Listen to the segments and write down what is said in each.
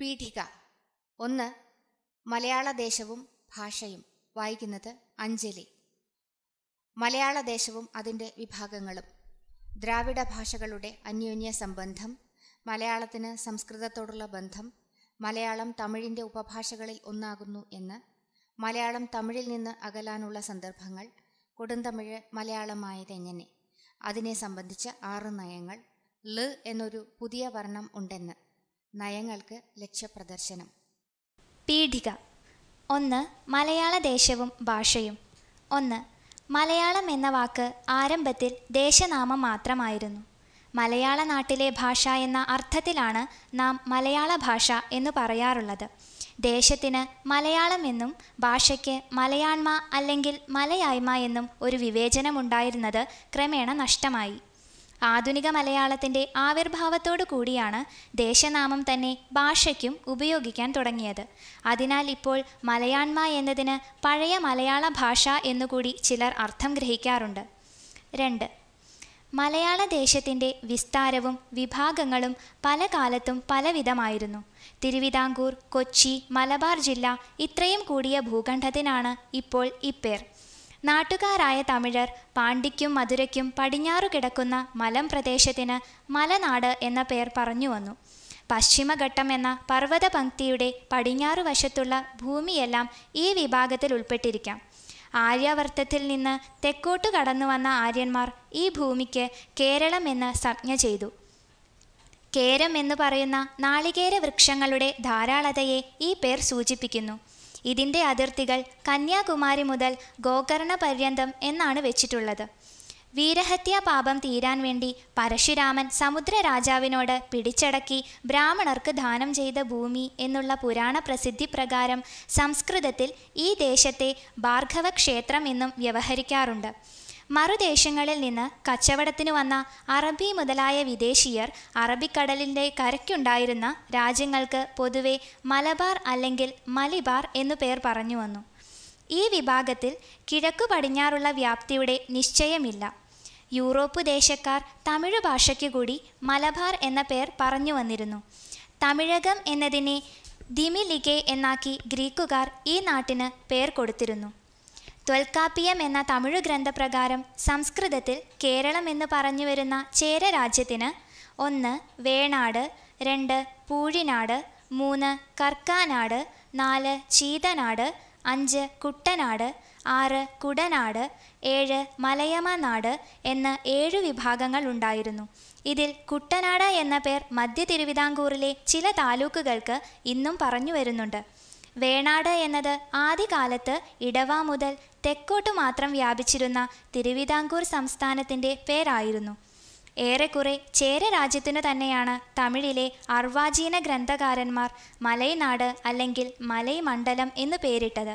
പീഠിക ഒന്ന് മലയാള ദേശവും ഭാഷയും വായിക്കുന്നത് അഞ്ജലി മലയാള ദേശവും അതിൻ്റെ വിഭാഗങ്ങളും ദ്രാവിഡ ഭാഷകളുടെ അന്യോന്യ സംബന്ധം മലയാളത്തിന് സംസ്കൃതത്തോടുള്ള ബന്ധം മലയാളം തമിഴിൻ്റെ ഉപഭാഷകളിൽ ഒന്നാകുന്നു എന്ന് മലയാളം തമിഴിൽ നിന്ന് അകലാനുള്ള സന്ദർഭങ്ങൾ കൊടുന്തമിഴ് മലയാളമായതെങ്ങനെ അതിനെ സംബന്ധിച്ച ആറ് നയങ്ങൾ ല് എന്നൊരു പുതിയ വർണ്ണം ഉണ്ടെന്ന് നയങ്ങൾക്ക് ലക്ഷ്യപ്രദർശനം പീഠിക ഒന്ന് മലയാള ദേശവും ഭാഷയും ഒന്ന് മലയാളം എന്ന വാക്ക് ആരംഭത്തിൽ ദേശനാമം മാത്രമായിരുന്നു മലയാള നാട്ടിലെ ഭാഷ എന്ന അർത്ഥത്തിലാണ് നാം മലയാള ഭാഷ എന്ന് പറയാറുള്ളത് ദേശത്തിന് മലയാളം എന്നും ഭാഷയ്ക്ക് മലയാണ്മ അല്ലെങ്കിൽ മലയായ്മ എന്നും ഒരു വിവേചനമുണ്ടായിരുന്നത് ക്രമേണ നഷ്ടമായി ആധുനിക മലയാളത്തിൻ്റെ ആവിർഭാവത്തോടു കൂടിയാണ് ദേശനാമം തന്നെ ഭാഷയ്ക്കും ഉപയോഗിക്കാൻ തുടങ്ങിയത് അതിനാൽ ഇപ്പോൾ മലയാണ്മ എന്നതിന് പഴയ മലയാള ഭാഷ എന്നുകൂടി ചിലർ അർത്ഥം ഗ്രഹിക്കാറുണ്ട് രണ്ട് മലയാള ദേശത്തിൻ്റെ വിസ്താരവും വിഭാഗങ്ങളും പല കാലത്തും പലവിധമായിരുന്നു തിരുവിതാംകൂർ കൊച്ചി മലബാർ ജില്ല ഇത്രയും കൂടിയ ഭൂഖണ്ഡത്തിനാണ് ഇപ്പോൾ ഇപ്പേർ നാട്ടുകാരായ തമിഴർ പാണ്ഡിക്കും മധുരയ്ക്കും പടിഞ്ഞാറു കിടക്കുന്ന പ്രദേശത്തിന് മലനാട് എന്ന പേർ പറഞ്ഞു വന്നു പശ്ചിമഘട്ടം എന്ന പർവ്വത പങ്ക്തിയുടെ പടിഞ്ഞാറു വശത്തുള്ള ഭൂമിയെല്ലാം ഈ വിഭാഗത്തിൽ ഉൾപ്പെട്ടിരിക്കാം ആര്യവർത്തത്തിൽ നിന്ന് തെക്കോട്ട് കടന്നു വന്ന ആര്യന്മാർ ഈ ഭൂമിക്ക് കേരളം എന്ന് സംജ്ഞ ചെയ്തു കേരം എന്ന് പറയുന്ന നാളികേര വൃക്ഷങ്ങളുടെ ധാരാളതയെ ഈ പേർ സൂചിപ്പിക്കുന്നു ഇതിൻ്റെ അതിർത്തികൾ കന്യാകുമാരി മുതൽ ഗോകർണ പര്യന്തം എന്നാണ് വെച്ചിട്ടുള്ളത് വീരഹത്യാ പാപം തീരാൻ വേണ്ടി പരശുരാമൻ സമുദ്ര രാജാവിനോട് പിടിച്ചടക്കി ബ്രാഹ്മണർക്ക് ദാനം ചെയ്ത ഭൂമി എന്നുള്ള പുരാണ പ്രസിദ്ധി പ്രകാരം സംസ്കൃതത്തിൽ ഈ ദേശത്തെ ഭാർഗവ ക്ഷേത്രം എന്നും വ്യവഹരിക്കാറുണ്ട് മറുദേശങ്ങളിൽ നിന്ന് കച്ചവടത്തിന് വന്ന അറബി മുതലായ വിദേശീയർ അറബിക്കടലിൻ്റെ കരയ്ക്കുണ്ടായിരുന്ന രാജ്യങ്ങൾക്ക് പൊതുവെ മലബാർ അല്ലെങ്കിൽ മലിബാർ എന്നു പേർ പറഞ്ഞു വന്നു ഈ വിഭാഗത്തിൽ കിഴക്കു പടിഞ്ഞാറുള്ള വ്യാപ്തിയുടെ നിശ്ചയമില്ല യൂറോപ്പ് ദേശക്കാർ തമിഴ് ഭാഷയ്ക്ക് കൂടി മലബാർ എന്ന പേർ പറഞ്ഞു വന്നിരുന്നു തമിഴകം എന്നതിനെ ദിമിലിഗെ എന്നാക്കി ഗ്രീക്കുകാർ ഈ നാട്ടിന് പേർ കൊടുത്തിരുന്നു ത്വൽക്കാപ്പിയം എന്ന തമിഴ് ഗ്രന്ഥപ്രകാരം സംസ്കൃതത്തിൽ കേരളം എന്ന് പറഞ്ഞു വരുന്ന ചേര രാജ്യത്തിന് ഒന്ന് വേണാട് രണ്ട് പൂഴിനാട് മൂന്ന് കർക്കാനാട് നാല് ചീതനാട് അഞ്ച് കുട്ടനാട് ആറ് കുടനാട് ഏഴ് മലയമ നാട് എന്ന ഏഴു വിഭാഗങ്ങൾ ഉണ്ടായിരുന്നു ഇതിൽ കുട്ടനാട് എന്ന പേർ മധ്യ തിരുവിതാംകൂറിലെ ചില താലൂക്കുകൾക്ക് ഇന്നും പറഞ്ഞു വരുന്നുണ്ട് വേണാട് എന്നത് ആദ്യകാലത്ത് ഇടവ മുതൽ തെക്കോട്ട് മാത്രം വ്യാപിച്ചിരുന്ന തിരുവിതാംകൂർ സംസ്ഥാനത്തിൻ്റെ പേരായിരുന്നു ഏറെക്കുറെ ചേര രാജ്യത്തിനു തന്നെയാണ് തമിഴിലെ അർവാചീന ഗ്രന്ഥകാരന്മാർ മലൈനാട് അല്ലെങ്കിൽ മലൈമണ്ഡലം എന്നു പേരിട്ടത്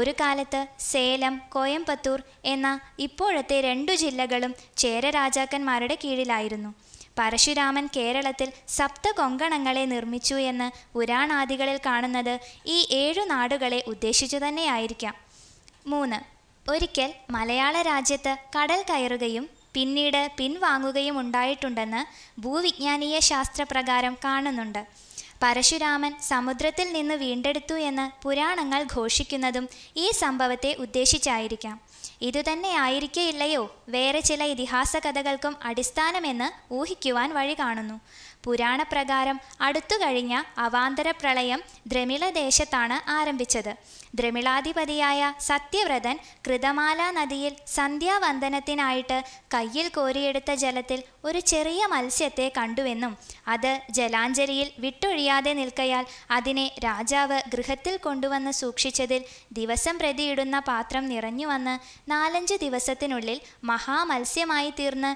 ഒരു കാലത്ത് സേലം കോയമ്പത്തൂർ എന്ന ഇപ്പോഴത്തെ രണ്ടു ജില്ലകളും ചേര രാജാക്കന്മാരുടെ കീഴിലായിരുന്നു പരശുരാമൻ കേരളത്തിൽ സപ്ത കൊങ്കണങ്ങളെ നിർമ്മിച്ചു എന്ന് പുരാണാദികളിൽ കാണുന്നത് ഈ ഏഴു നാടുകളെ ഉദ്ദേശിച്ചു തന്നെയായിരിക്കാം മൂന്ന് ഒരിക്കൽ മലയാള രാജ്യത്ത് കടൽ കയറുകയും പിന്നീട് പിൻവാങ്ങുകയും ഉണ്ടായിട്ടുണ്ടെന്ന് ഭൂവിജ്ഞാനീയ ശാസ്ത്രപ്രകാരം കാണുന്നുണ്ട് പരശുരാമൻ സമുദ്രത്തിൽ നിന്ന് വീണ്ടെടുത്തു എന്ന് പുരാണങ്ങൾ ഘോഷിക്കുന്നതും ഈ സംഭവത്തെ ഉദ്ദേശിച്ചായിരിക്കാം ഇതുതന്നെ ഇതുതന്നെയായിരിക്കേയില്ലയോ വേറെ ചില ഇതിഹാസ കഥകൾക്കും അടിസ്ഥാനമെന്ന് ഊഹിക്കുവാൻ വഴി കാണുന്നു പുരാണപ്രകാരം അടുത്തുകഴിഞ്ഞ അവാന്തര പ്രളയം ദ്രമിളദേശത്താണ് ആരംഭിച്ചത് ദ്രമിളാധിപതിയായ സത്യവ്രതൻ കൃതമാല നദിയിൽ സന്ധ്യാവന്ദനത്തിനായിട്ട് കയ്യിൽ കോരിയെടുത്ത ജലത്തിൽ ഒരു ചെറിയ മത്സ്യത്തെ കണ്ടുവെന്നും അത് ജലാഞ്ജലിയിൽ വിട്ടൊഴിയാതെ നിൽക്കയാൽ അതിനെ രാജാവ് ഗൃഹത്തിൽ കൊണ്ടുവന്ന് സൂക്ഷിച്ചതിൽ ദിവസം പ്രതിയിടുന്ന പാത്രം നിറഞ്ഞുവന്ന് നാലഞ്ച് ദിവസത്തിനുള്ളിൽ മഹാമത്സ്യമായി തീർന്ന്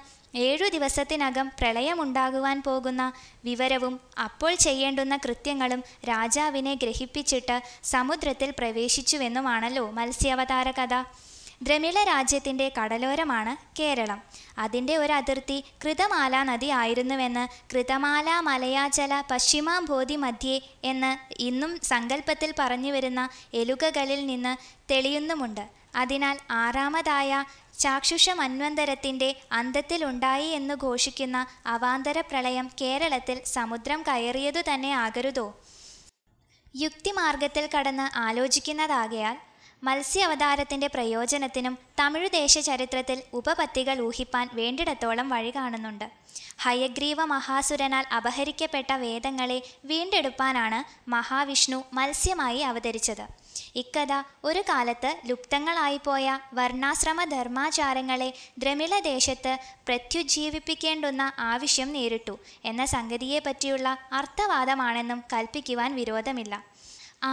ഏഴു ദിവസത്തിനകം പ്രളയമുണ്ടാകുവാൻ പോകുന്ന വിവരവും അപ്പോൾ ചെയ്യേണ്ടുന്ന കൃത്യങ്ങളും രാജാവിനെ ഗ്രഹിപ്പിച്ചിട്ട് സമുദ്രത്തിൽ പ്രവേശിച്ചുവെന്നുമാണല്ലോ മത്സ്യാവതാര കഥ ദ്രമിള രാജ്യത്തിൻ്റെ കടലോരമാണ് കേരളം അതിൻ്റെ ഒരു അതിർത്തി കൃതമാല നദി ആയിരുന്നുവെന്ന് കൃതമാല മലയാചല പശ്ചിമാംബോധി മധ്യേ എന്ന് ഇന്നും സങ്കല്പത്തിൽ പറഞ്ഞു വരുന്ന എലുകകളിൽ നിന്ന് തെളിയുന്നുമുണ്ട് അതിനാൽ ആറാമതായ ചാക്ഷുഷ മന്വന്തരത്തിന്റെ അന്തത്തിലുണ്ടായി എന്ന് ഘോഷിക്കുന്ന അവാന്തര പ്രളയം കേരളത്തിൽ സമുദ്രം കയറിയതു തന്നെ ആകരുതോ യുക്തിമാർഗത്തിൽ കടന്ന് ആലോചിക്കുന്നതാകയാൽ അവതാരത്തിന്റെ പ്രയോജനത്തിനും തമിഴ് ചരിത്രത്തിൽ ഉപപത്തികൾ ഊഹിപ്പാൻ വേണ്ടിടത്തോളം വഴി കാണുന്നുണ്ട് ഹയഗ്രീവ മഹാസുരനാൽ അപഹരിക്കപ്പെട്ട വേദങ്ങളെ വീണ്ടെടുപ്പാനാണ് മഹാവിഷ്ണു മത്സ്യമായി അവതരിച്ചത് ഇക്കഥ ഒരു കാലത്ത് ലുപ്തങ്ങളായിപ്പോയ വർണ്ണാശ്രമ ധർമാചാരങ്ങളെ ദ്രമിള ദേശത്ത് പ്രത്യുജ്ജീവിപ്പിക്കേണ്ടുന്ന ആവശ്യം നേരിട്ടു എന്ന സംഗതിയെപ്പറ്റിയുള്ള അർത്ഥവാദമാണെന്നും കൽപ്പിക്കുവാൻ വിരോധമില്ല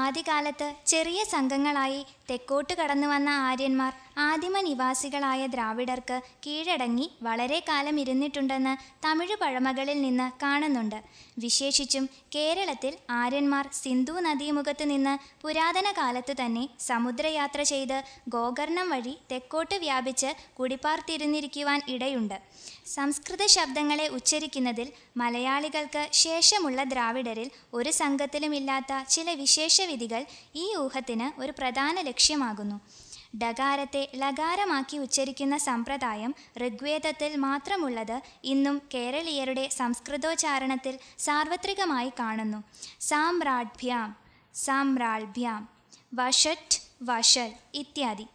ആദ്യകാലത്ത് ചെറിയ സംഘങ്ങളായി തെക്കോട്ട് കടന്നു വന്ന ആര്യന്മാർ ആദിമ നിവാസികളായ ദ്രാവിഡർക്ക് കീഴടങ്ങി വളരെ കാലം ഇരുന്നിട്ടുണ്ടെന്ന് തമിഴ് പഴമകളിൽ നിന്ന് കാണുന്നുണ്ട് വിശേഷിച്ചും കേരളത്തിൽ ആര്യന്മാർ സിന്ധു നദീമുഖത്ത് നിന്ന് പുരാതന കാലത്തു തന്നെ സമുദ്രയാത്ര ചെയ്ത് ഗോകർണം വഴി തെക്കോട്ട് വ്യാപിച്ച് കുടിപ്പാർത്തിരുന്നിരിക്കുവാൻ ഇടയുണ്ട് സംസ്കൃത ശബ്ദങ്ങളെ ഉച്ചരിക്കുന്നതിൽ മലയാളികൾക്ക് ശേഷമുള്ള ദ്രാവിഡരിൽ ഒരു സംഘത്തിലുമില്ലാത്ത ചില വിശേഷവിധികൾ ഈ ഊഹത്തിന് ഒരു പ്രധാന ലക്ഷ്യമാകുന്നു ഡകാരത്തെ ലകാരമാക്കി ഉച്ചരിക്കുന്ന സമ്പ്രദായം ഋഗ്വേദത്തിൽ മാത്രമുള്ളത് ഇന്നും കേരളീയരുടെ സംസ്കൃതോച്ചാരണത്തിൽ സാർവത്രികമായി കാണുന്നു സാമ്രാഡ്ഭ്യാം സാമ്രാഡ്ഭ്യാം വഷറ്റ് വഷൽ ഇത്യാദി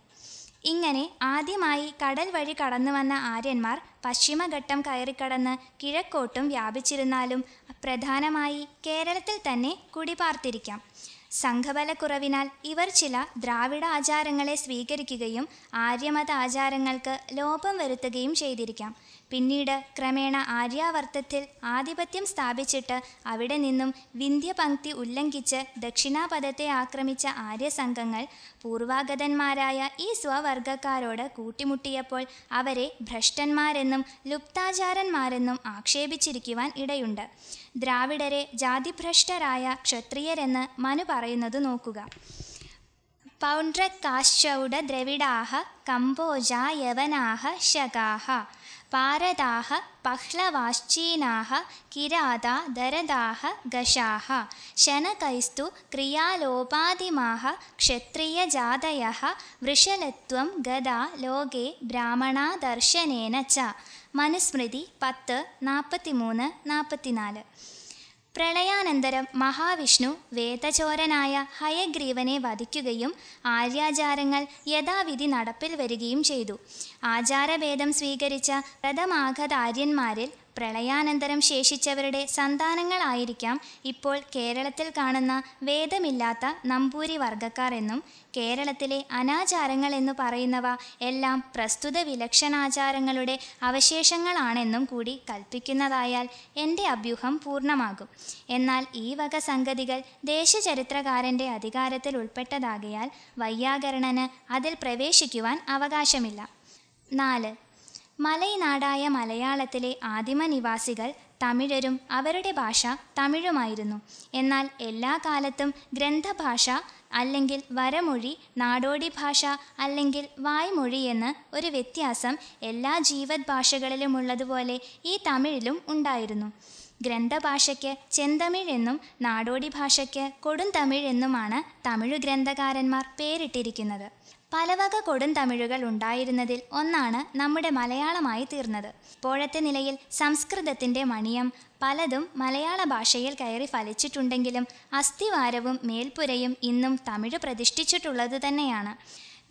ഇങ്ങനെ ആദ്യമായി കടൽ വഴി കടന്നുവന്ന ആര്യന്മാർ പശ്ചിമഘട്ടം കയറിക്കടന്ന് കിഴക്കോട്ടും വ്യാപിച്ചിരുന്നാലും പ്രധാനമായി കേരളത്തിൽ തന്നെ കുടിപാർത്തിരിക്കാം സംഘബലക്കുറവിനാൽ ഇവർ ചില ദ്രാവിഡ ആചാരങ്ങളെ സ്വീകരിക്കുകയും ആര്യമത ആചാരങ്ങൾക്ക് ലോപം വരുത്തുകയും ചെയ്തിരിക്കാം പിന്നീട് ക്രമേണ ആര്യാവർത്തത്തിൽ ആധിപത്യം സ്ഥാപിച്ചിട്ട് അവിടെ നിന്നും വിന്ധ്യപംക്തി ഉല്ലംഘിച്ച് ദക്ഷിണാപഥത്തെ ആക്രമിച്ച ആര്യസംഘങ്ങൾ പൂർവാഗതന്മാരായ ഈ സ്വവർഗക്കാരോട് കൂട്ടിമുട്ടിയപ്പോൾ അവരെ ഭ്രഷ്ടന്മാരെന്നും ലുപ്താചാരന്മാരെന്നും ആക്ഷേപിച്ചിരിക്കുവാൻ ഇടയുണ്ട് ദ്രാവിഡരെ ജാതിഭ്രഷ്ടരായ ക്ഷത്രിയരെന്ന് മനു പറയുന്നത് നോക്കുക പൗണ്ട്രക്കാശ്ചൗഡ ദ്രവിഡാഹ കമ്പോജ യവനാഹ ശകാഹ പാരദാഹ പഹ്ലവാശ്ചീനാഹ കിരാത ദരദാഹ ഗശാഹ ശനകൈസ്തു ക്രിയാലോപാതിമാഹ ക്ഷത്രിയജാതയ വൃഷലത്വം ഗദാ ലോകേ ബ്രാഹ്മണാദർശനേന ച മനുസ്മൃതി പത്ത് നാൽപ്പത്തിമൂന്ന് നാൽപ്പത്തിനാല് പ്രളയാനന്തരം മഹാവിഷ്ണു വേദചോരനായ ഹയഗ്രീവനെ വധിക്കുകയും ആര്യാചാരങ്ങൾ യഥാവിധി നടപ്പിൽ വരികയും ചെയ്തു ആചാരഭേദം സ്വീകരിച്ച പ്രഥമാഘതാര്യന്മാരിൽ പ്രളയാനന്തരം ശേഷിച്ചവരുടെ സന്താനങ്ങളായിരിക്കാം ഇപ്പോൾ കേരളത്തിൽ കാണുന്ന വേദമില്ലാത്ത നമ്പൂരി വർഗക്കാർ എന്നും കേരളത്തിലെ അനാചാരങ്ങൾ എന്ന് പറയുന്നവ എല്ലാം പ്രസ്തുത വിലക്ഷണാചാരങ്ങളുടെ അവശേഷങ്ങളാണെന്നും കൂടി കൽപ്പിക്കുന്നതായാൽ എൻ്റെ അഭ്യൂഹം പൂർണ്ണമാകും എന്നാൽ ഈ വക സംഗതികൾ ദേശചരിത്രകാരൻ്റെ അധികാരത്തിൽ ഉൾപ്പെട്ടതാകയാൽ വയ്യാകരണന് അതിൽ പ്രവേശിക്കുവാൻ അവകാശമില്ല നാല് മലൈനാടായ മലയാളത്തിലെ ആദിമ നിവാസികൾ തമിഴരും അവരുടെ ഭാഷ തമിഴുമായിരുന്നു എന്നാൽ എല്ലാ കാലത്തും ഗ്രന്ഥഭാഷ അല്ലെങ്കിൽ വരമൊഴി നാടോടി ഭാഷ അല്ലെങ്കിൽ വായ്മൊഴി എന്ന് ഒരു വ്യത്യാസം എല്ലാ ജീവത് ഭാഷകളിലുമുള്ളതുപോലെ ഈ തമിഴിലും ഉണ്ടായിരുന്നു ഗ്രന്ഥഭാഷയ്ക്ക് ചെന്തമിഴ് എന്നും നാടോടി ഭാഷയ്ക്ക് കൊടുന്തമിഴ് എന്നുമാണ് തമിഴ് ഗ്രന്ഥകാരന്മാർ പേരിട്ടിരിക്കുന്നത് പലവക തമിഴുകൾ ഉണ്ടായിരുന്നതിൽ ഒന്നാണ് നമ്മുടെ മലയാളമായി തീർന്നത് ഇപ്പോഴത്തെ നിലയിൽ സംസ്കൃതത്തിൻ്റെ മണിയം പലതും മലയാള ഭാഷയിൽ കയറി ഫലിച്ചിട്ടുണ്ടെങ്കിലും അസ്ഥിവാരവും മേൽപ്പുരയും ഇന്നും തമിഴ് പ്രതിഷ്ഠിച്ചിട്ടുള്ളത് തന്നെയാണ്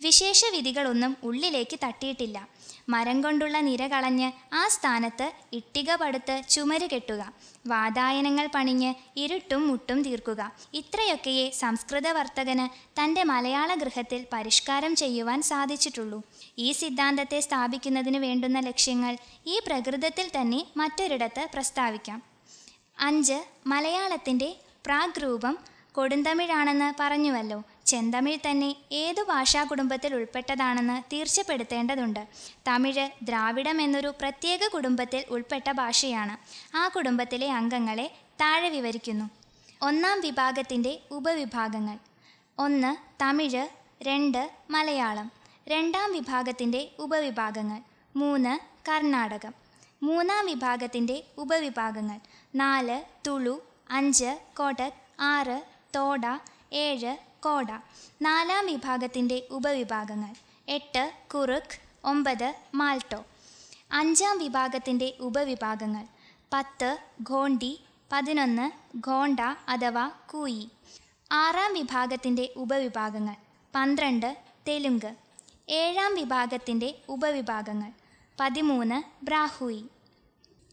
വിശേഷ വിധികളൊന്നും ഉള്ളിലേക്ക് തട്ടിയിട്ടില്ല മരം കൊണ്ടുള്ള നിര കളഞ്ഞ് ആ സ്ഥാനത്ത് ഇട്ടിക പടുത്ത് ചുമര് കെട്ടുക വാതായനങ്ങൾ പണിഞ്ഞ് ഇരുട്ടും മുട്ടും തീർക്കുക ഇത്രയൊക്കെയേ സംസ്കൃത വർത്തകന് തൻ്റെ മലയാള ഗൃഹത്തിൽ പരിഷ്കാരം ചെയ്യുവാൻ സാധിച്ചിട്ടുള്ളൂ ഈ സിദ്ധാന്തത്തെ സ്ഥാപിക്കുന്നതിന് വേണ്ടുന്ന ലക്ഷ്യങ്ങൾ ഈ പ്രകൃതത്തിൽ തന്നെ മറ്റൊരിടത്ത് പ്രസ്താവിക്കാം അഞ്ച് മലയാളത്തിൻ്റെ പ്രാഗ്രൂപം കൊടുന്തമിഴാണെന്ന് പറഞ്ഞുവല്ലോ ചെന്തമിഴ് തന്നെ ഏതു ഭാഷാ കുടുംബത്തിൽ ഉൾപ്പെട്ടതാണെന്ന് തീർച്ചപ്പെടുത്തേണ്ടതുണ്ട് തമിഴ് ദ്രാവിഡം എന്നൊരു പ്രത്യേക കുടുംബത്തിൽ ഉൾപ്പെട്ട ഭാഷയാണ് ആ കുടുംബത്തിലെ അംഗങ്ങളെ താഴെ വിവരിക്കുന്നു ഒന്നാം വിഭാഗത്തിൻ്റെ ഉപവിഭാഗങ്ങൾ ഒന്ന് തമിഴ് രണ്ട് മലയാളം രണ്ടാം വിഭാഗത്തിൻ്റെ ഉപവിഭാഗങ്ങൾ മൂന്ന് കർണാടകം മൂന്നാം വിഭാഗത്തിൻ്റെ ഉപവിഭാഗങ്ങൾ നാല് തുളു അഞ്ച് കോട്ടക് ആറ് തോട ഏഴ് കോട നാലാം വിഭാഗത്തിൻ്റെ ഉപവിഭാഗങ്ങൾ എട്ട് കുറുക്ക് ഒമ്പത് മാൾട്ടോ അഞ്ചാം വിഭാഗത്തിൻ്റെ ഉപവിഭാഗങ്ങൾ പത്ത് ഗോണ്ടി പതിനൊന്ന് ഗോണ്ട അഥവാ കൂയി ആറാം വിഭാഗത്തിൻ്റെ ഉപവിഭാഗങ്ങൾ പന്ത്രണ്ട് തെലുങ്ക് ഏഴാം വിഭാഗത്തിൻ്റെ ഉപവിഭാഗങ്ങൾ പതിമൂന്ന് ബ്രാഹുയി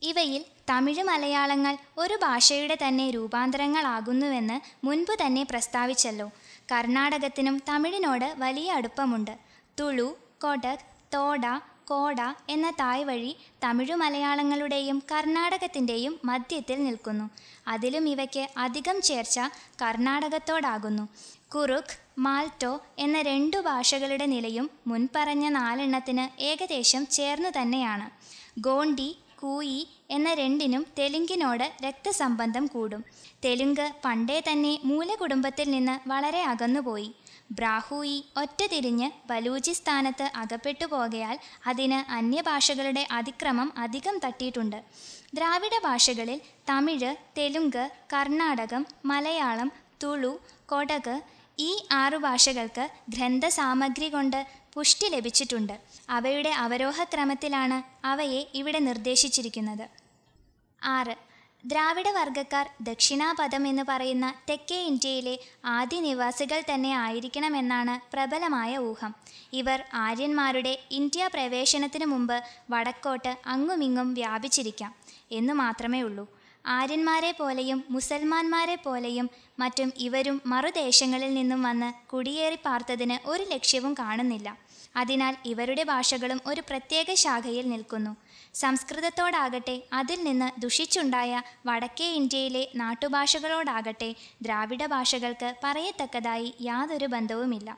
ഇവയിൽ തമിഴ് മലയാളങ്ങൾ ഒരു ഭാഷയുടെ തന്നെ രൂപാന്തരങ്ങളാകുന്നുവെന്ന് മുൻപ് തന്നെ പ്രസ്താവിച്ചല്ലോ കർണാടകത്തിനും തമിഴിനോട് വലിയ അടുപ്പമുണ്ട് തുളു കൊടക് തോട കോട എന്ന തായ് വഴി തമിഴ് മലയാളങ്ങളുടെയും കർണാടകത്തിൻ്റെയും മധ്യത്തിൽ നിൽക്കുന്നു അതിലും ഇവയ്ക്ക് അധികം ചേർച്ച കർണാടകത്തോടാകുന്നു കുറുക്ക് മാൽട്ടോ എന്ന രണ്ടു ഭാഷകളുടെ നിലയും മുൻപറഞ്ഞ നാലെണ്ണത്തിന് ഏകദേശം ചേർന്ന് തന്നെയാണ് ഗോണ്ടി കൂയി എന്ന രണ്ടിനും തെലുങ്കിനോട് രക്തസംബന്ധം കൂടും തെലുങ്ക് പണ്ടേ തന്നെ മൂലകുടുംബത്തിൽ നിന്ന് വളരെ അകന്നുപോയി ബ്രാഹുയി ഒറ്റതിരിഞ്ഞ് ബലൂചിസ്ഥാനത്ത് അകപ്പെട്ടു പോകയാൽ അതിന് അന്യഭാഷകളുടെ അതിക്രമം അധികം തട്ടിയിട്ടുണ്ട് ദ്രാവിഡ ഭാഷകളിൽ തമിഴ് തെലുങ്ക് കർണാടകം മലയാളം തുളു കൊടക് ഈ ആറു ഭാഷകൾക്ക് ഗ്രന്ഥസാമഗ്രി കൊണ്ട് പുഷ്ടി ലഭിച്ചിട്ടുണ്ട് അവയുടെ ക്രമത്തിലാണ് അവയെ ഇവിടെ നിർദ്ദേശിച്ചിരിക്കുന്നത് ആറ് ദ്രാവിഡ വർഗക്കാർ ദക്ഷിണാപഥം എന്ന് പറയുന്ന തെക്കേ ഇന്ത്യയിലെ ആദ്യ നിവാസികൾ തന്നെ ആയിരിക്കണമെന്നാണ് പ്രബലമായ ഊഹം ഇവർ ആര്യന്മാരുടെ ഇന്ത്യ പ്രവേശനത്തിനു മുമ്പ് വടക്കോട്ട് അങ്ങുമിങ്ങും വ്യാപിച്ചിരിക്കാം എന്ന് മാത്രമേ ഉള്ളൂ ആര്യന്മാരെ പോലെയും മുസൽമാന്മാരെ പോലെയും മറ്റും ഇവരും മറുദേശങ്ങളിൽ നിന്നും വന്ന് കുടിയേറി പാർത്തതിന് ഒരു ലക്ഷ്യവും കാണുന്നില്ല അതിനാൽ ഇവരുടെ ഭാഷകളും ഒരു പ്രത്യേക ശാഖയിൽ നിൽക്കുന്നു സംസ്കൃതത്തോടാകട്ടെ അതിൽ നിന്ന് ദുഷിച്ചുണ്ടായ വടക്കേ ഇന്ത്യയിലെ നാട്ടുഭാഷകളോടാകട്ടെ ദ്രാവിഡ ഭാഷകൾക്ക് പറയത്തക്കതായി യാതൊരു ബന്ധവുമില്ല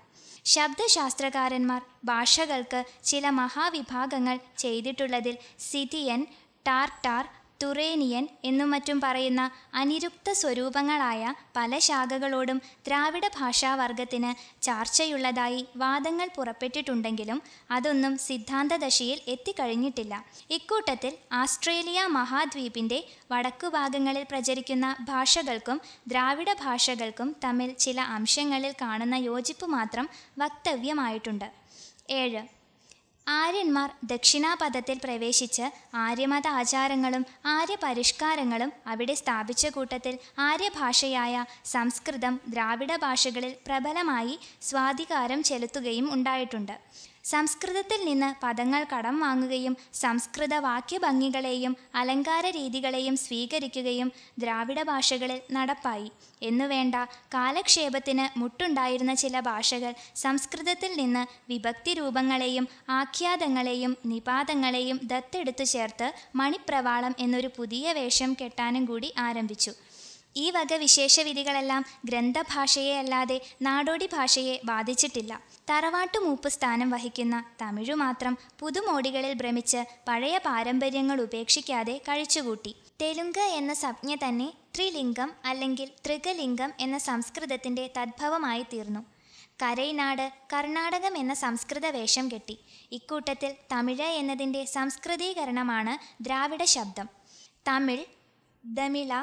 ശബ്ദശാസ്ത്രകാരന്മാർ ഭാഷകൾക്ക് ചില മഹാവിഭാഗങ്ങൾ ചെയ്തിട്ടുള്ളതിൽ സിതിയൻ ടാർട്ടാർ തുറേനിയൻ എന്നും മറ്റും പറയുന്ന അനിരുക്ത സ്വരൂപങ്ങളായ പല ശാഖകളോടും ദ്രാവിഡ ഭാഷാവർഗത്തിന് ചാർച്ചയുള്ളതായി വാദങ്ങൾ പുറപ്പെട്ടിട്ടുണ്ടെങ്കിലും അതൊന്നും സിദ്ധാന്തദശയിൽ എത്തിക്കഴിഞ്ഞിട്ടില്ല ഇക്കൂട്ടത്തിൽ ആസ്ട്രേലിയ മഹാദ്വീപിൻ്റെ ഭാഗങ്ങളിൽ പ്രചരിക്കുന്ന ഭാഷകൾക്കും ദ്രാവിഡ ഭാഷകൾക്കും തമ്മിൽ ചില അംശങ്ങളിൽ കാണുന്ന യോജിപ്പ് മാത്രം വക്തവ്യമായിട്ടുണ്ട് ഏഴ് ആര്യന്മാർ ദക്ഷിണാപഥത്തിൽ പ്രവേശിച്ച് ആര്യമത ആചാരങ്ങളും ആര്യപരിഷ്കാരങ്ങളും അവിടെ സ്ഥാപിച്ച കൂട്ടത്തിൽ ആര്യഭാഷയായ സംസ്കൃതം ദ്രാവിഡ ഭാഷകളിൽ പ്രബലമായി സ്വാധികാരം ചെലുത്തുകയും ഉണ്ടായിട്ടുണ്ട് സംസ്കൃതത്തിൽ നിന്ന് പദങ്ങൾ കടം വാങ്ങുകയും സംസ്കൃത വാക്യഭംഗികളെയും അലങ്കാര രീതികളെയും സ്വീകരിക്കുകയും ദ്രാവിഡ ഭാഷകളിൽ നടപ്പായി എന്നുവേണ്ട കാലക്ഷേപത്തിന് മുട്ടുണ്ടായിരുന്ന ചില ഭാഷകൾ സംസ്കൃതത്തിൽ നിന്ന് വിഭക്തി രൂപങ്ങളെയും ആഖ്യാതങ്ങളെയും നിപാതങ്ങളെയും ദത്തെടുത്തു ചേർത്ത് മണിപ്രവാളം എന്നൊരു പുതിയ വേഷം കെട്ടാനും കൂടി ആരംഭിച്ചു ഈ വക വിശേഷവിധികളെല്ലാം ഗ്രന്ഥഭാഷയെ അല്ലാതെ നാടോടി ഭാഷയെ ബാധിച്ചിട്ടില്ല തറവാട്ടു മൂപ്പ് സ്ഥാനം വഹിക്കുന്ന തമിഴ് മാത്രം പുതുമോടികളിൽ ഭ്രമിച്ച് പഴയ പാരമ്പര്യങ്ങൾ ഉപേക്ഷിക്കാതെ കഴിച്ചുകൂട്ടി തെലുങ്ക് എന്ന സംജ്ഞ തന്നെ ത്രിലിംഗം അല്ലെങ്കിൽ ത്രികലിംഗം എന്ന സംസ്കൃതത്തിൻ്റെ തദ്ഭവമായി തീർന്നു കരൈനാട് കർണാടകം എന്ന സംസ്കൃത വേഷം കെട്ടി ഇക്കൂട്ടത്തിൽ തമിഴ് എന്നതിൻ്റെ സംസ്കൃതീകരണമാണ് ദ്രാവിഡ ശബ്ദം തമിഴ് ദമിള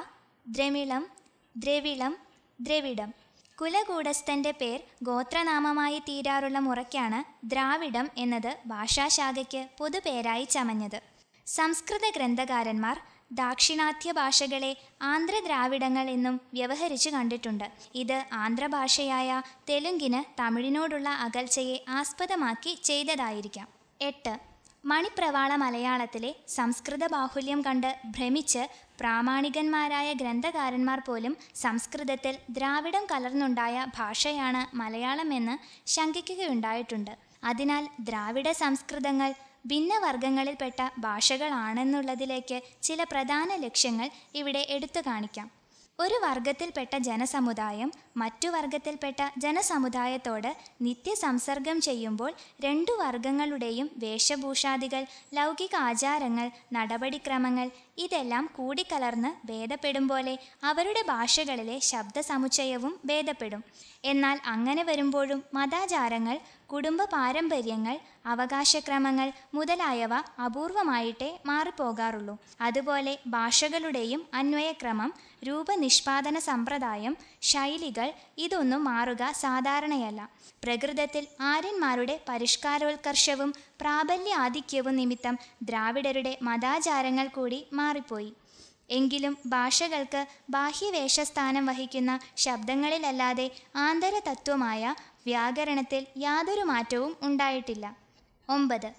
ദ്രമിളം ദ്രവിളം ദ്രവിഡം കുലകൂടസ്ഥൻ്റെ പേർ ഗോത്രനാമമായി തീരാറുള്ള മുറയ്ക്കാണ് ദ്രാവിഡം എന്നത് ഭാഷാശാഖയ്ക്ക് പൊതുപേരായി ചമഞ്ഞത് സംസ്കൃത ഗ്രന്ഥകാരന്മാർ ദാക്ഷിണാത്യ ഭാഷകളെ ആന്ധ്രദ്രാവിഡങ്ങൾ എന്നും വ്യവഹരിച്ചു കണ്ടിട്ടുണ്ട് ഇത് ആന്ധ്രഭാഷയായ തെലുങ്കിന് തമിഴിനോടുള്ള അകൽച്ചയെ ആസ്പദമാക്കി ചെയ്തതായിരിക്കാം എട്ട് മണിപ്രവാള മലയാളത്തിലെ സംസ്കൃത ബാഹുല്യം കണ്ട് ഭ്രമിച്ച് പ്രാമാണികന്മാരായ ഗ്രന്ഥകാരന്മാർ പോലും സംസ്കൃതത്തിൽ ദ്രാവിഡം കലർന്നുണ്ടായ ഭാഷയാണ് മലയാളമെന്ന് ശങ്കിക്കുകയുണ്ടായിട്ടുണ്ട് അതിനാൽ ദ്രാവിഡ സംസ്കൃതങ്ങൾ ഭിന്നവർഗങ്ങളിൽപ്പെട്ട ഭാഷകളാണെന്നുള്ളതിലേക്ക് ചില പ്രധാന ലക്ഷ്യങ്ങൾ ഇവിടെ എടുത്തു കാണിക്കാം ഒരു വർഗത്തിൽപ്പെട്ട ജനസമുദായം മറ്റു വർഗത്തിൽപ്പെട്ട ജനസമുദായത്തോട് നിത്യസംസർഗം ചെയ്യുമ്പോൾ രണ്ടു വർഗങ്ങളുടെയും വേഷഭൂഷാദികൾ ലൗകിക ആചാരങ്ങൾ നടപടിക്രമങ്ങൾ ഇതെല്ലാം കൂടിക്കലർന്ന് ഭേദപ്പെടും പോലെ അവരുടെ ഭാഷകളിലെ ശബ്ദസമുച്ചയവും ഭേദപ്പെടും എന്നാൽ അങ്ങനെ വരുമ്പോഴും മതാചാരങ്ങൾ കുടുംബ പാരമ്പര്യങ്ങൾ അവകാശക്രമങ്ങൾ മുതലായവ അപൂർവമായിട്ടേ മാറിപ്പോകാറുള്ളൂ അതുപോലെ ഭാഷകളുടെയും അന്വയക്രമം രൂപനിഷ്പാദന സമ്പ്രദായം ശൈലികൾ ഇതൊന്നും മാറുക സാധാരണയല്ല പ്രകൃതത്തിൽ ആര്യന്മാരുടെ പരിഷ്കാരോത്കർഷവും പ്രാബല്യ ആധിക്യവും നിമിത്തം ദ്രാവിഡരുടെ മതാചാരങ്ങൾ കൂടി മാറിപ്പോയി എങ്കിലും ഭാഷകൾക്ക് ബാഹ്യവേഷസ്ഥാനം വഹിക്കുന്ന ശബ്ദങ്ങളിലല്ലാതെ ആന്തരതത്വമായ വ്യാകരണത്തിൽ യാതൊരു മാറ്റവും ഉണ്ടായിട്ടില്ല ഒമ്പത്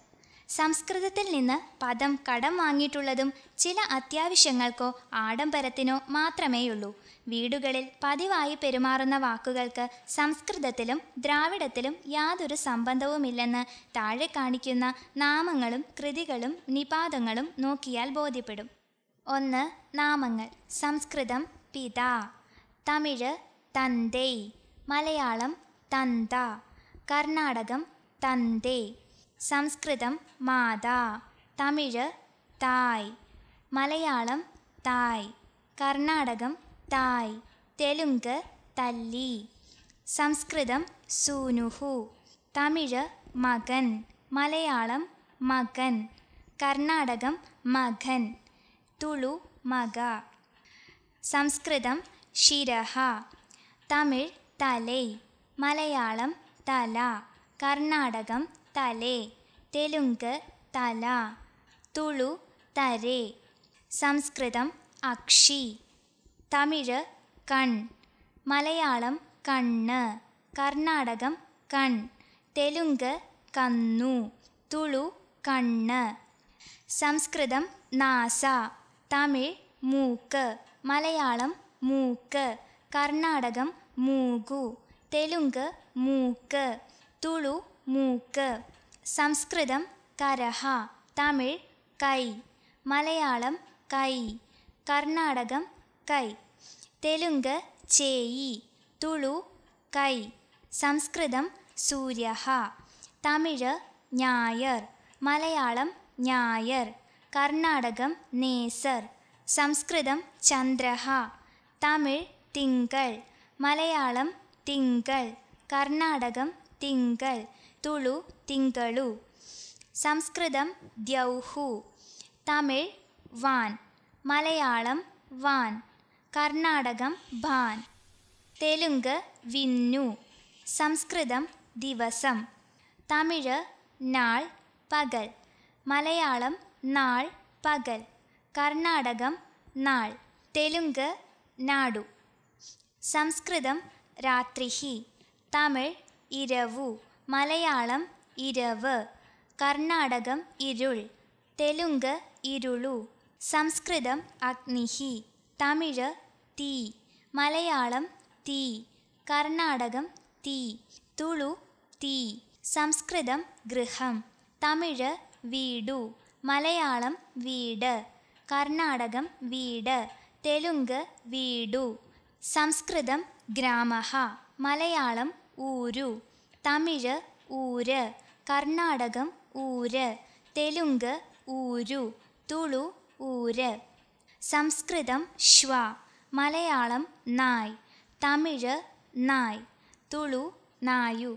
സംസ്കൃതത്തിൽ നിന്ന് പദം കടം വാങ്ങിയിട്ടുള്ളതും ചില അത്യാവശ്യങ്ങൾക്കോ ആഡംബരത്തിനോ മാത്രമേയുള്ളൂ വീടുകളിൽ പതിവായി പെരുമാറുന്ന വാക്കുകൾക്ക് സംസ്കൃതത്തിലും ദ്രാവിഡത്തിലും യാതൊരു സംബന്ധവുമില്ലെന്ന് താഴെ കാണിക്കുന്ന നാമങ്ങളും കൃതികളും നിപാതങ്ങളും നോക്കിയാൽ ബോധ്യപ്പെടും ഒന്ന് നാമങ്ങൾ സംസ്കൃതം പിതാ തമിഴ് തന്തൈ മലയാളം തന്ത കർണാടകം തന്തേ സംസ്കൃതം മാതാ തമിഴ് തായ് മലയാളം തായ് കർണാടകം തായ് തെലുങ്ക് തല്ലി സംസ്കൃതം സൂനുഹു തമിഴ് മകൻ മലയാളം മകൻ കർണാടകം മകൻ തുളു മക സംസ്കൃതം ശിരഹ തമിഴ് തലൈ മലയാളം തല കർണാടകം തലേ തെലുങ്ക് തല തുളു തരേ സംസ്കൃതം അക്ഷി തമിഴ് കൺ മലയാളം കണ്ണ് കർണാടകം കൺ തെലുങ്ക് കന്നു തുളു കണ്ണ് സംസ്കൃതം നാസ തമിഴ് മൂക്ക് മലയാളം മൂക്ക് കർണാടകം മൂകു തെലുങ്ക് മൂക്ക് തുളു മൂക്ക് സംസ്കൃതം കരഹ തമിഴ് കൈ മലയാളം കൈ കർണാടകം കൈ തെലുങ്ക് ചേയി തുളു കൈ സംസ്കൃതം സൂര്യഹ തമിഴ് ഞായർ മലയാളം ഞായർ കർണാടകം നേസർ സംസ്കൃതം ചന്ദ്രഹ തമിഴ് തിങ്കൾ മലയാളം തിങ്കൾ കർണാടകം തിങ്കൾ തുളു തിങ്കളു സംസ്കൃതം ദ്യൗഹു തമിഴ് വാൻ മലയാളം വാൻ കർണാടകം ഭാൻ തെലുങ്ക് വിന്നു സംസ്കൃതം ദിവസം തമിഴ് നാൾ പകൽ മലയാളം നാൾ പകൽ കർണാടകം നാൾ തെലുങ്ക് നാടു സംസ്കൃതം രാത്രിഹി തമിഴ് ഇരവു മലയാളം ഇരവ് കർണാടകം ഇരുൾ തെലുങ്ക് ഇരുളു സംസ്കൃതം അഗ്നിഹി തമിഴ് തീ മലയാളം തീ കർണാടകം തീ തുളു തീ സംസ്കൃതം ഗൃഹം തമിഴ് വീടു മലയാളം വീട് കർണാടകം വീട് തെലുങ്ക് വീടു സംസ്കൃതം ഗ്രാമ മലയാളം ഊരു തമിഴ് ഊര് കർണാടകം ഊര് തെലുങ്ക് ഊരു തുളു ഊര് സംസ്കൃതം ശ്വ മലയാളം നായ് തമിഴ് നായ് തുളു നായു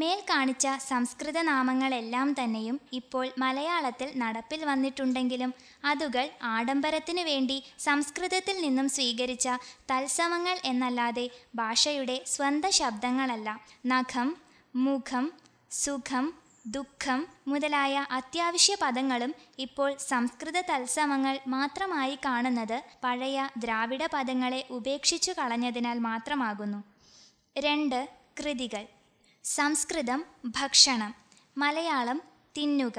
മേൽ കാണിച്ച സംസ്കൃത നാമങ്ങളെല്ലാം തന്നെയും ഇപ്പോൾ മലയാളത്തിൽ നടപ്പിൽ വന്നിട്ടുണ്ടെങ്കിലും അതുകൾ ആഡംബരത്തിനു വേണ്ടി സംസ്കൃതത്തിൽ നിന്നും സ്വീകരിച്ച തത്സമങ്ങൾ എന്നല്ലാതെ ഭാഷയുടെ സ്വന്ത ശബ്ദങ്ങളല്ല നഖം മുഖം സുഖം ദുഃഖം മുതലായ അത്യാവശ്യ പദങ്ങളും ഇപ്പോൾ സംസ്കൃത തത്സമങ്ങൾ മാത്രമായി കാണുന്നത് പഴയ ദ്രാവിഡ പദങ്ങളെ ഉപേക്ഷിച്ചു കളഞ്ഞതിനാൽ മാത്രമാകുന്നു രണ്ട് കൃതികൾ സംസ്കൃതം ഭക്ഷണം മലയാളം തിന്നുക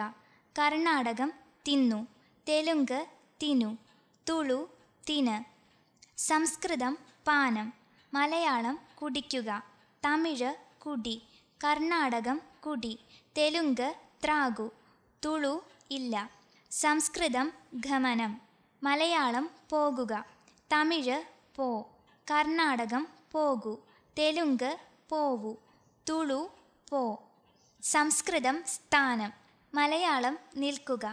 കർണാടകം തിന്നു തെലുങ്ക് തിനു തുളു തിന് സംസ്കൃതം പാനം മലയാളം കുടിക്കുക തമിഴ് കുടി കർണാടകം കുടി തെലുങ്ക് ത്രാഗു തുളു ഇല്ല സംസ്കൃതം ഗമനം മലയാളം പോകുക തമിഴ് പോ കർണാടകം പോകു തെലുങ്ക് പോവു തുളു പോ സംസ്കൃതം സ്ഥാനം മലയാളം നിൽക്കുക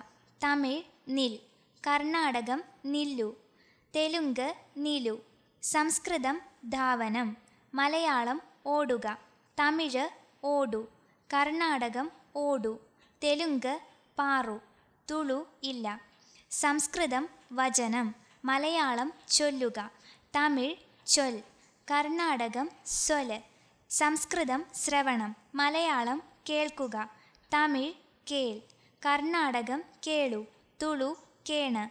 തമിഴ് നിൽ കർണാടകം നില്ലു തെലുങ്ക് നിലു സംസ്കൃതം ധാവനം മലയാളം ഓടുക തമിഴ് ഓടു കർണാടകം ഓടു തെലുങ്ക് പാറു തുളു ഇല്ല സംസ്കൃതം വചനം മലയാളം ചൊല്ലുക തമിഴ് ചൊൽ കർണാടകം സ്വല് സംസ്കൃതം ശ്രവണം മലയാളം കേൾക്കുക തമിഴ് കേൾ കർണാടകം കേളു തുളു കേണ്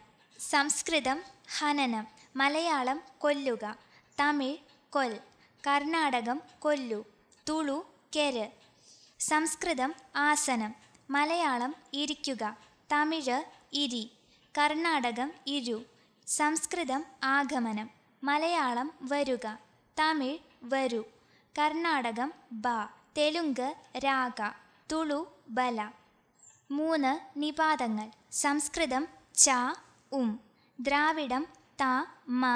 സംസ്കൃതം ഹനനം മലയാളം കൊല്ലുക തമിഴ് കൊൽ കർണാടകം കൊല്ലു തുളു കെര് സംസ്കൃതം ആസനം മലയാളം ഇരിക്കുക തമിഴ് ഇരി കർണാടകം ഇരു സംസ്കൃതം ആഗമനം മലയാളം വരുക തമിഴ് വരു കർണാടകം ബ തെലുങ്ക് രാഗ തുളു ബല മൂന്ന് നിപാതങ്ങൾ സംസ്കൃതം ച ഉം ദ്രാവിഡം ത മ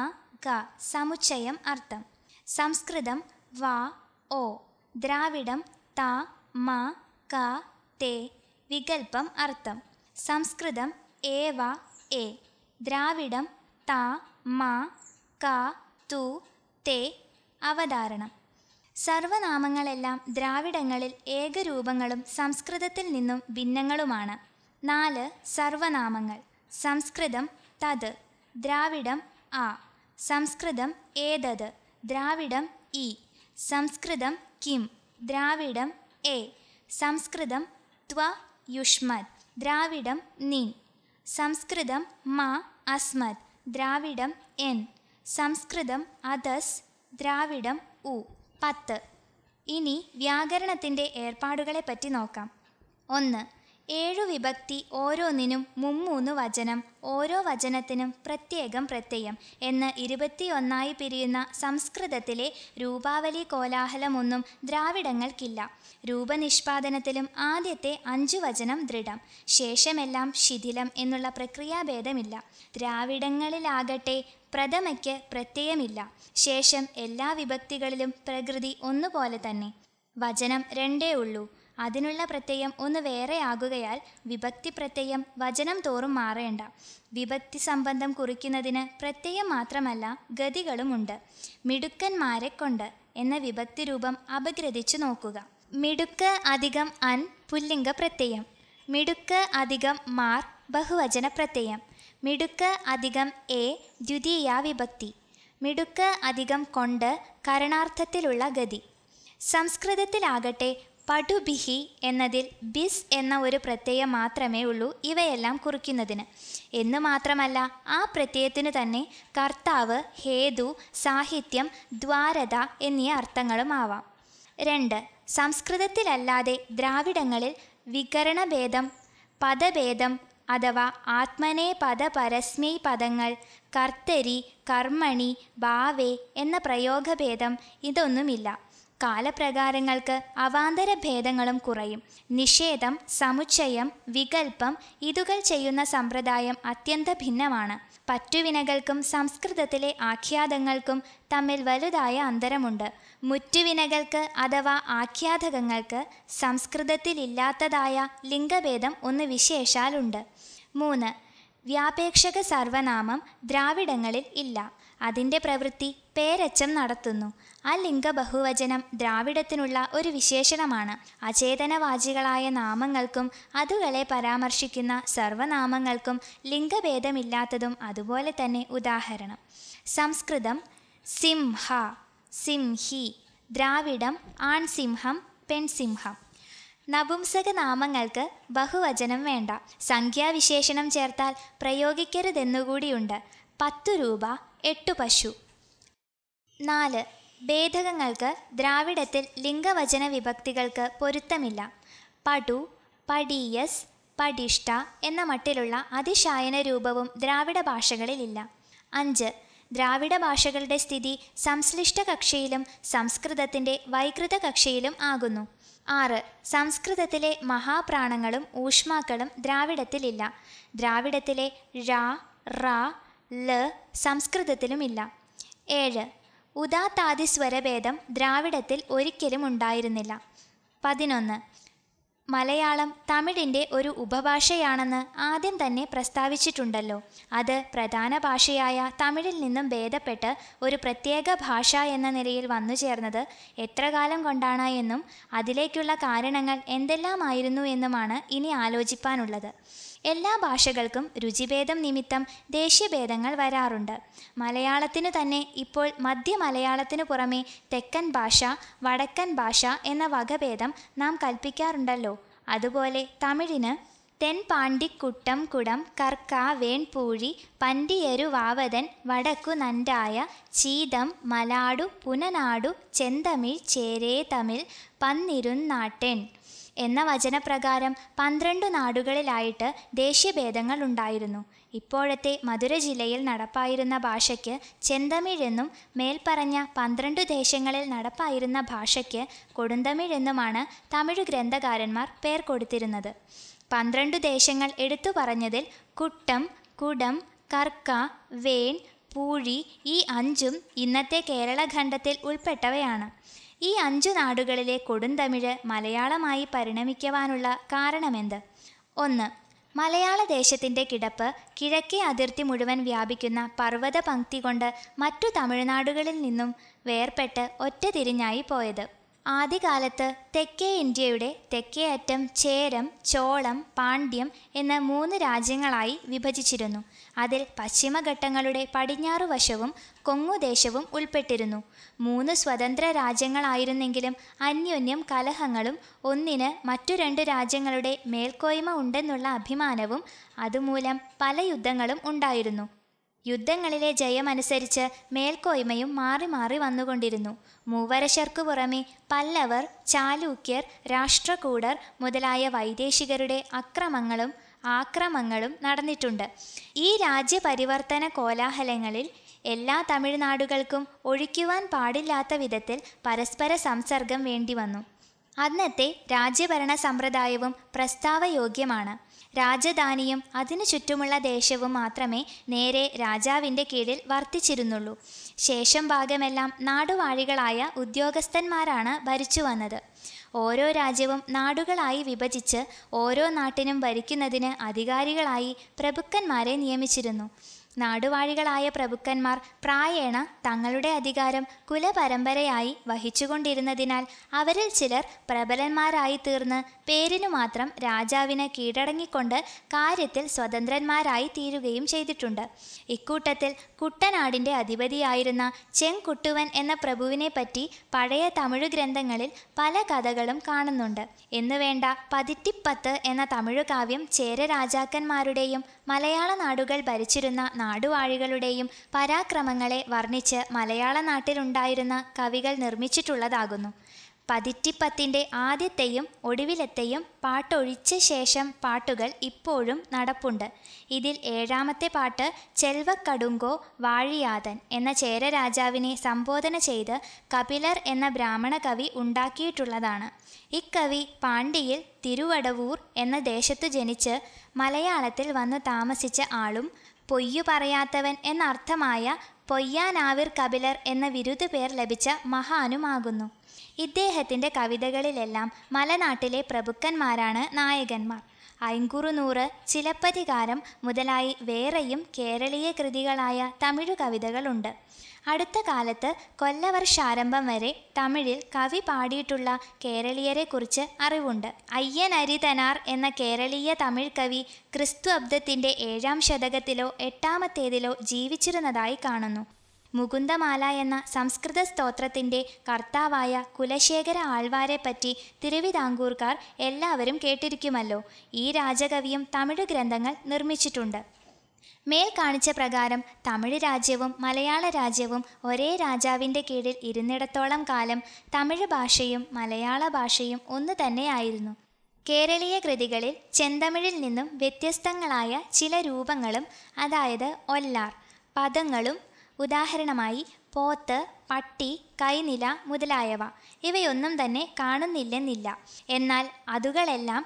ക സമുച്ചയം അർത്ഥം സംസ്കൃതം വ ഓ ദ്രാവിഡം ത മ ക തേ വികൽപ്പം അർത്ഥം സംസ്കൃതം ഏവ എ ദ്രാവിഡം ത മ ക തു തേ അവതാരണം സർവനാമങ്ങളെല്ലാം ദ്രാവിഡങ്ങളിൽ ഏകരൂപങ്ങളും സംസ്കൃതത്തിൽ നിന്നും ഭിന്നങ്ങളുമാണ് നാല് സർവനാമങ്ങൾ സംസ്കൃതം തത് ദ്രാവിഡം ആ സംസ്കൃതം ഏതത് ദ്രാവിഡം ഇ സംസ്കൃതം കിം ദ്രാവിഡം എ സംസ്കൃതം ത്വ യുഷ്മത് ദ്രാവിഡം നിൻ സംസ്കൃതം മ അസ്മത് ദ്രാവിഡം എൻ സംസ്കൃതം അതസ് ദ്രാവിഡം ഉ പത്ത് ഇനി വ്യാകരണത്തിൻ്റെ ഏർപ്പാടുകളെപ്പറ്റി നോക്കാം ഒന്ന് ഏഴു വിഭക്തി ഓരോന്നിനും മുമ്മൂന്ന് വചനം ഓരോ വചനത്തിനും പ്രത്യേകം പ്രത്യയം എന്ന് ഇരുപത്തിയൊന്നായി പിരിയുന്ന സംസ്കൃതത്തിലെ രൂപാവലി കോലാഹലമൊന്നും ദ്രാവിഡങ്ങൾക്കില്ല രൂപനിഷ്പാദനത്തിലും ആദ്യത്തെ അഞ്ചു വചനം ദൃഢം ശേഷമെല്ലാം ശിഥിലം എന്നുള്ള പ്രക്രിയാഭേദമില്ല ദ്രാവിഡങ്ങളിലാകട്ടെ പ്രഥമയ്ക്ക് പ്രത്യയമില്ല ശേഷം എല്ലാ വിഭക്തികളിലും പ്രകൃതി ഒന്നുപോലെ തന്നെ വചനം രണ്ടേ ഉള്ളൂ അതിനുള്ള പ്രത്യയം ഒന്ന് വേറെ ആകുകയാൽ വിഭക്തി പ്രത്യയം വചനം തോറും മാറേണ്ട വിഭക്തി സംബന്ധം കുറിക്കുന്നതിന് പ്രത്യയം മാത്രമല്ല ഗതികളുമുണ്ട് മിടുക്കന്മാരെ കൊണ്ട് എന്ന വിഭക്തി രൂപം അപഗ്രഥിച്ചു നോക്കുക മിടുക്ക് അധികം അൻ പുല്ലിംഗ പ്രത്യയം മിടുക്ക് അധികം മാർ ബഹുവചന പ്രത്യയം മിടുക്ക് അധികം എ ദ്വിതീയ വിഭക്തി മിടുക്ക് അധികം കൊണ്ട് കരണാർത്ഥത്തിലുള്ള ഗതി സംസ്കൃതത്തിലാകട്ടെ പടുബിഹി എന്നതിൽ ബിസ് എന്ന ഒരു പ്രത്യയം മാത്രമേ ഉള്ളൂ ഇവയെല്ലാം കുറിക്കുന്നതിന് എന്ന് മാത്രമല്ല ആ പ്രത്യയത്തിന് തന്നെ കർത്താവ് ഹേതു സാഹിത്യം ദ്വാരത എന്നീ അർത്ഥങ്ങളും ആവാം രണ്ട് സംസ്കൃതത്തിലല്ലാതെ ദ്രാവിഡങ്ങളിൽ വികരണഭേദം പദഭേദം അഥവാ ആത്മനെ പദ പരസ്മൈ പദങ്ങൾ കർത്തരി കർമ്മണി ഭാവേ എന്ന പ്രയോഗഭേദം ഇതൊന്നുമില്ല കാലപ്രകാരങ്ങൾക്ക് അവാന്തര ഭേദങ്ങളും കുറയും നിഷേധം സമുച്ചയം വികൽപ്പം ഇതുകൾ ചെയ്യുന്ന സമ്പ്രദായം അത്യന്ത ഭിന്നമാണ് പറ്റുവിനകൾക്കും സംസ്കൃതത്തിലെ ആഖ്യാതങ്ങൾക്കും തമ്മിൽ വലുതായ അന്തരമുണ്ട് മുറ്റുവിനകൾക്ക് അഥവാ ആഖ്യാതകങ്ങൾക്ക് സംസ്കൃതത്തിലില്ലാത്തതായ ലിംഗഭേദം ഒന്ന് വിശേഷാലുണ്ട് മൂന്ന് വ്യാപേക്ഷക സർവനാമം ദ്രാവിഡങ്ങളിൽ ഇല്ല അതിൻ്റെ പ്രവൃത്തി പേരച്ചം നടത്തുന്നു ആ ലിംഗ ബഹുവചനം ദ്രാവിഡത്തിനുള്ള ഒരു വിശേഷണമാണ് അചേതനവാചികളായ നാമങ്ങൾക്കും അതുകളെ പരാമർശിക്കുന്ന സർവനാമങ്ങൾക്കും ലിംഗഭേദമില്ലാത്തതും അതുപോലെ തന്നെ ഉദാഹരണം സംസ്കൃതം സിംഹ സിംഹി ദ്രാവിഡം ആൺസിംഹം പെൺസിംഹം നാമങ്ങൾക്ക് ബഹുവചനം വേണ്ട സംഖ്യാവിശേഷണം ചേർത്താൽ പ്രയോഗിക്കരുതെന്നുകൂടിയുണ്ട് പത്തു രൂപ എട്ടു പശു നാല് ഭേദകങ്ങൾക്ക് ദ്രാവിഡത്തിൽ ലിംഗവചന വിഭക്തികൾക്ക് പൊരുത്തമില്ല പടു പടീയസ് പടിഷ്ഠ എന്ന മട്ടിലുള്ള അതിശായന രൂപവും ദ്രാവിഡ ഭാഷകളിലില്ല അഞ്ച് ദ്രാവിഡ ഭാഷകളുടെ സ്ഥിതി സംശ്ലിഷ്ട കക്ഷിയിലും സംസ്കൃതത്തിൻ്റെ വൈകൃത കക്ഷിയിലും ആകുന്നു ആറ് സംസ്കൃതത്തിലെ മഹാപ്രാണങ്ങളും ഊഷ്മാക്കളും ദ്രാവിഡത്തിലില്ല ദ്രാവിഡത്തിലെ ഴ റ സംസ്കൃതത്തിലുമില്ല ഏഴ് ഉദാത്താതി സ്വരഭേദം ദ്രാവിഡത്തിൽ ഒരിക്കലും ഉണ്ടായിരുന്നില്ല പതിനൊന്ന് മലയാളം തമിഴിൻ്റെ ഒരു ഉപഭാഷയാണെന്ന് ആദ്യം തന്നെ പ്രസ്താവിച്ചിട്ടുണ്ടല്ലോ അത് പ്രധാന ഭാഷയായ തമിഴിൽ നിന്നും ഭേദപ്പെട്ട് ഒരു പ്രത്യേക ഭാഷ എന്ന നിലയിൽ വന്നു ചേർന്നത് എത്ര കാലം കൊണ്ടാണ് എന്നും അതിലേക്കുള്ള കാരണങ്ങൾ എന്തെല്ലാമായിരുന്നു എന്നുമാണ് ഇനി ആലോചിപ്പാനുള്ളത് എല്ലാ ഭാഷകൾക്കും രുചിഭേദം നിമിത്തം ദേശീയഭേദങ്ങൾ വരാറുണ്ട് മലയാളത്തിനു തന്നെ ഇപ്പോൾ മധ്യ മലയാളത്തിനു പുറമെ തെക്കൻ ഭാഷ വടക്കൻ ഭാഷ എന്ന വകഭേദം നാം കൽപ്പിക്കാറുണ്ടല്ലോ അതുപോലെ തമിഴിന് തെൻപാണ്ടിക്കുട്ടം കുടം കർക്ക വേൺപൂഴി പണ്ടിയരു വാവതൻ വടക്കു നണ്ടായ ചീതം മലാടു പുനനാടു ചെന്തമിഴ് ചേരേ തമിഴ് പന്നിരുന്നാട്ടേൻ എന്ന വചനപ്രകാരം പന്ത്രണ്ടു നാടുകളിലായിട്ട് ദേശീയഭേദങ്ങൾ ഉണ്ടായിരുന്നു ഇപ്പോഴത്തെ മധുര ജില്ലയിൽ നടപ്പായിരുന്ന ഭാഷയ്ക്ക് ചെന്തമിഴെന്നും മേൽപ്പറഞ്ഞ പന്ത്രണ്ടു ദേശങ്ങളിൽ നടപ്പായിരുന്ന ഭാഷയ്ക്ക് കൊടുന്തമിഴെന്നുമാണ് തമിഴ് ഗ്രന്ഥകാരന്മാർ പേർ കൊടുത്തിരുന്നത് പന്ത്രണ്ടു ദേശങ്ങൾ എടുത്തു പറഞ്ഞതിൽ കുട്ടം കുടം കർക്ക വേൺ പൂഴി ഈ അഞ്ചും ഇന്നത്തെ കേരള ഉൾപ്പെട്ടവയാണ് ഈ അഞ്ചു നാടുകളിലെ കൊടുന്തമിഴ് മലയാളമായി പരിണമിക്കുവാനുള്ള കാരണമെന്ത് ഒന്ന് മലയാള ദേശത്തിൻ്റെ കിടപ്പ് കിഴക്കേ അതിർത്തി മുഴുവൻ വ്യാപിക്കുന്ന പർവ്വത പങ്ക്തി കൊണ്ട് മറ്റു തമിഴ്നാടുകളിൽ നിന്നും വേർപെട്ട് ഒറ്റതിരിഞ്ഞായി പോയത് ആദ്യകാലത്ത് തെക്കേ ഇന്ത്യയുടെ തെക്കേ അറ്റം ചേരം ചോളം പാണ്ഡ്യം എന്ന മൂന്ന് രാജ്യങ്ങളായി വിഭജിച്ചിരുന്നു അതിൽ പശ്ചിമഘട്ടങ്ങളുടെ പടിഞ്ഞാറ് വശവും കൊങ്ങുദേശവും ഉൾപ്പെട്ടിരുന്നു മൂന്ന് സ്വതന്ത്ര രാജ്യങ്ങളായിരുന്നെങ്കിലും അന്യോന്യം കലഹങ്ങളും ഒന്നിന് മറ്റു രണ്ട് രാജ്യങ്ങളുടെ മേൽക്കോയ്മ ഉണ്ടെന്നുള്ള അഭിമാനവും അതുമൂലം പല യുദ്ധങ്ങളും ഉണ്ടായിരുന്നു യുദ്ധങ്ങളിലെ ജയമനുസരിച്ച് മേൽക്കോയ്മയും മാറി മാറി വന്നുകൊണ്ടിരുന്നു മൂവരശർക്കു പുറമെ പല്ലവർ ചാലൂക്യർ രാഷ്ട്രകൂടർ മുതലായ വൈദേശികരുടെ അക്രമങ്ങളും ആക്രമങ്ങളും നടന്നിട്ടുണ്ട് ഈ രാജ്യപരിവർത്തന കോലാഹലങ്ങളിൽ എല്ലാ തമിഴ്നാടുകൾക്കും ഒഴിക്കുവാൻ പാടില്ലാത്ത വിധത്തിൽ പരസ്പര സംസർഗം വേണ്ടി വന്നു അന്നത്തെ രാജ്യഭരണ സമ്പ്രദായവും പ്രസ്താവയോഗ്യമാണ് രാജധാനിയും അതിനു ചുറ്റുമുള്ള ദേശവും മാത്രമേ നേരെ രാജാവിൻ്റെ കീഴിൽ വർത്തിച്ചിരുന്നുള്ളൂ ശേഷം ഭാഗമെല്ലാം നാടുവാഴികളായ ഉദ്യോഗസ്ഥന്മാരാണ് ഭരിച്ചു വന്നത് ഓരോ രാജ്യവും നാടുകളായി വിഭജിച്ച് ഓരോ നാട്ടിനും ഭരിക്കുന്നതിന് അധികാരികളായി പ്രഭുക്കന്മാരെ നിയമിച്ചിരുന്നു നാടുവാഴികളായ പ്രഭുക്കന്മാർ പ്രായേണ തങ്ങളുടെ അധികാരം കുലപരമ്പരയായി വഹിച്ചുകൊണ്ടിരുന്നതിനാൽ അവരിൽ ചിലർ പ്രബലന്മാരായി തീർന്ന് പേരിനു മാത്രം രാജാവിനെ കീഴടങ്ങിക്കൊണ്ട് കാര്യത്തിൽ സ്വതന്ത്രന്മാരായി തീരുകയും ചെയ്തിട്ടുണ്ട് ഇക്കൂട്ടത്തിൽ കുട്ടനാടിൻ്റെ അധിപതിയായിരുന്ന ചെങ്കുട്ടുവൻ എന്ന പ്രഭുവിനെ പറ്റി പഴയ തമിഴ് ഗ്രന്ഥങ്ങളിൽ പല കഥകളും കാണുന്നുണ്ട് എന്നുവേണ്ട പതിറ്റിപ്പത്ത് എന്ന തമിഴ് കാവ്യം ചേര രാജാക്കന്മാരുടെയും മലയാള നാടുകൾ ഭരിച്ചിരുന്ന നാടുവാഴികളുടെയും പരാക്രമങ്ങളെ വർണ്ണിച്ച് മലയാള നാട്ടിലുണ്ടായിരുന്ന കവികൾ നിർമ്മിച്ചിട്ടുള്ളതാകുന്നു പതിറ്റിപ്പത്തിൻ്റെ ആദ്യത്തെയും ഒടുവിലത്തെയും പാട്ടൊഴിച്ച ശേഷം പാട്ടുകൾ ഇപ്പോഴും നടപ്പുണ്ട് ഇതിൽ ഏഴാമത്തെ പാട്ട് ചെൽവക്കടുങ്കോ വാഴിയാതൻ എന്ന ചേര രാജാവിനെ സംബോധന ചെയ്ത് കപിലർ എന്ന ബ്രാഹ്മണ കവി ഉണ്ടാക്കിയിട്ടുള്ളതാണ് ഇക്കവി പാണ്ഡിയിൽ തിരുവടവൂർ എന്ന ദേശത്തു ജനിച്ച് മലയാളത്തിൽ വന്ന് താമസിച്ച ആളും പൊയ്യു പറയാത്തവൻ എന്നർത്ഥമായ പൊയ്യാനാവിർ കപിലർ എന്ന ബിരുദ പേർ ലഭിച്ച മഹാനുമാകുന്നു ഇദ്ദേഹത്തിൻ്റെ കവിതകളിലെല്ലാം മലനാട്ടിലെ പ്രഭുക്കന്മാരാണ് നായകന്മാർ ഐങ്കുറുനൂറ് ചിലപ്പതികാരം മുതലായി വേറെയും കേരളീയ കൃതികളായ തമിഴ് കവിതകളുണ്ട് അടുത്ത കാലത്ത് കൊല്ലവർഷാരംഭം വരെ തമിഴിൽ കവി പാടിയിട്ടുള്ള കേരളീയരെക്കുറിച്ച് അറിവുണ്ട് അയ്യൻ അരിതനാർ എന്ന കേരളീയ തമിഴ് കവി ക്രിസ്തു അബ്ദത്തിൻ്റെ ഏഴാം ശതകത്തിലോ എട്ടാമത്തേതിലോ ജീവിച്ചിരുന്നതായി കാണുന്നു മുകുന്ദമാല എന്ന സംസ്കൃത സ്തോത്രത്തിൻ്റെ കർത്താവായ കുലശേഖര പറ്റി തിരുവിതാംകൂർക്കാർ എല്ലാവരും കേട്ടിരിക്കുമല്ലോ ഈ രാജകവിയും തമിഴ് ഗ്രന്ഥങ്ങൾ നിർമ്മിച്ചിട്ടുണ്ട് മേൽ കാണിച്ച പ്രകാരം തമിഴ് രാജ്യവും മലയാള രാജ്യവും ഒരേ രാജാവിൻ്റെ കീഴിൽ ഇരുന്നിടത്തോളം കാലം തമിഴ് ഭാഷയും മലയാള ഭാഷയും ഒന്നു തന്നെയായിരുന്നു കേരളീയ കൃതികളിൽ ചെന്തമിഴിൽ നിന്നും വ്യത്യസ്തങ്ങളായ ചില രൂപങ്ങളും അതായത് ഒല്ലാർ പദങ്ങളും ഉദാഹരണമായി പോത്ത് പട്ടി കൈനില മുതലായവ ഇവയൊന്നും തന്നെ കാണുന്നില്ലെന്നില്ല എന്നാൽ അതുകളെല്ലാം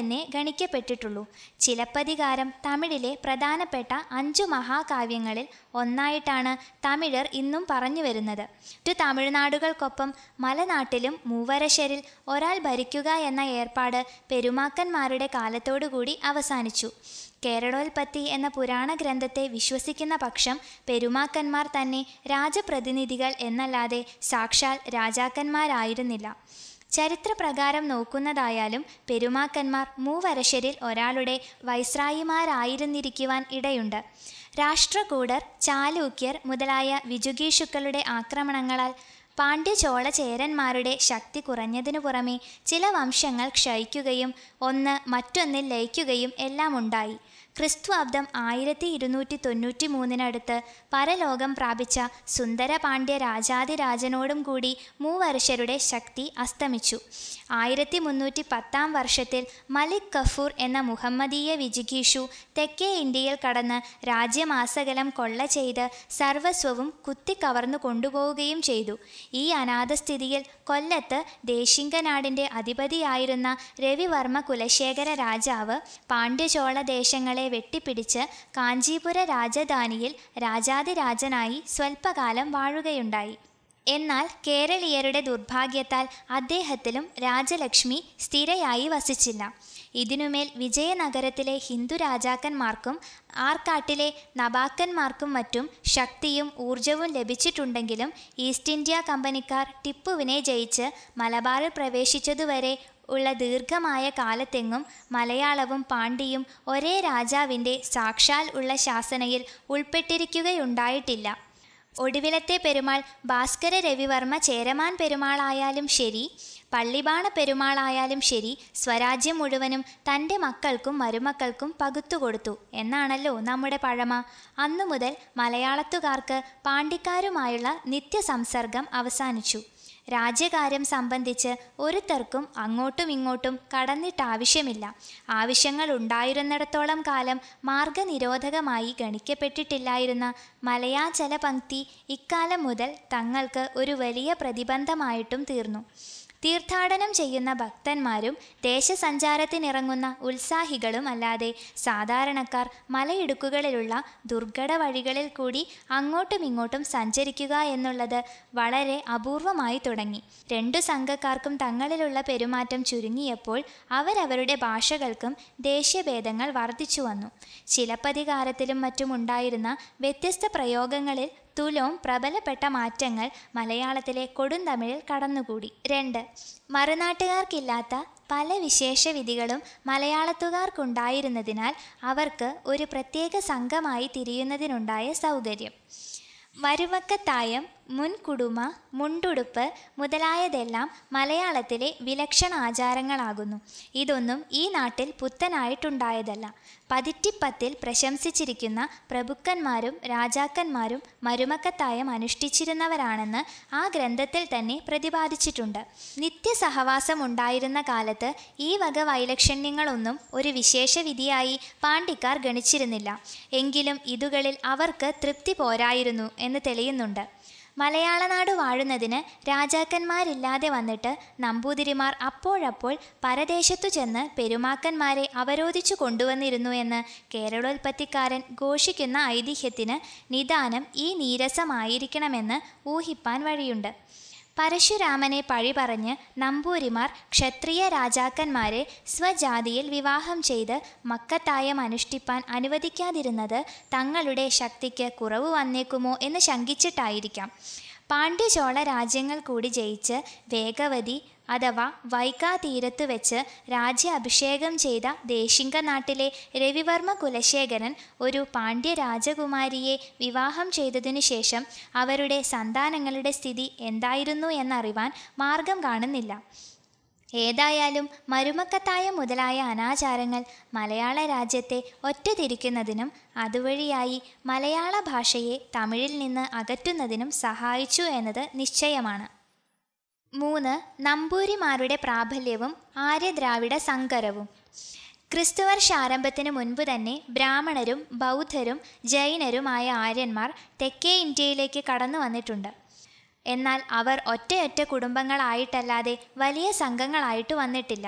എന്നെ ഗണിക്കപ്പെട്ടിട്ടുള്ളൂ ചിലപ്പതികാരം തമിഴിലെ പ്രധാനപ്പെട്ട അഞ്ചു മഹാകാവ്യങ്ങളിൽ ഒന്നായിട്ടാണ് തമിഴർ ഇന്നും പറഞ്ഞു വരുന്നത് മറ്റു തമിഴ്നാടുകൾക്കൊപ്പം മലനാട്ടിലും മൂവരശ്ശരിൽ ഒരാൾ ഭരിക്കുക എന്ന ഏർപ്പാട് പെരുമാക്കന്മാരുടെ കാലത്തോടുകൂടി അവസാനിച്ചു കേരളോൽപ്പത്തി എന്ന പുരാണ ഗ്രന്ഥത്തെ വിശ്വസിക്കുന്ന പക്ഷം പെരുമാക്കന്മാർ തന്നെ രാജപ്രതിനിധികൾ എന്നല്ലാതെ സാക്ഷാൽ രാജാക്കന്മാരായിരുന്നില്ല ചരിത്രപ്രകാരം നോക്കുന്നതായാലും പെരുമാക്കന്മാർ മൂവരശരിൽ ഒരാളുടെ വൈസ്രായിമാരായിരുന്നിരിക്കുവാൻ ഇടയുണ്ട് രാഷ്ട്രകൂടർ ചാലൂക്യർ മുതലായ വിജുഗീഷുക്കളുടെ ആക്രമണങ്ങളാൽ പാണ്ഡ്യചോള ചേരന്മാരുടെ ശക്തി കുറഞ്ഞതിനു പുറമെ ചില വംശങ്ങൾ ക്ഷയിക്കുകയും ഒന്ന് മറ്റൊന്നിൽ ലയിക്കുകയും എല്ലാം ഉണ്ടായി ക്രിസ്തു അബ്ദം ആയിരത്തി ഇരുന്നൂറ്റി തൊണ്ണൂറ്റി മൂന്നിനടുത്ത് പരലോകം പ്രാപിച്ച സുന്ദര പാണ്ഡ്യ രാജാതിരാജനോടും കൂടി മൂവർഷരുടെ ശക്തി അസ്തമിച്ചു ആയിരത്തി മുന്നൂറ്റി പത്താം വർഷത്തിൽ മലിക് കഫൂർ എന്ന മുഹമ്മദീയ വിജിഗീഷു തെക്കേ ഇന്ത്യയിൽ കടന്ന് രാജ്യമാസകലം കൊള്ള ചെയ്ത് സർവസ്വവും കുത്തിക്കവർന്നു കൊണ്ടുപോവുകയും ചെയ്തു ഈ അനാഥസ്ഥിതിയിൽ കൊല്ലത്ത് ദേശിംഗനാടിൻ്റെ അധിപതിയായിരുന്ന രവിവർമ്മ കുലശേഖര രാജാവ് പാണ്ഡ്യചോള ദേശങ്ങളെ വെട്ടിപ്പിടിച്ച് കാഞ്ചീപുര രാജധാനിയിൽ രാജാതിരാജനായി സ്വൽപ്പകാലം വാഴുകയുണ്ടായി എന്നാൽ കേരളീയരുടെ ദുർഭാഗ്യത്താൽ അദ്ദേഹത്തിലും രാജലക്ഷ്മി സ്ഥിരയായി വസിച്ചില്ല ഇതിനുമേൽ വിജയനഗരത്തിലെ ഹിന്ദു രാജാക്കന്മാർക്കും ആർക്കാട്ടിലെ നബാക്കന്മാർക്കും മറ്റും ശക്തിയും ഊർജവും ലഭിച്ചിട്ടുണ്ടെങ്കിലും ഈസ്റ്റ് ഇന്ത്യ കമ്പനിക്കാർ ടിപ്പുവിനെ ജയിച്ച് മലബാറിൽ പ്രവേശിച്ചതുവരെ ഉള്ള ദീർഘമായ കാലത്തെങ്ങും മലയാളവും പാണ്ഡിയും ഒരേ രാജാവിൻ്റെ സാക്ഷാൽ ഉള്ള ശാസനയിൽ ഉൾപ്പെട്ടിരിക്കുകയുണ്ടായിട്ടില്ല ഒടുവിലത്തെ പെരുമാൾ ഭാസ്കര രവിവർമ്മ ചേരമാൻ പെരുമാളായാലും ശരി പള്ളിബാണ പെരുമാളായാലും ശരി സ്വരാജ്യം മുഴുവനും തൻ്റെ മക്കൾക്കും മരുമക്കൾക്കും പകുത്തുകൊടുത്തു എന്നാണല്ലോ നമ്മുടെ പഴമ അന്നു മുതൽ മലയാളത്തുകാർക്ക് പാണ്ഡിക്കാരുമായുള്ള നിത്യസംസർഗം അവസാനിച്ചു രാജ്യകാര്യം സംബന്ധിച്ച് ഒരുത്തർക്കും അങ്ങോട്ടും ഇങ്ങോട്ടും കടന്നിട്ടാവശ്യമില്ല ആവശ്യങ്ങൾ ഉണ്ടായിരുന്നിടത്തോളം കാലം മാർഗനിരോധകമായി ഗണിക്കപ്പെട്ടിട്ടില്ലായിരുന്ന മലയാചല പങ്ക്തി ഇക്കാലം മുതൽ തങ്ങൾക്ക് ഒരു വലിയ പ്രതിബന്ധമായിട്ടും തീർന്നു തീർത്ഥാടനം ചെയ്യുന്ന ഭക്തന്മാരും ദേശസഞ്ചാരത്തിനിറങ്ങുന്ന ഉത്സാഹികളും അല്ലാതെ സാധാരണക്കാർ മലയിടുക്കുകളിലുള്ള ദുർഘട വഴികളിൽ കൂടി അങ്ങോട്ടും ഇങ്ങോട്ടും സഞ്ചരിക്കുക എന്നുള്ളത് വളരെ അപൂർവമായി തുടങ്ങി രണ്ടു സംഘക്കാർക്കും തങ്ങളിലുള്ള പെരുമാറ്റം ചുരുങ്ങിയപ്പോൾ അവരവരുടെ ഭാഷകൾക്കും ദേശീയഭേദങ്ങൾ വർദ്ധിച്ചു വന്നു ചിലപ്പതികാരത്തിലും മറ്റും ഉണ്ടായിരുന്ന വ്യത്യസ്ത പ്രയോഗങ്ങളിൽ തുലോം പ്രബലപ്പെട്ട മാറ്റങ്ങൾ മലയാളത്തിലെ കൊടും തമിഴിൽ കടന്നുകൂടി രണ്ട് മറുനാട്ടുകാർക്കില്ലാത്ത പല വിശേഷ വിധികളും മലയാളത്തുകാർക്കുണ്ടായിരുന്നതിനാൽ അവർക്ക് ഒരു പ്രത്യേക സംഘമായി തിരിയുന്നതിനുണ്ടായ സൗകര്യം മരുമക്കത്തായം മുൻകുടുമ മുണ്ടുടുപ്പ് മുതലായതെല്ലാം മലയാളത്തിലെ വിലക്ഷണ ആചാരങ്ങളാകുന്നു ഇതൊന്നും ഈ നാട്ടിൽ പുത്തനായിട്ടുണ്ടായതല്ല പതിറ്റിപ്പത്തിൽ പ്രശംസിച്ചിരിക്കുന്ന പ്രഭുക്കന്മാരും രാജാക്കന്മാരും മരുമക്കത്തായം അനുഷ്ഠിച്ചിരുന്നവരാണെന്ന് ആ ഗ്രന്ഥത്തിൽ തന്നെ പ്രതിപാദിച്ചിട്ടുണ്ട് നിത്യസഹവാസം ഉണ്ടായിരുന്ന കാലത്ത് ഈ വക വൈലക്ഷണ്യങ്ങളൊന്നും ഒരു വിശേഷ വിധിയായി പാണ്ഡിക്കാർ ഗണിച്ചിരുന്നില്ല എങ്കിലും ഇതുകളിൽ അവർക്ക് തൃപ്തി പോരായിരുന്നു എന്ന് തെളിയുന്നുണ്ട് മലയാളനാട് വാഴുന്നതിന് രാജാക്കന്മാരില്ലാതെ വന്നിട്ട് നമ്പൂതിരിമാർ അപ്പോഴപ്പോൾ പരദേശത്തു ചെന്ന് പെരുമാക്കന്മാരെ അവരോധിച്ചു കൊണ്ടുവന്നിരുന്നു എന്ന് കേരളോൽപ്പത്തിക്കാരൻ ഘോഷിക്കുന്ന ഐതിഹ്യത്തിന് നിദാനം ഈ നീരസമായിരിക്കണമെന്ന് ഊഹിപ്പാൻ വഴിയുണ്ട് പരശുരാമനെ പഴി പറഞ്ഞ് നമ്പൂതിരിമാർ ക്ഷത്രിയ രാജാക്കന്മാരെ സ്വജാതിയിൽ വിവാഹം ചെയ്ത് മക്കത്തായം അനുഷ്ഠിപ്പാൻ അനുവദിക്കാതിരുന്നത് തങ്ങളുടെ ശക്തിക്ക് കുറവ് വന്നേക്കുമോ എന്ന് ശങ്കിച്ചിട്ടായിരിക്കാം പാണ്ഡ്യചോള രാജ്യങ്ങൾ കൂടി ജയിച്ച് വേഗവതി അഥവാ വൈകാതീരത്ത് വെച്ച് രാജ്യാഭിഷേകം ചെയ്ത ദേശിംഗ നാട്ടിലെ രവിവർമ്മ കുലശേഖരൻ ഒരു പാണ്ഡ്യ രാജകുമാരിയെ വിവാഹം ചെയ്തതിനു ശേഷം അവരുടെ സന്താനങ്ങളുടെ സ്ഥിതി എന്തായിരുന്നു എന്നറിവാൻ മാർഗം കാണുന്നില്ല ഏതായാലും മരുമക്കത്തായ മുതലായ അനാചാരങ്ങൾ മലയാള രാജ്യത്തെ ഒറ്റതിരിക്കുന്നതിനും അതുവഴിയായി മലയാള ഭാഷയെ തമിഴിൽ നിന്ന് അകറ്റുന്നതിനും സഹായിച്ചു എന്നത് നിശ്ചയമാണ് മൂന്ന് നമ്പൂരിമാരുടെ പ്രാബല്യവും ആര്യദ്രാവിഡ സങ്കരവും ക്രിസ്തുവർഷ ആരംഭത്തിന് മുൻപ് തന്നെ ബ്രാഹ്മണരും ബൗദ്ധരും ജൈനരുമായ ആര്യന്മാർ തെക്കേ ഇന്ത്യയിലേക്ക് കടന്നു വന്നിട്ടുണ്ട് എന്നാൽ അവർ ഒറ്റയൊറ്റ കുടുംബങ്ങളായിട്ടല്ലാതെ വലിയ സംഘങ്ങളായിട്ട് വന്നിട്ടില്ല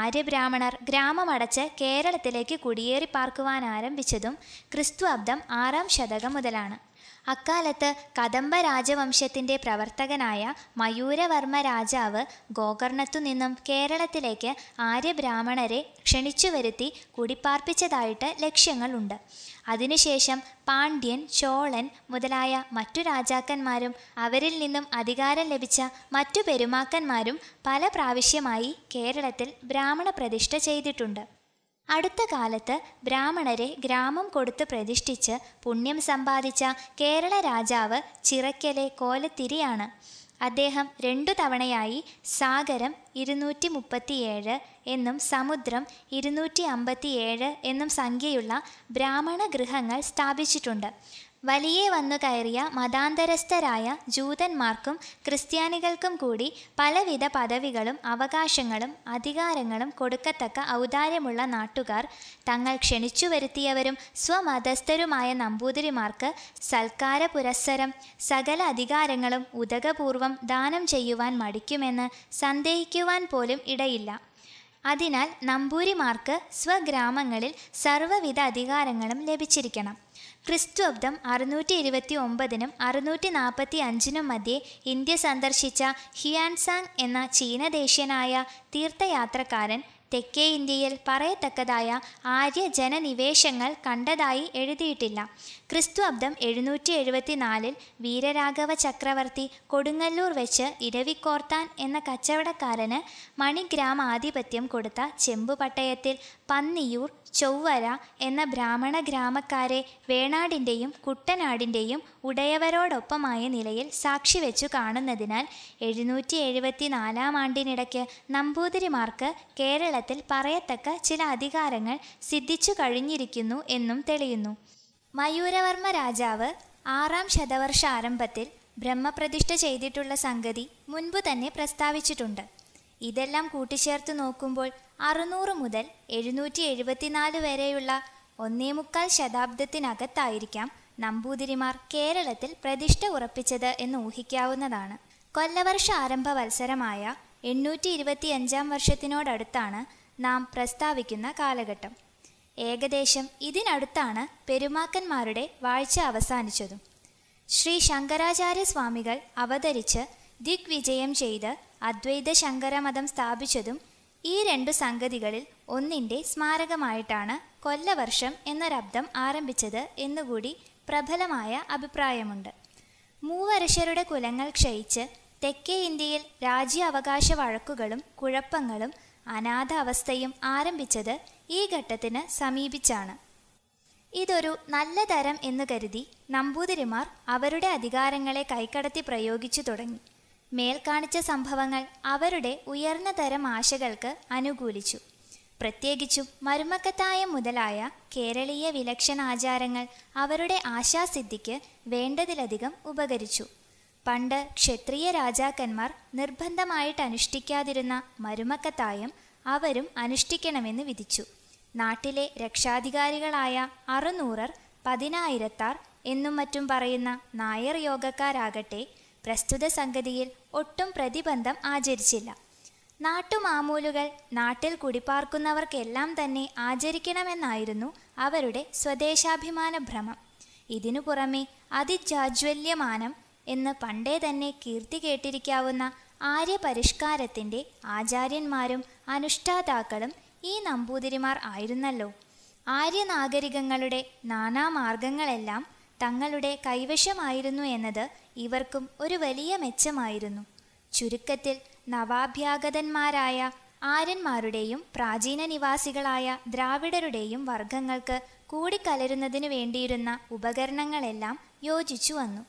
ആര്യബ്രാഹ്മണർ ഗ്രാമമടച്ച് കേരളത്തിലേക്ക് കുടിയേറി പാർക്കുവാൻ ആരംഭിച്ചതും ക്രിസ്തു അബ്ദം ആറാം ശതകം മുതലാണ് അക്കാലത്ത് കദംബ രാജവംശത്തിൻ്റെ പ്രവർത്തകനായ മയൂരവർമ്മ രാജാവ് ഗോകർണത്തുനിന്നും കേരളത്തിലേക്ക് ആര്യബ്രാഹ്മണരെ ക്ഷണിച്ചു വരുത്തി കുടിപ്പാർപ്പിച്ചതായിട്ട് ലക്ഷ്യങ്ങളുണ്ട് അതിനുശേഷം പാണ്ഡ്യൻ ചോളൻ മുതലായ മറ്റു രാജാക്കന്മാരും അവരിൽ നിന്നും അധികാരം ലഭിച്ച മറ്റു പെരുമാക്കന്മാരും പല പ്രാവശ്യമായി കേരളത്തിൽ ബ്രാഹ്മണ പ്രതിഷ്ഠ ചെയ്തിട്ടുണ്ട് അടുത്ത കാലത്ത് ബ്രാഹ്മണരെ ഗ്രാമം കൊടുത്ത് പ്രതിഷ്ഠിച്ച് പുണ്യം സമ്പാദിച്ച കേരള രാജാവ് ചിറക്കലെ കോലത്തിരിയാണ് അദ്ദേഹം രണ്ടു തവണയായി സാഗരം ഇരുന്നൂറ്റി മുപ്പത്തിയേഴ് എന്നും സമുദ്രം ഇരുന്നൂറ്റി അമ്പത്തിയേഴ് എന്നും സംഖ്യയുള്ള ബ്രാഹ്മണ ഗൃഹങ്ങൾ സ്ഥാപിച്ചിട്ടുണ്ട് വലിയെ വന്നു കയറിയ മതാന്തരസ്ഥരായ ജൂതന്മാർക്കും ക്രിസ്ത്യാനികൾക്കും കൂടി പലവിധ പദവികളും അവകാശങ്ങളും അധികാരങ്ങളും കൊടുക്കത്തക്ക ഔദാര്യമുള്ള നാട്ടുകാർ തങ്ങൾ ക്ഷണിച്ചു വരുത്തിയവരും സ്വമതസ്ഥരുമായ നമ്പൂതിരിമാർക്ക് സൽക്കാര പുരസ്സരം സകല അധികാരങ്ങളും ഉദകപൂർവം ദാനം ചെയ്യുവാൻ മടിക്കുമെന്ന് സന്ദേഹിക്കുവാൻ പോലും ഇടയില്ല അതിനാൽ നമ്പൂരിമാർക്ക് സ്വഗ്രാമങ്ങളിൽ സർവ്വവിധ അധികാരങ്ങളും ലഭിച്ചിരിക്കണം ക്രിസ്തുബ്ദം അറുന്നൂറ്റി ഇരുപത്തി ഒമ്പതിനും അറുന്നൂറ്റി നാൽപ്പത്തി അഞ്ചിനും മധ്യേ ഇന്ത്യ സന്ദർശിച്ച ഹിയാൻസാങ് എന്ന ചീന തീർത്ഥയാത്രക്കാരൻ തെക്കേ ഇന്ത്യയിൽ പറയത്തക്കതായ ആര്യ ജനനിവേശങ്ങൾ കണ്ടതായി എഴുതിയിട്ടില്ല ക്രിസ്തു അബ്ദം എഴുന്നൂറ്റി എഴുപത്തിനാലിൽ വീരരാഘവ ചക്രവർത്തി കൊടുങ്ങല്ലൂർ വെച്ച് ഇരവിക്കോർത്താൻ എന്ന കച്ചവടക്കാരന് മണിഗ്രാമാധിപത്യം കൊടുത്ത ചെമ്പുപട്ടയത്തിൽ പന്നിയൂർ ചൊവ്വര എന്ന ബ്രാഹ്മണ ഗ്രാമക്കാരെ വേണാടിൻ്റെയും കുട്ടനാടിൻ്റെയും ഉടയവരോടൊപ്പമായ നിലയിൽ സാക്ഷി വെച്ചു കാണുന്നതിനാൽ എഴുന്നൂറ്റി എഴുപത്തി നാലാം ആണ്ടിനിടയ്ക്ക് നമ്പൂതിരിമാർക്ക് കേരളത്തിൽ പറയത്തക്ക ചില അധികാരങ്ങൾ സിദ്ധിച്ചു കഴിഞ്ഞിരിക്കുന്നു എന്നും തെളിയുന്നു മയൂരവർമ്മ രാജാവ് ആറാം ശതവർഷ ആരംഭത്തിൽ ബ്രഹ്മപ്രതിഷ്ഠ ചെയ്തിട്ടുള്ള സംഗതി മുൻപ് തന്നെ പ്രസ്താവിച്ചിട്ടുണ്ട് ഇതെല്ലാം കൂട്ടിച്ചേർത്ത് നോക്കുമ്പോൾ അറുന്നൂറ് മുതൽ എഴുന്നൂറ്റി എഴുപത്തിനാല് വരെയുള്ള ഒന്നേ മുക്കാൽ ശതാബ്ദത്തിനകത്തായിരിക്കാം നമ്പൂതിരിമാർ കേരളത്തിൽ പ്രതിഷ്ഠ ഉറപ്പിച്ചത് എന്ന് ഊഹിക്കാവുന്നതാണ് കൊല്ലവർഷ ആരംഭ വത്സരമായ എണ്ണൂറ്റി ഇരുപത്തിയഞ്ചാം വർഷത്തിനോടടുത്താണ് നാം പ്രസ്താവിക്കുന്ന കാലഘട്ടം ഏകദേശം ഇതിനടുത്താണ് പെരുമാക്കന്മാരുടെ വാഴ്ച അവസാനിച്ചതും ശ്രീ ശങ്കരാചാര്യ സ്വാമികൾ അവതരിച്ച് ദിഗ്വിജയം ചെയ്ത് അദ്വൈത ശങ്കരമതം സ്ഥാപിച്ചതും ഈ രണ്ടു സംഗതികളിൽ ഒന്നിൻ്റെ സ്മാരകമായിട്ടാണ് കൊല്ലവർഷം എന്നൊരബ്ദം ആരംഭിച്ചത് എന്നുകൂടി പ്രബലമായ അഭിപ്രായമുണ്ട് മൂവരശരുടെ കുലങ്ങൾ ക്ഷയിച്ച് തെക്കേ ഇന്ത്യയിൽ രാജ്യാവകാശ വഴക്കുകളും കുഴപ്പങ്ങളും അനാഥ അവസ്ഥയും ആരംഭിച്ചത് ഈ ഘട്ടത്തിന് സമീപിച്ചാണ് ഇതൊരു നല്ല തരം എന്ന് കരുതി നമ്പൂതിരിമാർ അവരുടെ അധികാരങ്ങളെ കൈക്കടത്തി പ്രയോഗിച്ചു തുടങ്ങി മേൽക്കാണിച്ച സംഭവങ്ങൾ അവരുടെ ഉയർന്ന തരം ആശകൾക്ക് അനുകൂലിച്ചു പ്രത്യേകിച്ചും മരുമക്കത്തായ മുതലായ കേരളീയ വിലക്ഷണാചാരങ്ങൾ അവരുടെ ആശാസിദ്ധിക്ക് വേണ്ടതിലധികം ഉപകരിച്ചു പണ്ട് ക്ഷത്രിയ രാജാക്കന്മാർ നിർബന്ധമായിട്ട് അനുഷ്ഠിക്കാതിരുന്ന മരുമക്കത്തായം അവരും അനുഷ്ഠിക്കണമെന്ന് വിധിച്ചു നാട്ടിലെ രക്ഷാധികാരികളായ അറുനൂറർ പതിനായിരത്താർ എന്നും മറ്റും പറയുന്ന നായർ യോഗക്കാരാകട്ടെ പ്രസ്തുത സംഗതിയിൽ ഒട്ടും പ്രതിബന്ധം ആചരിച്ചില്ല നാട്ടുമാമൂലുകൾ നാട്ടിൽ കുടിപ്പാർക്കുന്നവർക്കെല്ലാം തന്നെ ആചരിക്കണമെന്നായിരുന്നു അവരുടെ സ്വദേശാഭിമാന ഭ്രമം ഇതിനു പുറമെ അതിജാജ്വല്യമാനം എന്ന് പണ്ടേ തന്നെ കീർത്തി കേട്ടിരിക്കാവുന്ന ആര്യപരിഷ്കാരത്തിൻ്റെ ആചാര്യന്മാരും അനുഷ്ഠാതാക്കളും ഈ നമ്പൂതിരിമാർ ആയിരുന്നല്ലോ ആര്യനാഗരികങ്ങളുടെ നാനാമാർഗങ്ങളെല്ലാം തങ്ങളുടെ കൈവശമായിരുന്നു എന്നത് ഇവർക്കും ഒരു വലിയ മെച്ചമായിരുന്നു ചുരുക്കത്തിൽ നവാഭ്യാഗതന്മാരായ ആര്യന്മാരുടെയും പ്രാചീന നിവാസികളായ ദ്രാവിഡരുടെയും വർഗങ്ങൾക്ക് കൂടിക്കലരുന്നതിനു വേണ്ടിയിരുന്ന ഉപകരണങ്ങളെല്ലാം യോജിച്ചു വന്നു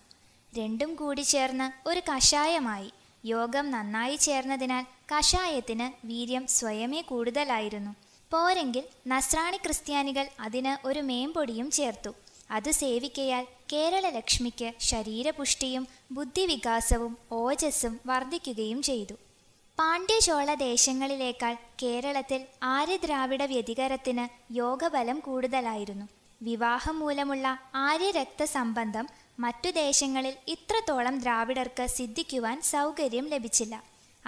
രണ്ടും കൂടി ചേർന്ന് ഒരു കഷായമായി യോഗം നന്നായി ചേർന്നതിനാൽ കഷായത്തിന് വീര്യം സ്വയമേ കൂടുതലായിരുന്നു പോരെങ്കിൽ നസ്രാണി ക്രിസ്ത്യാനികൾ അതിന് ഒരു മേമ്പൊടിയും ചേർത്തു അത് സേവിക്കയാൽ കേരള ലക്ഷ്മിക്ക് ശരീരപുഷ്ടിയും ബുദ്ധിവികാസവും ഓജസ്സും വർദ്ധിക്കുകയും ചെയ്തു പാണ്ഡ്യചോള ദേശങ്ങളിലേക്കാൾ കേരളത്തിൽ ആര്യദ്രാവിഡ വ്യതികരത്തിന് യോഗബലം കൂടുതലായിരുന്നു വിവാഹം മൂലമുള്ള ആര്യരക്തസംബന്ധം മറ്റു ദേശങ്ങളിൽ ഇത്രത്തോളം ദ്രാവിഡർക്ക് സിദ്ധിക്കുവാൻ സൗകര്യം ലഭിച്ചില്ല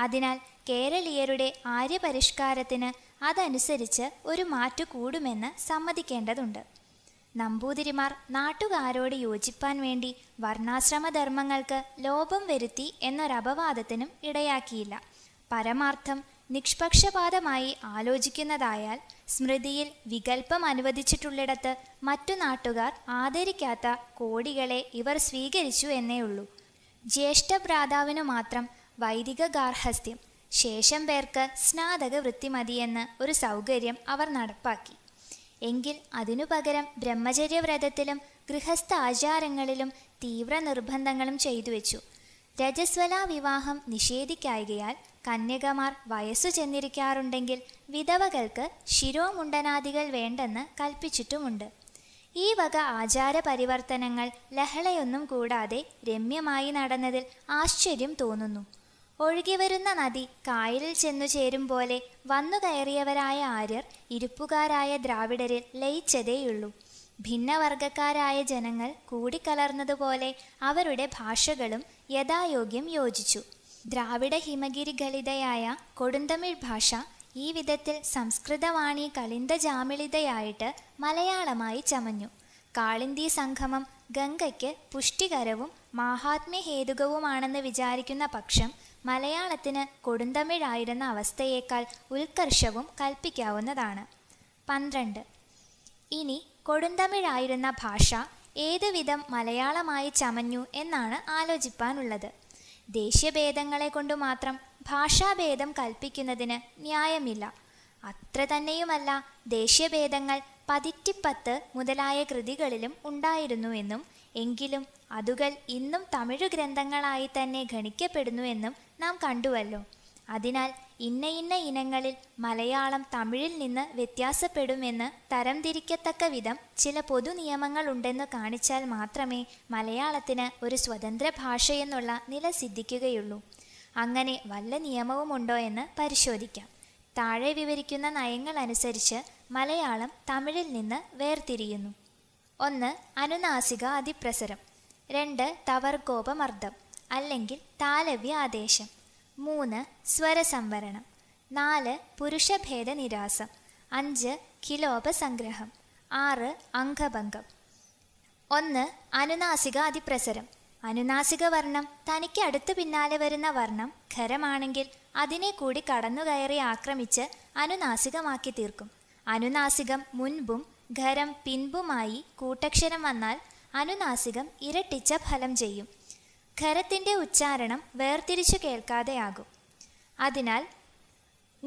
അതിനാൽ കേരളീയരുടെ ആര്യപരിഷ്കാരത്തിന് അതനുസരിച്ച് ഒരു മാറ്റു കൂടുമെന്ന് സമ്മതിക്കേണ്ടതുണ്ട് നമ്പൂതിരിമാർ നാട്ടുകാരോട് യോജിപ്പാൻ വേണ്ടി വർണ്ണാശ്രമധർമ്മങ്ങൾക്ക് ലോപം വരുത്തി എന്നൊരപവാദത്തിനും ഇടയാക്കിയില്ല പരമാർത്ഥം നിഷ്പക്ഷപാതമായി ആലോചിക്കുന്നതായാൽ സ്മൃതിയിൽ വികല്പം അനുവദിച്ചിട്ടുള്ളിടത്ത് മറ്റു നാട്ടുകാർ ആദരിക്കാത്ത കോടികളെ ഇവർ സ്വീകരിച്ചു എന്നേ ഉള്ളൂ ജ്യേഷ്ഠഭ്രാതാവിനു മാത്രം വൈദിക ഗാർഹസ്ഥ്യം ശേഷം പേർക്ക് സ്നാതക വൃത്തി മതിയെന്ന് ഒരു സൗകര്യം അവർ നടപ്പാക്കി എങ്കിൽ അതിനു പകരം ബ്രഹ്മചര്യവ്രതത്തിലും ഗൃഹസ്ഥ ആചാരങ്ങളിലും തീവ്ര നിർബന്ധങ്ങളും ചെയ്തു വെച്ചു രജസ്വലാ വിവാഹം നിഷേധിക്കായകയാൽ കന്യകമാർ വയസ്സു ചെന്നിരിക്കാറുണ്ടെങ്കിൽ വിധവകൾക്ക് ശിരോമുണ്ടനാദികൾ വേണ്ടെന്ന് കൽപ്പിച്ചിട്ടുമുണ്ട് ഈ വക ആചാരപരിവർത്തനങ്ങൾ ലഹളയൊന്നും കൂടാതെ രമ്യമായി നടന്നതിൽ ആശ്ചര്യം തോന്നുന്നു ഒഴുകിവരുന്ന നദി കായലിൽ ചെന്നു ചേരും പോലെ വന്നു കയറിയവരായ ആര്യർ ഇരുപ്പുകാരായ ദ്രാവിഡരിൽ ലയിച്ചതേയുള്ളൂ ഭിന്നവർഗക്കാരായ ജനങ്ങൾ കൂടിക്കലർന്നതുപോലെ അവരുടെ ഭാഷകളും യഥായോഗ്യം യോജിച്ചു ദ്രാവിഡ ഹിമഗിരികളിതയായ കൊടുന്തമിഴ് ഭാഷ ഈ വിധത്തിൽ സംസ്കൃതവാണി കലിന്ദ ജാമിളിതയായിട്ട് മലയാളമായി ചമഞ്ഞു കാളിന്തി സംഗമം ഗംഗയ്ക്ക് പുഷ്ടികരവും മാഹാത്മ്യഹേതുകവുമാണെന്ന് വിചാരിക്കുന്ന പക്ഷം മലയാളത്തിന് കൊടുന്തമിഴായിരുന്ന അവസ്ഥയേക്കാൾ ഉത്കർഷവും കൽപ്പിക്കാവുന്നതാണ് പന്ത്രണ്ട് ഇനി കൊടുന്തമിഴായിരുന്ന ഭാഷ ഏതുവിധം മലയാളമായി ചമഞ്ഞു എന്നാണ് ആലോചിപ്പാനുള്ളത് ദേശീയഭേദങ്ങളെ കൊണ്ട് മാത്രം ഭാഷാഭേദം കൽപ്പിക്കുന്നതിന് ന്യായമില്ല അത്ര തന്നെയുമല്ല ദേശീയഭേദങ്ങൾ പതിറ്റിപ്പത്ത് മുതലായ കൃതികളിലും ഉണ്ടായിരുന്നുവെന്നും എങ്കിലും അതുകൾ ഇന്നും തമിഴ് ഗ്രന്ഥങ്ങളായി തന്നെ ഗണിക്കപ്പെടുന്നുവെന്നും നാം കണ്ടുവല്ലോ അതിനാൽ ഇന്ന ഇന്ന ഇനങ്ങളിൽ മലയാളം തമിഴിൽ നിന്ന് വ്യത്യാസപ്പെടുമെന്ന് തരംതിരിക്കത്തക്ക വിധം ചില പൊതു നിയമങ്ങൾ ഉണ്ടെന്ന് കാണിച്ചാൽ മാത്രമേ മലയാളത്തിന് ഒരു സ്വതന്ത്ര ഭാഷയെന്നുള്ള നില സിദ്ധിക്കുകയുള്ളൂ അങ്ങനെ വല്ല നിയമവുമുണ്ടോ എന്ന് പരിശോധിക്കാം താഴെ വിവരിക്കുന്ന നയങ്ങൾ അനുസരിച്ച് മലയാളം തമിഴിൽ നിന്ന് വേർതിരിയുന്നു ഒന്ന് അനുനാസിക അതിപ്രസരം രണ്ട് തവർഗോപമർദ്ദം അല്ലെങ്കിൽ താലവ്യ ആദേശം മൂന്ന് സ്വരസംവരണം നാല് പുരുഷഭേദ നിരാസം അഞ്ച് കിലോപസംഗ്രഹം ആറ് അംഗഭംഗം ഒന്ന് അനുനാസിക അതിപ്രസരം അനുനാസിക വർണ്ണം തനിക്ക് അടുത്തു പിന്നാലെ വരുന്ന വർണ്ണം ഖരമാണെങ്കിൽ അതിനെ കൂടി കടന്നുകയറി ആക്രമിച്ച് അനുനാസികമാക്കി തീർക്കും അനുനാസികം മുൻപും ഖരം പിൻപുമായി കൂട്ടക്ഷരം വന്നാൽ അനുനാസികം ഇരട്ടിച്ച ഫലം ചെയ്യും ഖരത്തിൻ്റെ ഉച്ചാരണം വേർതിരിച്ചു കേൾക്കാതെയാകും അതിനാൽ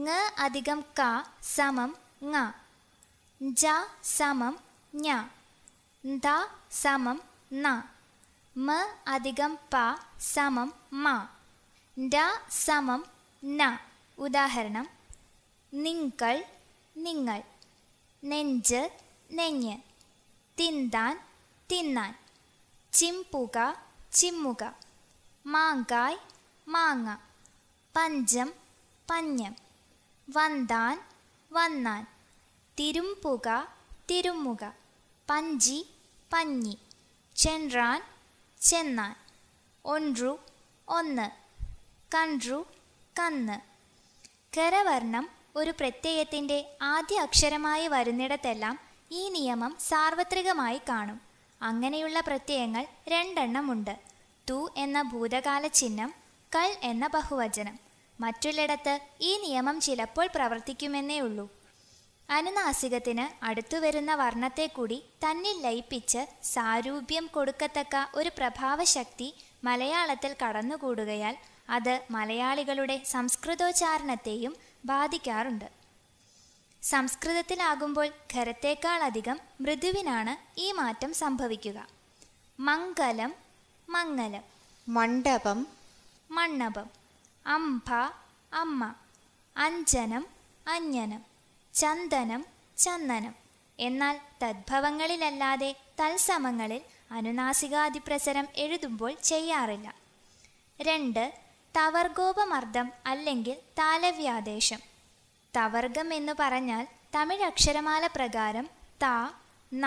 ങ അധികം ക സമം ങ ജ സമം ഞ ദ സമം ന മ അധികം പ സമം മ ഡ സമം ന ഉദാഹരണം നിങ്ങൾ നിങ്ങൾ നെഞ്ച് നെഞ്ഞ് തിന്താൻ തിന്നാൻ ചിമ്പുക ചിമ്മുക മാങ്കായ് മാങ്ങ പഞ്ചം പഞ്ഞം വന്താൻ വന്നാൻ തിരുമ്പുക തിരുമ്മുക പഞ്ചി പഞ്ഞി ചെൻറാൻ ചെന്നാൻ ഒൻറു ഒന്ന് കൺറു കന്ന് കരവർണം ഒരു പ്രത്യയത്തിൻ്റെ ആദ്യ അക്ഷരമായി വരുന്നിടത്തെല്ലാം ഈ നിയമം സാർവത്രികമായി കാണും അങ്ങനെയുള്ള പ്രത്യയങ്ങൾ രണ്ടെണ്ണമുണ്ട് തു എന്ന ഭൂതകാല ചിഹ്നം കൾ എന്ന ബഹുവചനം മറ്റുള്ളിടത്ത് ഈ നിയമം ചിലപ്പോൾ പ്രവർത്തിക്കുമെന്നേ ഉള്ളൂ അനുനാസികത്തിന് അടുത്തു വരുന്ന വർണ്ണത്തെ കൂടി തന്നിൽ ലയിപ്പിച്ച് സാരൂപ്യം കൊടുക്കത്തക്ക ഒരു പ്രഭാവശക്തി മലയാളത്തിൽ കടന്നുകൂടുകയാൽ അത് മലയാളികളുടെ സംസ്കൃതോച്ചാരണത്തെയും ബാധിക്കാറുണ്ട് സംസ്കൃതത്തിലാകുമ്പോൾ ഖരത്തേക്കാളധികം മൃദുവിനാണ് ഈ മാറ്റം സംഭവിക്കുക മംഗലം മംഗലം മണ്ഡപം മണ്ണപം അംഭ അമ്മ അഞ്ജനം അഞ്ജനം ചന്ദനം ചന്ദനം എന്നാൽ തദ്ഭവങ്ങളിലല്ലാതെ തത്സമങ്ങളിൽ അനുനാസികാതിപ്രസരം എഴുതുമ്പോൾ ചെയ്യാറില്ല രണ്ട് തവർഗോപമർദ്ദം അല്ലെങ്കിൽ താലവ്യാദേശം തവർഗം എന്ന് പറഞ്ഞാൽ തമിഴ് അക്ഷരമാല പ്രകാരം ത ന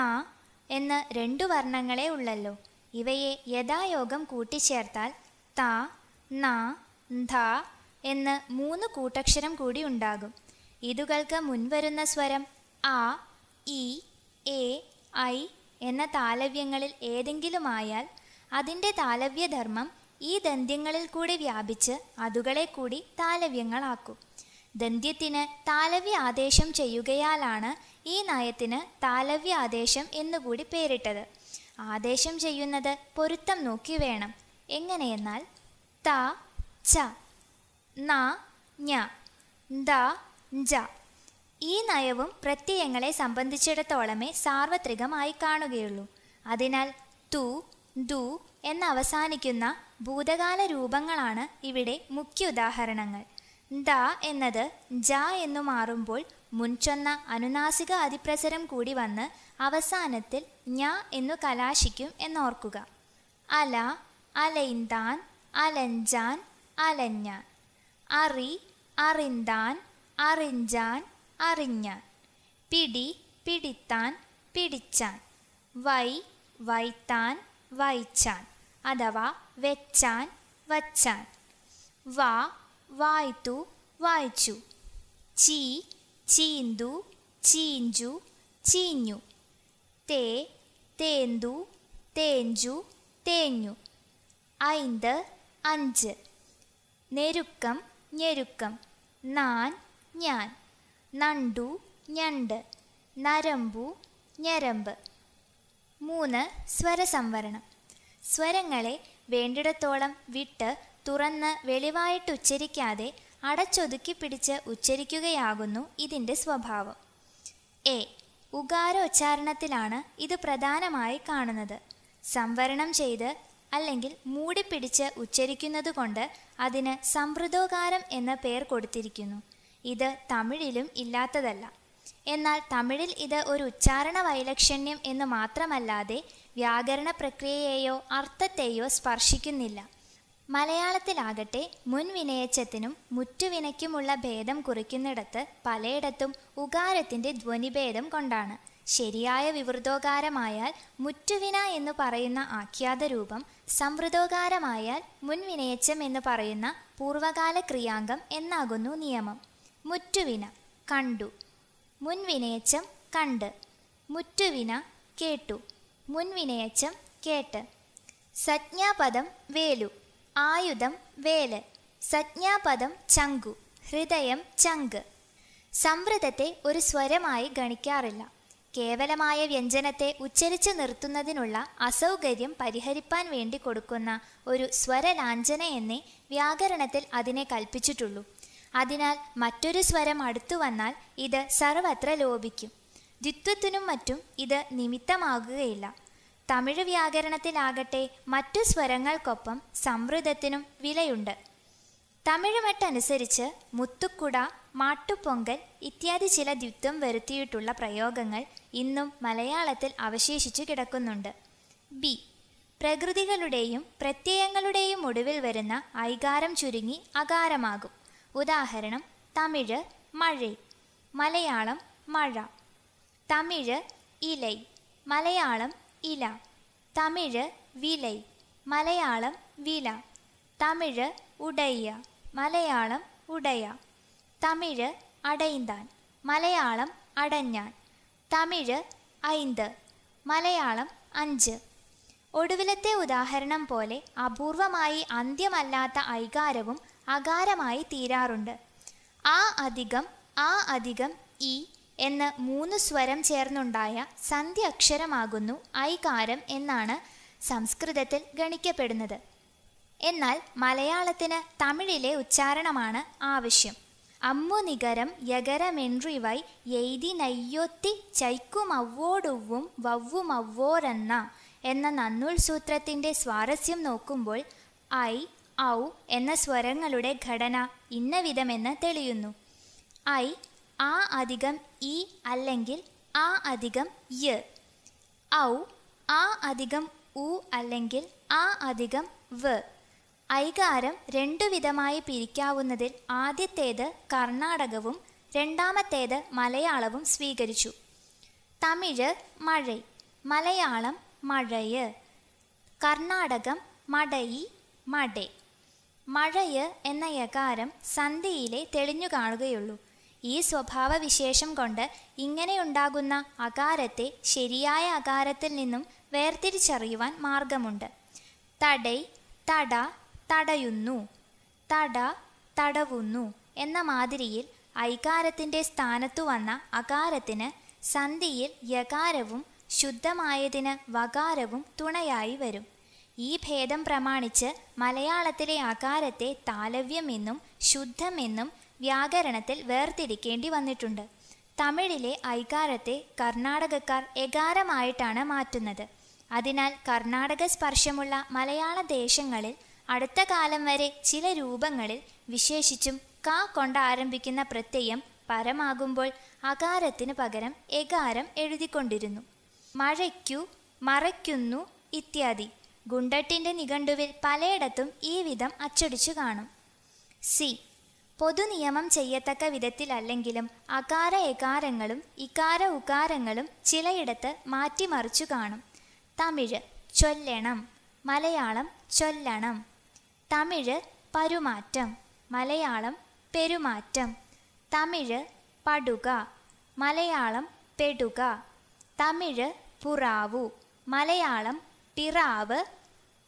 എന്ന രണ്ടു വർണ്ണങ്ങളെ ഉള്ളല്ലോ ഇവയെ യഥായോഗം കൂട്ടിച്ചേർത്താൽ ത ന ധ എന്ന് മൂന്ന് കൂട്ടക്ഷരം കൂടി ഉണ്ടാകും ഇതുകൾക്ക് മുൻവരുന്ന സ്വരം ആ ഇ എ ഐ എന്ന താലവ്യങ്ങളിൽ ആയാൽ അതിൻ്റെ താലവ്യധർമ്മം ഈ ദന്ത്യങ്ങളിൽ കൂടി വ്യാപിച്ച് അതുകളെ കൂടി താലവ്യങ്ങളാക്കും ദന്ത്യത്തിന് താലവ്യ ആദേശം ചെയ്യുകയാലാണ് ഈ നയത്തിന് താലവ്യ ആദേശം എന്നുകൂടി പേരിട്ടത് ആദേശം ചെയ്യുന്നത് പൊരുത്തം നോക്കി വേണം എങ്ങനെയെന്നാൽ ത ച ന ഞ ദ ജ ഈ നയവും പ്രത്യയങ്ങളെ സംബന്ധിച്ചിടത്തോളമേ സാർവത്രികമായി കാണുകയുള്ളൂ അതിനാൽ തു ദു എന്നവസാനിക്കുന്ന ഭൂതകാല രൂപങ്ങളാണ് ഇവിടെ മുഖ്യ ഉദാഹരണങ്ങൾ ദ എന്നത് ജ എന്നു മാറുമ്പോൾ മുൻചൊന്ന അനുനാസിക അതിപ്രസരം കൂടി വന്ന് അവസാനത്തിൽ ഞ എന്നു കലാശിക്കും എന്നോർക്കുക അല അലൈന്താൻ അലഞ്ചാൻ അലഞ്ഞാൻ അറി അറിന്താൻ അറിഞ്ചാൻ അറിഞ്ഞാൻ പിടി പിടിത്താൻ പിടിച്ചാൻ വൈ വൈത്താൻ വൈച്ചാൻ അഥവാ വെച്ചാൻ വച്ചാൻ വ വായ്ത്തു വായിച്ചു ചീ ചീന്തു ചീഞ്ചു ചീഞ്ഞു തേ തേന്തു തേഞ്ചു തേഞ്ഞു ഐന്ത് അഞ്ച് നെരുക്കം ഞെരുക്കം നാൻ ഞാൻ നണ്ടു ഞണ്ട് നരമ്പു ഞരമ്പ് മൂന്ന് സ്വരസംവരണം സ്വരങ്ങളെ വേണ്ടിടത്തോളം വിട്ട് തുറന്ന് വെളിവായിട്ട് ഉച്ചരിക്കാതെ അടച്ചൊതുക്കി പിടിച്ച് ഉച്ചരിക്കുകയാകുന്നു ഇതിൻ്റെ സ്വഭാവം എ ഉച്ചാരണത്തിലാണ് ഇത് പ്രധാനമായി കാണുന്നത് സംവരണം ചെയ്ത് അല്ലെങ്കിൽ മൂടിപ്പിടിച്ച് ഉച്ചരിക്കുന്നതുകൊണ്ട് അതിന് സമൃദ്ധോകാരം എന്ന പേർ കൊടുത്തിരിക്കുന്നു ഇത് തമിഴിലും ഇല്ലാത്തതല്ല എന്നാൽ തമിഴിൽ ഇത് ഒരു ഉച്ചാരണ വൈലക്ഷണ്യം എന്ന് മാത്രമല്ലാതെ വ്യാകരണ പ്രക്രിയയെയോ അർത്ഥത്തെയോ സ്പർശിക്കുന്നില്ല മലയാളത്തിലാകട്ടെ മുൻവിനയച്ചത്തിനും മുറ്റുവിനയ്ക്കുമുള്ള ഭേദം കുറിക്കുന്നിടത്ത് പലയിടത്തും ഉകാരത്തിൻ്റെ ധ്വനിഭേദം കൊണ്ടാണ് ശരിയായ വിവൃതോകാരമായാൽ മുറ്റുവിന എന്ന് പറയുന്ന ആഖ്യാത രൂപം സംവൃതോകാരമായാൽ മുൻവിനയച്ചം എന്ന് പറയുന്ന പൂർവകാല ക്രിയാംഗം എന്നാകുന്നു നിയമം മുറ്റുവിന കണ്ടു മുൻവിനയച്ചം കണ്ട് മുറ്റുവിന കേട്ടു മുൻവിനയച്ചം കേട്ട് സജ്ഞാപദം വേലു ആയുധം വേല് സജ്ഞാപദം ചങ്കു ഹൃദയം ചങ്ക് സംവൃതത്തെ ഒരു സ്വരമായി ഗണിക്കാറില്ല കേവലമായ വ്യഞ്ജനത്തെ ഉച്ചരിച്ചു നിർത്തുന്നതിനുള്ള അസൗകര്യം പരിഹരിപ്പാൻ വേണ്ടി കൊടുക്കുന്ന ഒരു സ്വരലാഞ്ചന എന്നേ വ്യാകരണത്തിൽ അതിനെ കൽപ്പിച്ചിട്ടുള്ളൂ അതിനാൽ മറ്റൊരു സ്വരം അടുത്തു വന്നാൽ ഇത് സർവത്ര ലോപിക്കും ദ്വിത്വത്തിനും മറ്റും ഇത് നിമിത്തമാകുകയില്ല തമിഴ് വ്യാകരണത്തിലാകട്ടെ മറ്റു സ്വരങ്ങൾക്കൊപ്പം സമൃദ്ധത്തിനും വിലയുണ്ട് തമിഴുമട്ടനുസരിച്ച് മുത്തുക്കുട മാട്ടുപൊങ്കൽ ഇത്യാദി ചില ദ്വിത്വം വരുത്തിയിട്ടുള്ള പ്രയോഗങ്ങൾ ഇന്നും മലയാളത്തിൽ അവശേഷിച്ചു കിടക്കുന്നുണ്ട് ബി പ്രകൃതികളുടെയും പ്രത്യയങ്ങളുടെയും ഒടുവിൽ വരുന്ന ഐകാരം ചുരുങ്ങി അകാരമാകും ഉദാഹരണം തമിഴ് മഴ മലയാളം മഴ തമിഴ് ഇലൈ മലയാളം ഇല തമിഴ് വിലൈ മലയാളം വില തമിഴ് ഉടയ്യ മലയാളം ഉടയ തമിഴ് അടൈന്താൻ മലയാളം അടഞ്ഞാൻ തമിഴ് ഐന്ത് മലയാളം അഞ്ച് ഒടുവിലത്തെ ഉദാഹരണം പോലെ അപൂർവമായി അന്ത്യമല്ലാത്ത ഐകാരവും അകാരമായി തീരാറുണ്ട് ആ അധികം ആ അധികം ഈ എന്ന് മൂന്ന് സ്വരം ചേർന്നുണ്ടായ സന്ധ്യ അക്ഷരമാകുന്നു ഐകാരം എന്നാണ് സംസ്കൃതത്തിൽ ഗണിക്കപ്പെടുന്നത് എന്നാൽ മലയാളത്തിന് തമിഴിലെ ഉച്ചാരണമാണ് ആവശ്യം അമ്മു നികരം യകരമെൻറിവൈ എയ്തി നയ്യൊത്തി ചൈക്കുമവ്വോടുവും വവ്വുമവ്വോരെന്ന എന്ന നന്നൂൽ സൂത്രത്തിൻ്റെ സ്വാരസ്യം നോക്കുമ്പോൾ ഐ ഔ എന്ന സ്വരങ്ങളുടെ ഘടന ഇന്ന വിധമെന്ന് തെളിയുന്നു ഐ ആ അധികം ഇ അല്ലെങ്കിൽ ആ അധികം യ ഔ ആ അധികം ഉ അല്ലെങ്കിൽ ആ അധികം വ ഐകാരം രണ്ടു വിധമായി പിരിക്കാവുന്നതിൽ ആദ്യത്തേത് കർണാടകവും രണ്ടാമത്തേത് മലയാളവും സ്വീകരിച്ചു തമിഴ് മഴൈ മലയാളം മഴയ് കർണാടകം മടയി മടെ മഴയ് എന്ന യകാരം സന്ധിയിലെ തെളിഞ്ഞു കാണുകയുള്ളൂ ഈ സ്വഭാവവിശേഷം കൊണ്ട് ഇങ്ങനെയുണ്ടാകുന്ന അകാരത്തെ ശരിയായ അകാരത്തിൽ നിന്നും വേർതിരിച്ചറിയുവാൻ മാർഗമുണ്ട് തടൈ തട തടയുന്നു തട തടവുന്നു എന്ന മാതിരിയിൽ ഐകാരത്തിൻ്റെ സ്ഥാനത്തു വന്ന അകാരത്തിന് സന്ധിയിൽ യകാരവും ശുദ്ധമായതിന് വകാരവും തുണയായി വരും ഈ ഭേദം പ്രമാണിച്ച് മലയാളത്തിലെ അകാരത്തെ താലവ്യമെന്നും ശുദ്ധമെന്നും വ്യാകരണത്തിൽ വേർതിരിക്കേണ്ടി വന്നിട്ടുണ്ട് തമിഴിലെ ഐകാരത്തെ കർണാടകക്കാർ എകാരമായിട്ടാണ് മാറ്റുന്നത് അതിനാൽ കർണാടക സ്പർശമുള്ള മലയാള ദേശങ്ങളിൽ അടുത്ത കാലം വരെ ചില രൂപങ്ങളിൽ വിശേഷിച്ചും കാ കൊണ്ട് ആരംഭിക്കുന്ന പ്രത്യയം പരമാകുമ്പോൾ അകാരത്തിന് പകരം എകാരം എഴുതിക്കൊണ്ടിരുന്നു മഴയ്ക്കു മറയ്ക്കുന്നു ഇത്യാദി ഗുണ്ടട്ടിൻ്റെ നിഘണ്ടുവിൽ പലയിടത്തും ഈ വിധം അച്ചടിച്ചു കാണും സി പൊതുനിയമം ചെയ്യത്തക്ക വിധത്തിലല്ലെങ്കിലും അകാര എകാരങ്ങളും ഇകാര ഉകാരങ്ങളും ചിലയിടത്ത് മാറ്റിമറിച്ചു കാണും തമിഴ് ചൊല്ലണം മലയാളം ചൊല്ലണം തമിഴ് പരുമാറ്റം മലയാളം പെരുമാറ്റം തമിഴ് പടുക മലയാളം പെടുക തമിഴ് പുറാവു മലയാളം പിറാവ്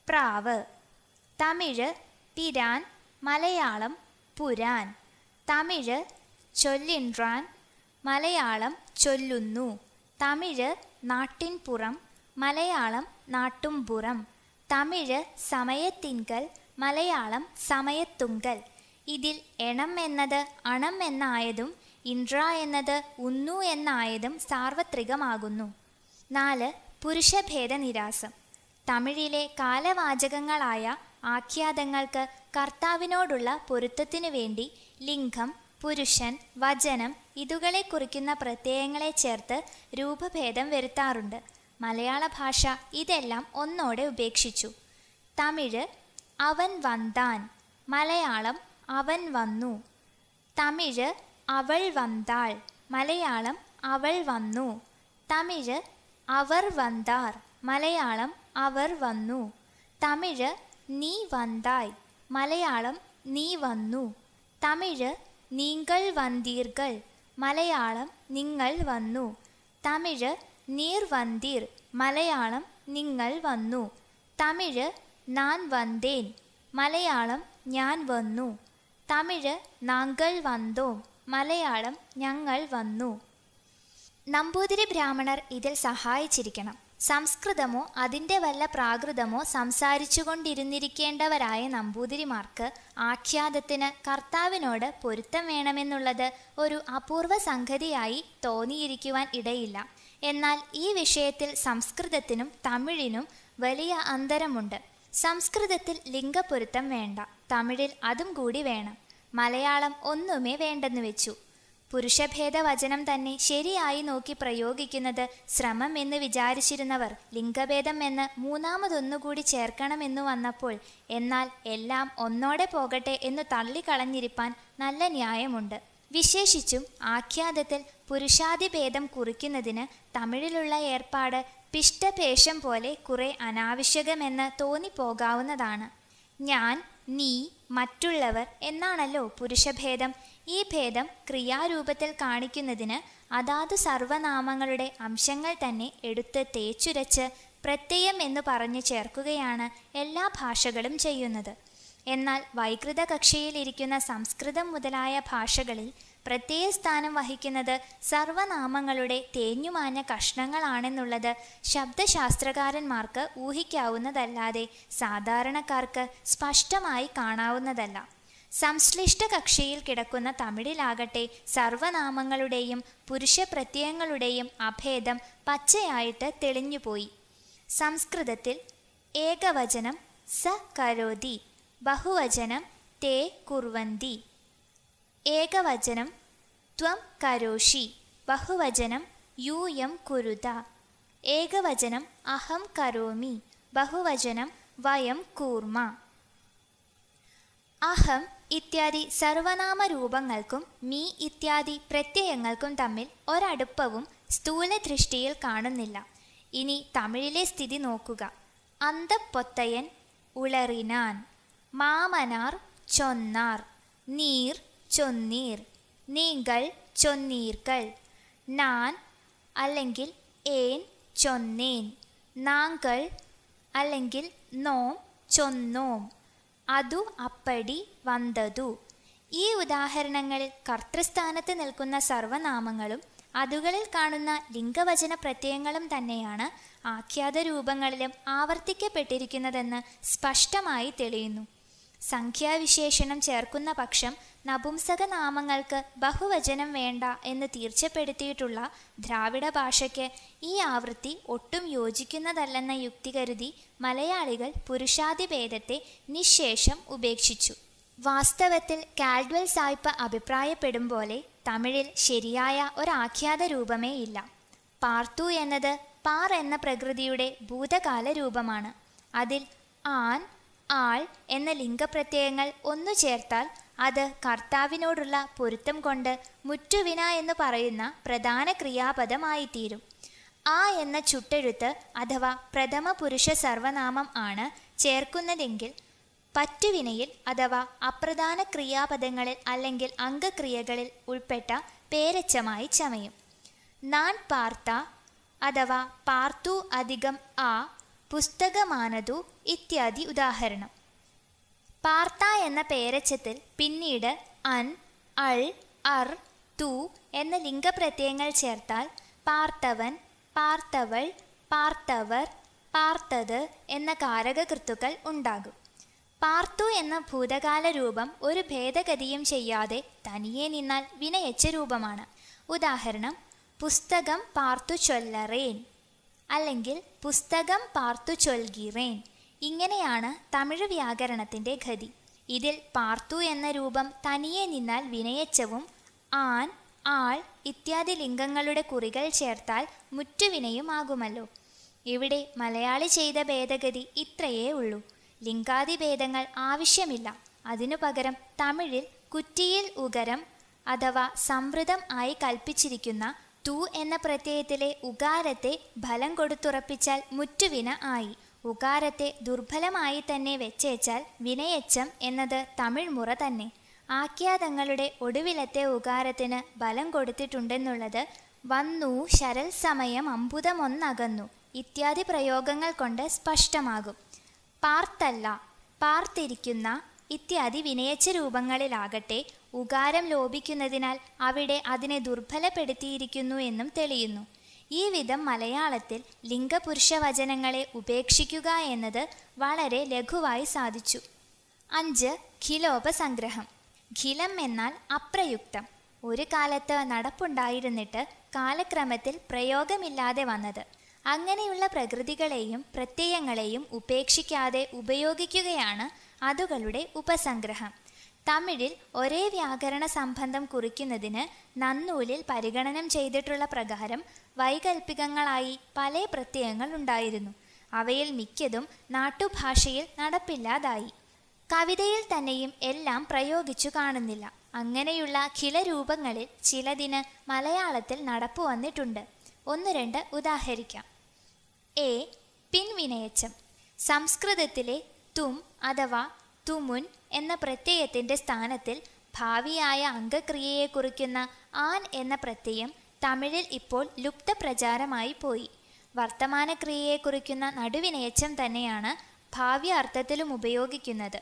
പ്രാവ് തമിഴ് പിരാൻ മലയാളം പുരാൻ തമിഴ് ചൊല്ലിൻറാൻ മലയാളം ചൊല്ലുന്നു തമിഴ് നാട്ടിൻപുറം മലയാളം നാട്ടുംപുറം തമിഴ് സമയത്തിങ്കൽ മലയാളം സമയത്തുങ്കൽ ഇതിൽ എണം എന്നത് അണം എന്നായതും ഇൻട്ര എന്നത് ഉന്നു എന്നായതും സാർവത്രികമാകുന്നു നാല് പുരുഷഭേദനിരാസം തമിഴിലെ കാലവാചകങ്ങളായ ആഖ്യാതങ്ങൾക്ക് കർത്താവിനോടുള്ള പൊരുത്തത്തിനു വേണ്ടി ലിംഗം പുരുഷൻ വചനം ഇതുകളെ കുറിക്കുന്ന പ്രത്യയങ്ങളെ ചേർത്ത് രൂപഭേദം വരുത്താറുണ്ട് മലയാള ഭാഷ ഇതെല്ലാം ഒന്നോടെ ഉപേക്ഷിച്ചു തമിഴ് അവൻ വന്താൻ മലയാളം അവൻ വന്നു തമിഴ് അവൾ വന്താൾ മലയാളം അവൾ വന്നു തമിഴ് അവർ വന്താർ മലയാളം അവർ വന്നു തമിഴ് നീ വന്തായ് മലയാളം നീ വന്നു തമിഴ് നീങ്കൾ വന്തീർഗൾ മലയാളം നിങ്ങൾ വന്നു തമിഴ് നീർ വന്തീർ മലയാളം നിങ്ങൾ വന്നു തമിഴ് നാൻ വന്തേൻ മലയാളം ഞാൻ വന്നു തമിഴ് നാങ്കൾ വന്തോ മലയാളം ഞങ്ങൾ വന്നു നമ്പൂതിരി ബ്രാഹ്മണർ ഇതിൽ സഹായിച്ചിരിക്കണം സംസ്കൃതമോ അതിൻ്റെ വല്ല പ്രാകൃതമോ സംസാരിച്ചുകൊണ്ടിരുന്നിരിക്കേണ്ടവരായ നമ്പൂതിരിമാർക്ക് ആഖ്യാതത്തിന് കർത്താവിനോട് പൊരുത്തം വേണമെന്നുള്ളത് ഒരു അപൂർവ സംഗതിയായി തോന്നിയിരിക്കുവാൻ ഇടയില്ല എന്നാൽ ഈ വിഷയത്തിൽ സംസ്കൃതത്തിനും തമിഴിനും വലിയ അന്തരമുണ്ട് സംസ്കൃതത്തിൽ ലിംഗപൊരുത്തം വേണ്ട തമിഴിൽ അതും കൂടി വേണം മലയാളം ഒന്നുമേ വേണ്ടെന്ന് വെച്ചു പുരുഷഭേദവചനം തന്നെ ശരിയായി നോക്കി പ്രയോഗിക്കുന്നത് ശ്രമം എന്ന് വിചാരിച്ചിരുന്നവർ ലിംഗഭേദം എന്ന് മൂന്നാമതൊന്നുകൂടി ചേർക്കണമെന്നു വന്നപ്പോൾ എന്നാൽ എല്ലാം ഒന്നോടെ പോകട്ടെ എന്ന് തള്ളിക്കളഞ്ഞിരിപ്പാൻ നല്ല ന്യായമുണ്ട് വിശേഷിച്ചും ആഖ്യാതത്തിൽ പുരുഷാതിഭേദം കുറിക്കുന്നതിന് തമിഴിലുള്ള ഏർപ്പാട് പിഷ്ടപേഷം പോലെ കുറെ അനാവശ്യകമെന്ന് തോന്നിപ്പോകാവുന്നതാണ് ഞാൻ നീ മറ്റുള്ളവർ എന്നാണല്ലോ പുരുഷഭേദം ഈ ഭേദം ക്രിയാരൂപത്തിൽ കാണിക്കുന്നതിന് അതാത് സർവനാമങ്ങളുടെ അംശങ്ങൾ തന്നെ എടുത്ത് തേച്ചുരച്ച് പ്രത്യയം എന്ന് പറഞ്ഞു ചേർക്കുകയാണ് എല്ലാ ഭാഷകളും ചെയ്യുന്നത് എന്നാൽ വൈകൃത കക്ഷിയിലിരിക്കുന്ന സംസ്കൃതം മുതലായ ഭാഷകളിൽ പ്രത്യേക സ്ഥാനം വഹിക്കുന്നത് സർവനാമങ്ങളുടെ തേഞ്ഞുമാഞ്ഞ കഷ്ണങ്ങളാണെന്നുള്ളത് ശബ്ദശാസ്ത്രകാരന്മാർക്ക് ഊഹിക്കാവുന്നതല്ലാതെ സാധാരണക്കാർക്ക് സ്പഷ്ടമായി കാണാവുന്നതല്ല സംശ്ലിഷ്ട കക്ഷിയിൽ കിടക്കുന്ന തമിഴിലാകട്ടെ സർവനാമങ്ങളുടെയും പുരുഷ പ്രത്യയങ്ങളുടെയും അഭേദം പച്ചയായിട്ട് തെളിഞ്ഞുപോയി സംസ്കൃതത്തിൽ ഏകവചനം സ കരോതി ബഹുവചനം തേ കുർവന്തി ഏകവചനം ത്വം കരോഷി ബഹുവചനം യൂയം കുരുത ഏകവചനം അഹം കരോമി ബഹുവചനം വയം കൂർമ അഹം ഇത്യാദി സർവനാമ രൂപങ്ങൾക്കും മീ ഇത്യാദി പ്രത്യയങ്ങൾക്കും തമ്മിൽ ഒരടുപ്പവും സ്ഥൂല ദൃഷ്ടിയിൽ കാണുന്നില്ല ഇനി തമിഴിലെ സ്ഥിതി നോക്കുക അന്തപ്പൊത്തയൻ ഉളറിനാൻ മാമനാർ ചൊന്നാർ നീർ ചൊന്നീർ നിങ്ങൾ ചൊന്നീർക്കൾ നാൻ അല്ലെങ്കിൽ ഏൻ ചൊന്നേൻ നാങ്കൾ അല്ലെങ്കിൽ നോം ചൊന്നോം അതു അപ്പടി വന്നതു ഈ ഉദാഹരണങ്ങളിൽ കർത്തൃസ്ഥാനത്ത് നിൽക്കുന്ന സർവനാമങ്ങളും അതുകളിൽ കാണുന്ന ലിംഗവചന പ്രത്യയങ്ങളും തന്നെയാണ് ആഖ്യാത രൂപങ്ങളിലും ആവർത്തിക്കപ്പെട്ടിരിക്കുന്നതെന്ന് സ്പഷ്ടമായി തെളിയുന്നു സംഖ്യാവിശേഷണം ചേർക്കുന്ന പക്ഷം നപുംസകനാമങ്ങൾക്ക് ബഹുവചനം വേണ്ട എന്ന് തീർച്ചപ്പെടുത്തിയിട്ടുള്ള ദ്രാവിഡ ഭാഷയ്ക്ക് ഈ ആവൃത്തി ഒട്ടും യോജിക്കുന്നതല്ലെന്ന യുക്തി കരുതി മലയാളികൾ പുരുഷാധിഭേദത്തെ നിശേഷം ഉപേക്ഷിച്ചു വാസ്തവത്തിൽ കാൽഡ്വൽ സായിപ്പ് അഭിപ്രായപ്പെടും പോലെ തമിഴിൽ ശരിയായ ഒരാഖ്യാത രൂപമേ ഇല്ല പാർത്തു എന്നത് പാർ എന്ന പ്രകൃതിയുടെ ഭൂതകാല രൂപമാണ് അതിൽ ആൻ ആൾ എന്ന ലിംഗപ്രത്യയങ്ങൾ ഒന്നു ചേർത്താൽ അത് കർത്താവിനോടുള്ള പൊരുത്തം കൊണ്ട് മുറ്റുവിന എന്ന് പറയുന്ന പ്രധാന ക്രിയാപദമായിത്തീരും ആ എന്ന ചുട്ടെഴുത്ത് അഥവാ പ്രഥമ പുരുഷ സർവനാമം ആണ് ചേർക്കുന്നതെങ്കിൽ പറ്റുവിനയിൽ അഥവാ അപ്രധാന ക്രിയാപദങ്ങളിൽ അല്ലെങ്കിൽ അംഗക്രിയകളിൽ ഉൾപ്പെട്ട പേരച്ചമായി ചമയും നാൻ പാർത്ത അഥവാ പാർത്തു അധികം ആ പുസ്തകമാനതു ഇത്യാദി ഉദാഹരണം പാർത്ത എന്ന പേരച്ചത്തിൽ പിന്നീട് അൻ അൾ അർ തു എന്ന ലിംഗപ്രത്യയങ്ങൾ ചേർത്താൽ പാർത്തവൻ പാർത്തവൾ പാർത്തവർ പാർത്തത് എന്ന കാരകകൃത്തുക്കൾ ഉണ്ടാകും പാർത്തു എന്ന ഭൂതകാല രൂപം ഒരു ഭേദഗതിയും ചെയ്യാതെ തനിയെ നിന്നാൽ വിനയച്ച രൂപമാണ് ഉദാഹരണം പുസ്തകം പാർത്തു ചൊല്ലറേൻ അല്ലെങ്കിൽ പുസ്തകം പാർത്തു ചൊൽകീറേൻ ഇങ്ങനെയാണ് തമിഴ് വ്യാകരണത്തിൻ്റെ ഗതി ഇതിൽ പാർത്തു എന്ന രൂപം തനിയെ നിന്നാൽ വിനയച്ചവും ആൻ ആൾ ഇത്യാദി ലിംഗങ്ങളുടെ കുറികൾ ചേർത്താൽ മുറ്റുവിനയുമാകുമല്ലോ ഇവിടെ മലയാളി ചെയ്ത ഭേദഗതി ഇത്രയേ ഉള്ളൂ ലിംഗാദി ഭേദങ്ങൾ ആവശ്യമില്ല അതിനു പകരം തമിഴിൽ കുറ്റിയിൽ ഉഗരം അഥവാ സംവൃതം ആയി കൽപ്പിച്ചിരിക്കുന്ന തു എന്ന പ്രത്യയത്തിലെ ഉകാരത്തെ ഫലം കൊടുത്തുറപ്പിച്ചാൽ മുറ്റുവിന ആയി ഉകാരത്തെ ദുർബലമായി തന്നെ വെച്ചേച്ചാൽ വിനയച്ചം എന്നത് തമിഴ് മുറ തന്നെ ആഖ്യാതങ്ങളുടെ ഒടുവിലത്തെ ഉകാരത്തിന് ബലം കൊടുത്തിട്ടുണ്ടെന്നുള്ളത് വന്നു ശരൽ സമയം അമ്പുതമൊന്നകന്നു ഇത്യാദി പ്രയോഗങ്ങൾ കൊണ്ട് സ്പഷ്ടമാകും പാർത്തല്ല പാർത്തിരിക്കുന്ന ഇത്യാദി വിനയച്ച രൂപങ്ങളിലാകട്ടെ ഉകാരം ലോപിക്കുന്നതിനാൽ അവിടെ അതിനെ ദുർബലപ്പെടുത്തിയിരിക്കുന്നു എന്നും തെളിയുന്നു ഈ വിധം മലയാളത്തിൽ വചനങ്ങളെ ഉപേക്ഷിക്കുക എന്നത് വളരെ ലഘുവായി സാധിച്ചു അഞ്ച് ഖിലോപസംഗ്രഹം ഖിലം എന്നാൽ അപ്രയുക്തം ഒരു കാലത്ത് നടപ്പുണ്ടായിരുന്നിട്ട് കാലക്രമത്തിൽ പ്രയോഗമില്ലാതെ വന്നത് അങ്ങനെയുള്ള പ്രകൃതികളെയും പ്രത്യയങ്ങളെയും ഉപേക്ഷിക്കാതെ ഉപയോഗിക്കുകയാണ് അതുകളുടെ ഉപസംഗ്രഹം തമിഴിൽ ഒരേ വ്യാകരണ സംബന്ധം കുറിക്കുന്നതിന് നന്നൂലിൽ പരിഗണനം ചെയ്തിട്ടുള്ള പ്രകാരം വൈകൽപ്പികങ്ങളായി പല പ്രത്യയങ്ങൾ ഉണ്ടായിരുന്നു അവയിൽ മിക്കതും നാട്ടുഭാഷയിൽ നടപ്പില്ലാതായി കവിതയിൽ തന്നെയും എല്ലാം പ്രയോഗിച്ചു കാണുന്നില്ല അങ്ങനെയുള്ള ഖിലരൂപങ്ങളിൽ ചിലതിന് മലയാളത്തിൽ നടപ്പു വന്നിട്ടുണ്ട് ഒന്ന് രണ്ട് ഉദാഹരിക്കാം എ പിൻവിനയച്ചം സംസ്കൃതത്തിലെ തും അഥവാ തുമുൻ എന്ന പ്രത്യയത്തിൻ്റെ സ്ഥാനത്തിൽ ഭാവിയായ അംഗക്രിയയെ കുറിക്കുന്ന ആൻ എന്ന പ്രത്യയം തമിഴിൽ ഇപ്പോൾ പ്രചാരമായി പോയി വർത്തമാനക്രിയയെ കുറിക്കുന്ന നടുവിനേച്ചം തന്നെയാണ് ഭാവി അർത്ഥത്തിലും ഉപയോഗിക്കുന്നത്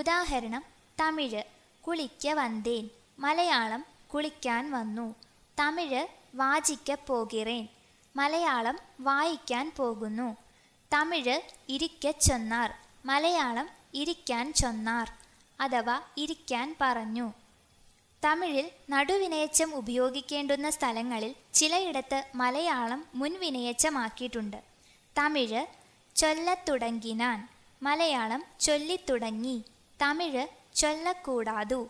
ഉദാഹരണം തമിഴ് കുളിക്ക വന്തേൻ മലയാളം കുളിക്കാൻ വന്നു തമിഴ് വാചിക്ക പോകിറേൻ മലയാളം വായിക്കാൻ പോകുന്നു തമിഴ് ഇരിക്ക ചൊന്നാർ മലയാളം ഇരിക്കാൻ ചൊന്നാർ അഥവാ ഇരിക്കാൻ പറഞ്ഞു തമിഴിൽ നടുവിനയച്ചം ഉപയോഗിക്കേണ്ടുന്ന സ്ഥലങ്ങളിൽ ചിലയിടത്ത് മലയാളം മുൻവിനയച്ചമാക്കിയിട്ടുണ്ട് തമിഴ് ചൊല്ലത്തുടങ്ങിനാൻ മലയാളം ചൊല്ലിത്തുടങ്ങി തമിഴ് ചൊല്ലക്കൂടാതു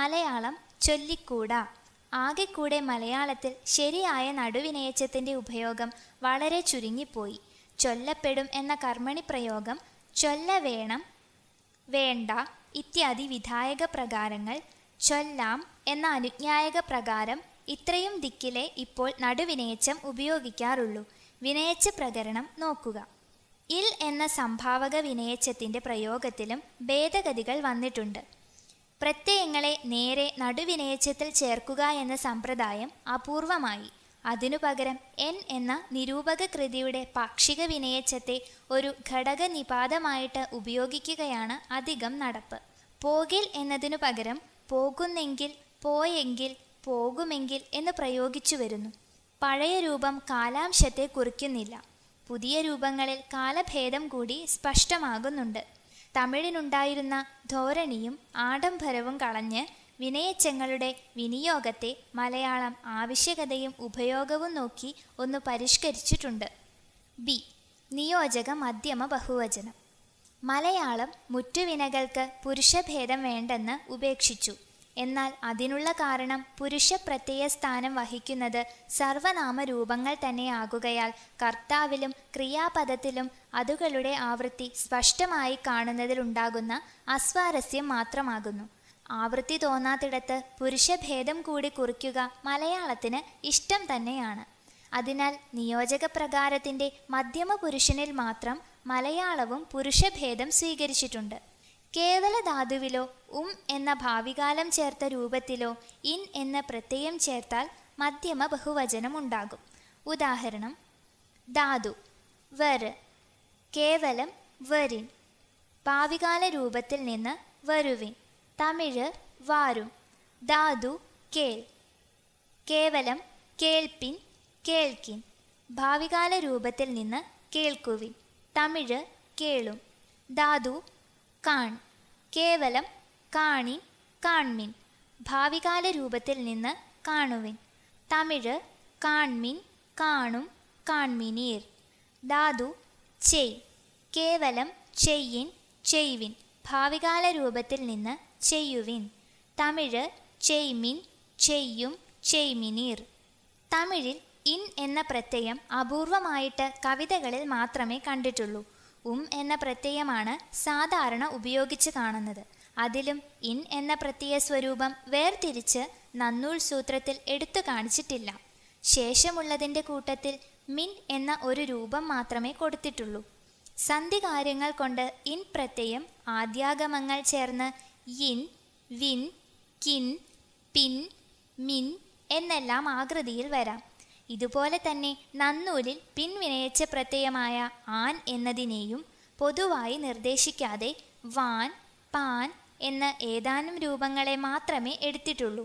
മലയാളം ചൊല്ലിക്കൂടാ കൂടെ മലയാളത്തിൽ ശരിയായ നടുവിനയച്ചത്തിൻ്റെ ഉപയോഗം വളരെ ചുരുങ്ങിപ്പോയി ചൊല്ലപ്പെടും എന്ന കർമ്മണി പ്രയോഗം ചൊല്ല വേണം വേണ്ട ഇത്യാദി വിധായക പ്രകാരങ്ങൾ ചൊല്ലാം എന്ന അനുജ്ഞായക പ്രകാരം ഇത്രയും ദിക്കിലെ ഇപ്പോൾ നടുവിനേച്ചം ഉപയോഗിക്കാറുള്ളൂ വിനയച്ച പ്രകരണം നോക്കുക ഇൽ എന്ന സംഭാവക വിനയച്ചത്തിൻ്റെ പ്രയോഗത്തിലും ഭേദഗതികൾ വന്നിട്ടുണ്ട് പ്രത്യയങ്ങളെ നേരെ നടുവിനയച്ചത്തിൽ ചേർക്കുക എന്ന സമ്പ്രദായം അപൂർവമായി അതിനു പകരം എൻ എന്ന നിരൂപക കൃതിയുടെ പാക്ഷിക വിനയച്ചത്തെ ഒരു ഘടക നിപാതമായിട്ട് ഉപയോഗിക്കുകയാണ് അധികം നടപ്പ് പോകിൽ എന്നതിനു പകരം പോകുന്നെങ്കിൽ പോയെങ്കിൽ പോകുമെങ്കിൽ എന്ന് പ്രയോഗിച്ചു വരുന്നു പഴയ രൂപം കാലാംശത്തെ കുറിക്കുന്നില്ല പുതിയ രൂപങ്ങളിൽ കാലഭേദം കൂടി സ്പഷ്ടമാകുന്നുണ്ട് തമിഴിനുണ്ടായിരുന്ന ധോരണിയും ആഡംബരവും കളഞ്ഞ് വിനയച്ചങ്ങളുടെ വിനിയോഗത്തെ മലയാളം ആവശ്യകതയും ഉപയോഗവും നോക്കി ഒന്ന് പരിഷ്കരിച്ചിട്ടുണ്ട് ബി നിയോജക മധ്യമ ബഹുവചനം മലയാളം മുറ്റുവിനകൾക്ക് പുരുഷഭേദം വേണ്ടെന്ന് ഉപേക്ഷിച്ചു എന്നാൽ അതിനുള്ള കാരണം പുരുഷ പ്രത്യയ സ്ഥാനം വഹിക്കുന്നത് സർവനാമ രൂപങ്ങൾ തന്നെയാകുകയാൽ കർത്താവിലും ക്രിയാപദത്തിലും അതുകളുടെ ആവൃത്തി സ്പഷ്ടമായി കാണുന്നതിലുണ്ടാകുന്ന അസ്വാരസ്യം മാത്രമാകുന്നു ആവൃത്തി തോന്നാത്തിടത്ത് പുരുഷഭേദം കൂടി കുറിക്കുക മലയാളത്തിന് ഇഷ്ടം തന്നെയാണ് അതിനാൽ നിയോജക പ്രകാരത്തിൻ്റെ മധ്യമ പുരുഷനിൽ മാത്രം മലയാളവും പുരുഷഭേദം സ്വീകരിച്ചിട്ടുണ്ട് കേവല ധാതുവിലോ ഉം എന്ന ഭാവികാലം ചേർത്ത രൂപത്തിലോ ഇൻ എന്ന പ്രത്യയം ചേർത്താൽ മധ്യമ ബഹുവചനം ഉണ്ടാകും ഉദാഹരണം ധാതു വര് കേവലം വരിൻ ഭാവികാല രൂപത്തിൽ നിന്ന് വരുവിൻ തമിഴ് വാരും ധാതു കേൾ കേവലം കേൾപ്പിൻ കേൾക്കിൻ ഭാവികാല രൂപത്തിൽ നിന്ന് കേൾക്കുവിൻ തമിഴ് കേളും ധാതു കാൺ കേവലം കാണി കാൺമിൻ ഭാവികാല രൂപത്തിൽ നിന്ന് കാണുവിൻ തമിഴ് കാൺമിൻ കാണും കാൺമിനീർ ധാതു ചെയ് കേവലം ചെയ്യിൻ ചെയ്വിൻ ഭാവികാല രൂപത്തിൽ നിന്ന് ചെയ്യുവിൻ തമിഴ് ചെയ്മിൻ ചെയ്യും ചെയ്മിനീർ തമിഴിൽ ഇൻ എന്ന പ്രത്യയം അപൂർവമായിട്ട് കവിതകളിൽ മാത്രമേ കണ്ടിട്ടുള്ളൂ ഉം എന്ന പ്രത്യയമാണ് സാധാരണ ഉപയോഗിച്ച് കാണുന്നത് അതിലും ഇൻ എന്ന പ്രത്യയ സ്വരൂപം വേർതിരിച്ച് നന്നൂൽ സൂത്രത്തിൽ എടുത്തു കാണിച്ചിട്ടില്ല ശേഷമുള്ളതിൻ്റെ കൂട്ടത്തിൽ മിൻ എന്ന ഒരു രൂപം മാത്രമേ കൊടുത്തിട്ടുള്ളൂ സന്ധികാര്യങ്ങൾ കൊണ്ട് ഇൻ പ്രത്യയം ആദ്യാഗമങ്ങൾ ചേർന്ന് യിൻ വിൻ കിൻ പിൻ മിൻ എന്നെല്ലാം ആകൃതിയിൽ വരാം ഇതുപോലെ തന്നെ നന്നൂലിൽ പിൻവിനയച്ച പ്രത്യയമായ ആൻ എന്നതിനെയും പൊതുവായി നിർദ്ദേശിക്കാതെ വാൻ പാൻ എന്ന ഏതാനും രൂപങ്ങളെ മാത്രമേ എടുത്തിട്ടുള്ളൂ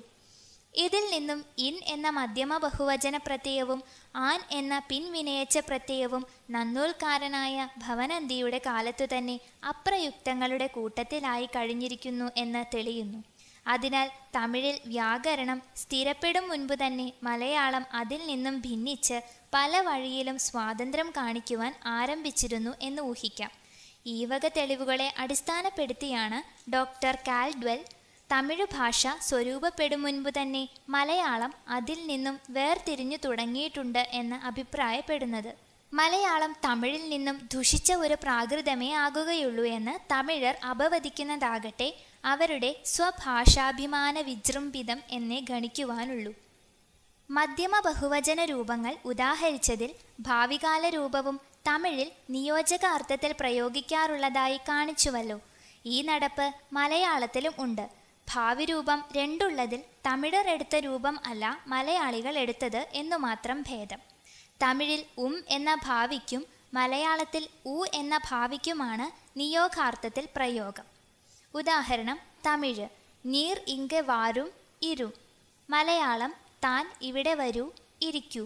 ഇതിൽ നിന്നും ഇൻ എന്ന മധ്യമ ബഹുവചന പ്രത്യയവും ആൻ എന്ന പിൻവിനയച്ച പ്രത്യയവും നന്നൂൽക്കാരനായ ഭവനന്തിയുടെ കാലത്തു തന്നെ അപ്രയുക്തങ്ങളുടെ കൂട്ടത്തിലായി കഴിഞ്ഞിരിക്കുന്നു എന്ന് തെളിയുന്നു അതിനാൽ തമിഴിൽ വ്യാകരണം സ്ഥിരപ്പെടും മുൻപ് തന്നെ മലയാളം അതിൽ നിന്നും ഭിന്നിച്ച് പല വഴിയിലും സ്വാതന്ത്ര്യം കാണിക്കുവാൻ ആരംഭിച്ചിരുന്നു എന്ന് ഊഹിക്കാം ഈ വക തെളിവുകളെ അടിസ്ഥാനപ്പെടുത്തിയാണ് ഡോക്ടർ കാൽഡ്വെൽ തമിഴ് ഭാഷ സ്വരൂപപ്പെടും മുൻപ് തന്നെ മലയാളം അതിൽ നിന്നും വേർതിരിഞ്ഞു തുടങ്ങിയിട്ടുണ്ട് എന്ന് അഭിപ്രായപ്പെടുന്നത് മലയാളം തമിഴിൽ നിന്നും ദുഷിച്ച ഒരു പ്രാകൃതമേ ആകുകയുള്ളൂ എന്ന് തമിഴർ അപവദിക്കുന്നതാകട്ടെ അവരുടെ സ്വഭാഷാഭിമാന വിജൃംഭിതം എന്നേ ഗണിക്കുവാനുള്ളൂ മധ്യമ ബഹുവചന രൂപങ്ങൾ ഉദാഹരിച്ചതിൽ ഭാവികാല രൂപവും തമിഴിൽ നിയോജക അർത്ഥത്തിൽ പ്രയോഗിക്കാറുള്ളതായി കാണിച്ചുവല്ലോ ഈ നടപ്പ് മലയാളത്തിലും ഉണ്ട് ഭാവി രൂപം രണ്ടുള്ളതിൽ തമിഴർ എടുത്ത രൂപം അല്ല മലയാളികൾ എടുത്തത് എന്നു മാത്രം ഭേദം തമിഴിൽ ഉം എന്ന ഭാവിക്കും മലയാളത്തിൽ ഉ എന്ന ഭാവിക്കുമാണ് നിയോഗാർത്ഥത്തിൽ പ്രയോഗം ഉദാഹരണം തമിഴ് നീർ ഇങ്ക വാരും ഇരു മലയാളം താൻ ഇവിടെ വരൂ ഇരിക്കൂ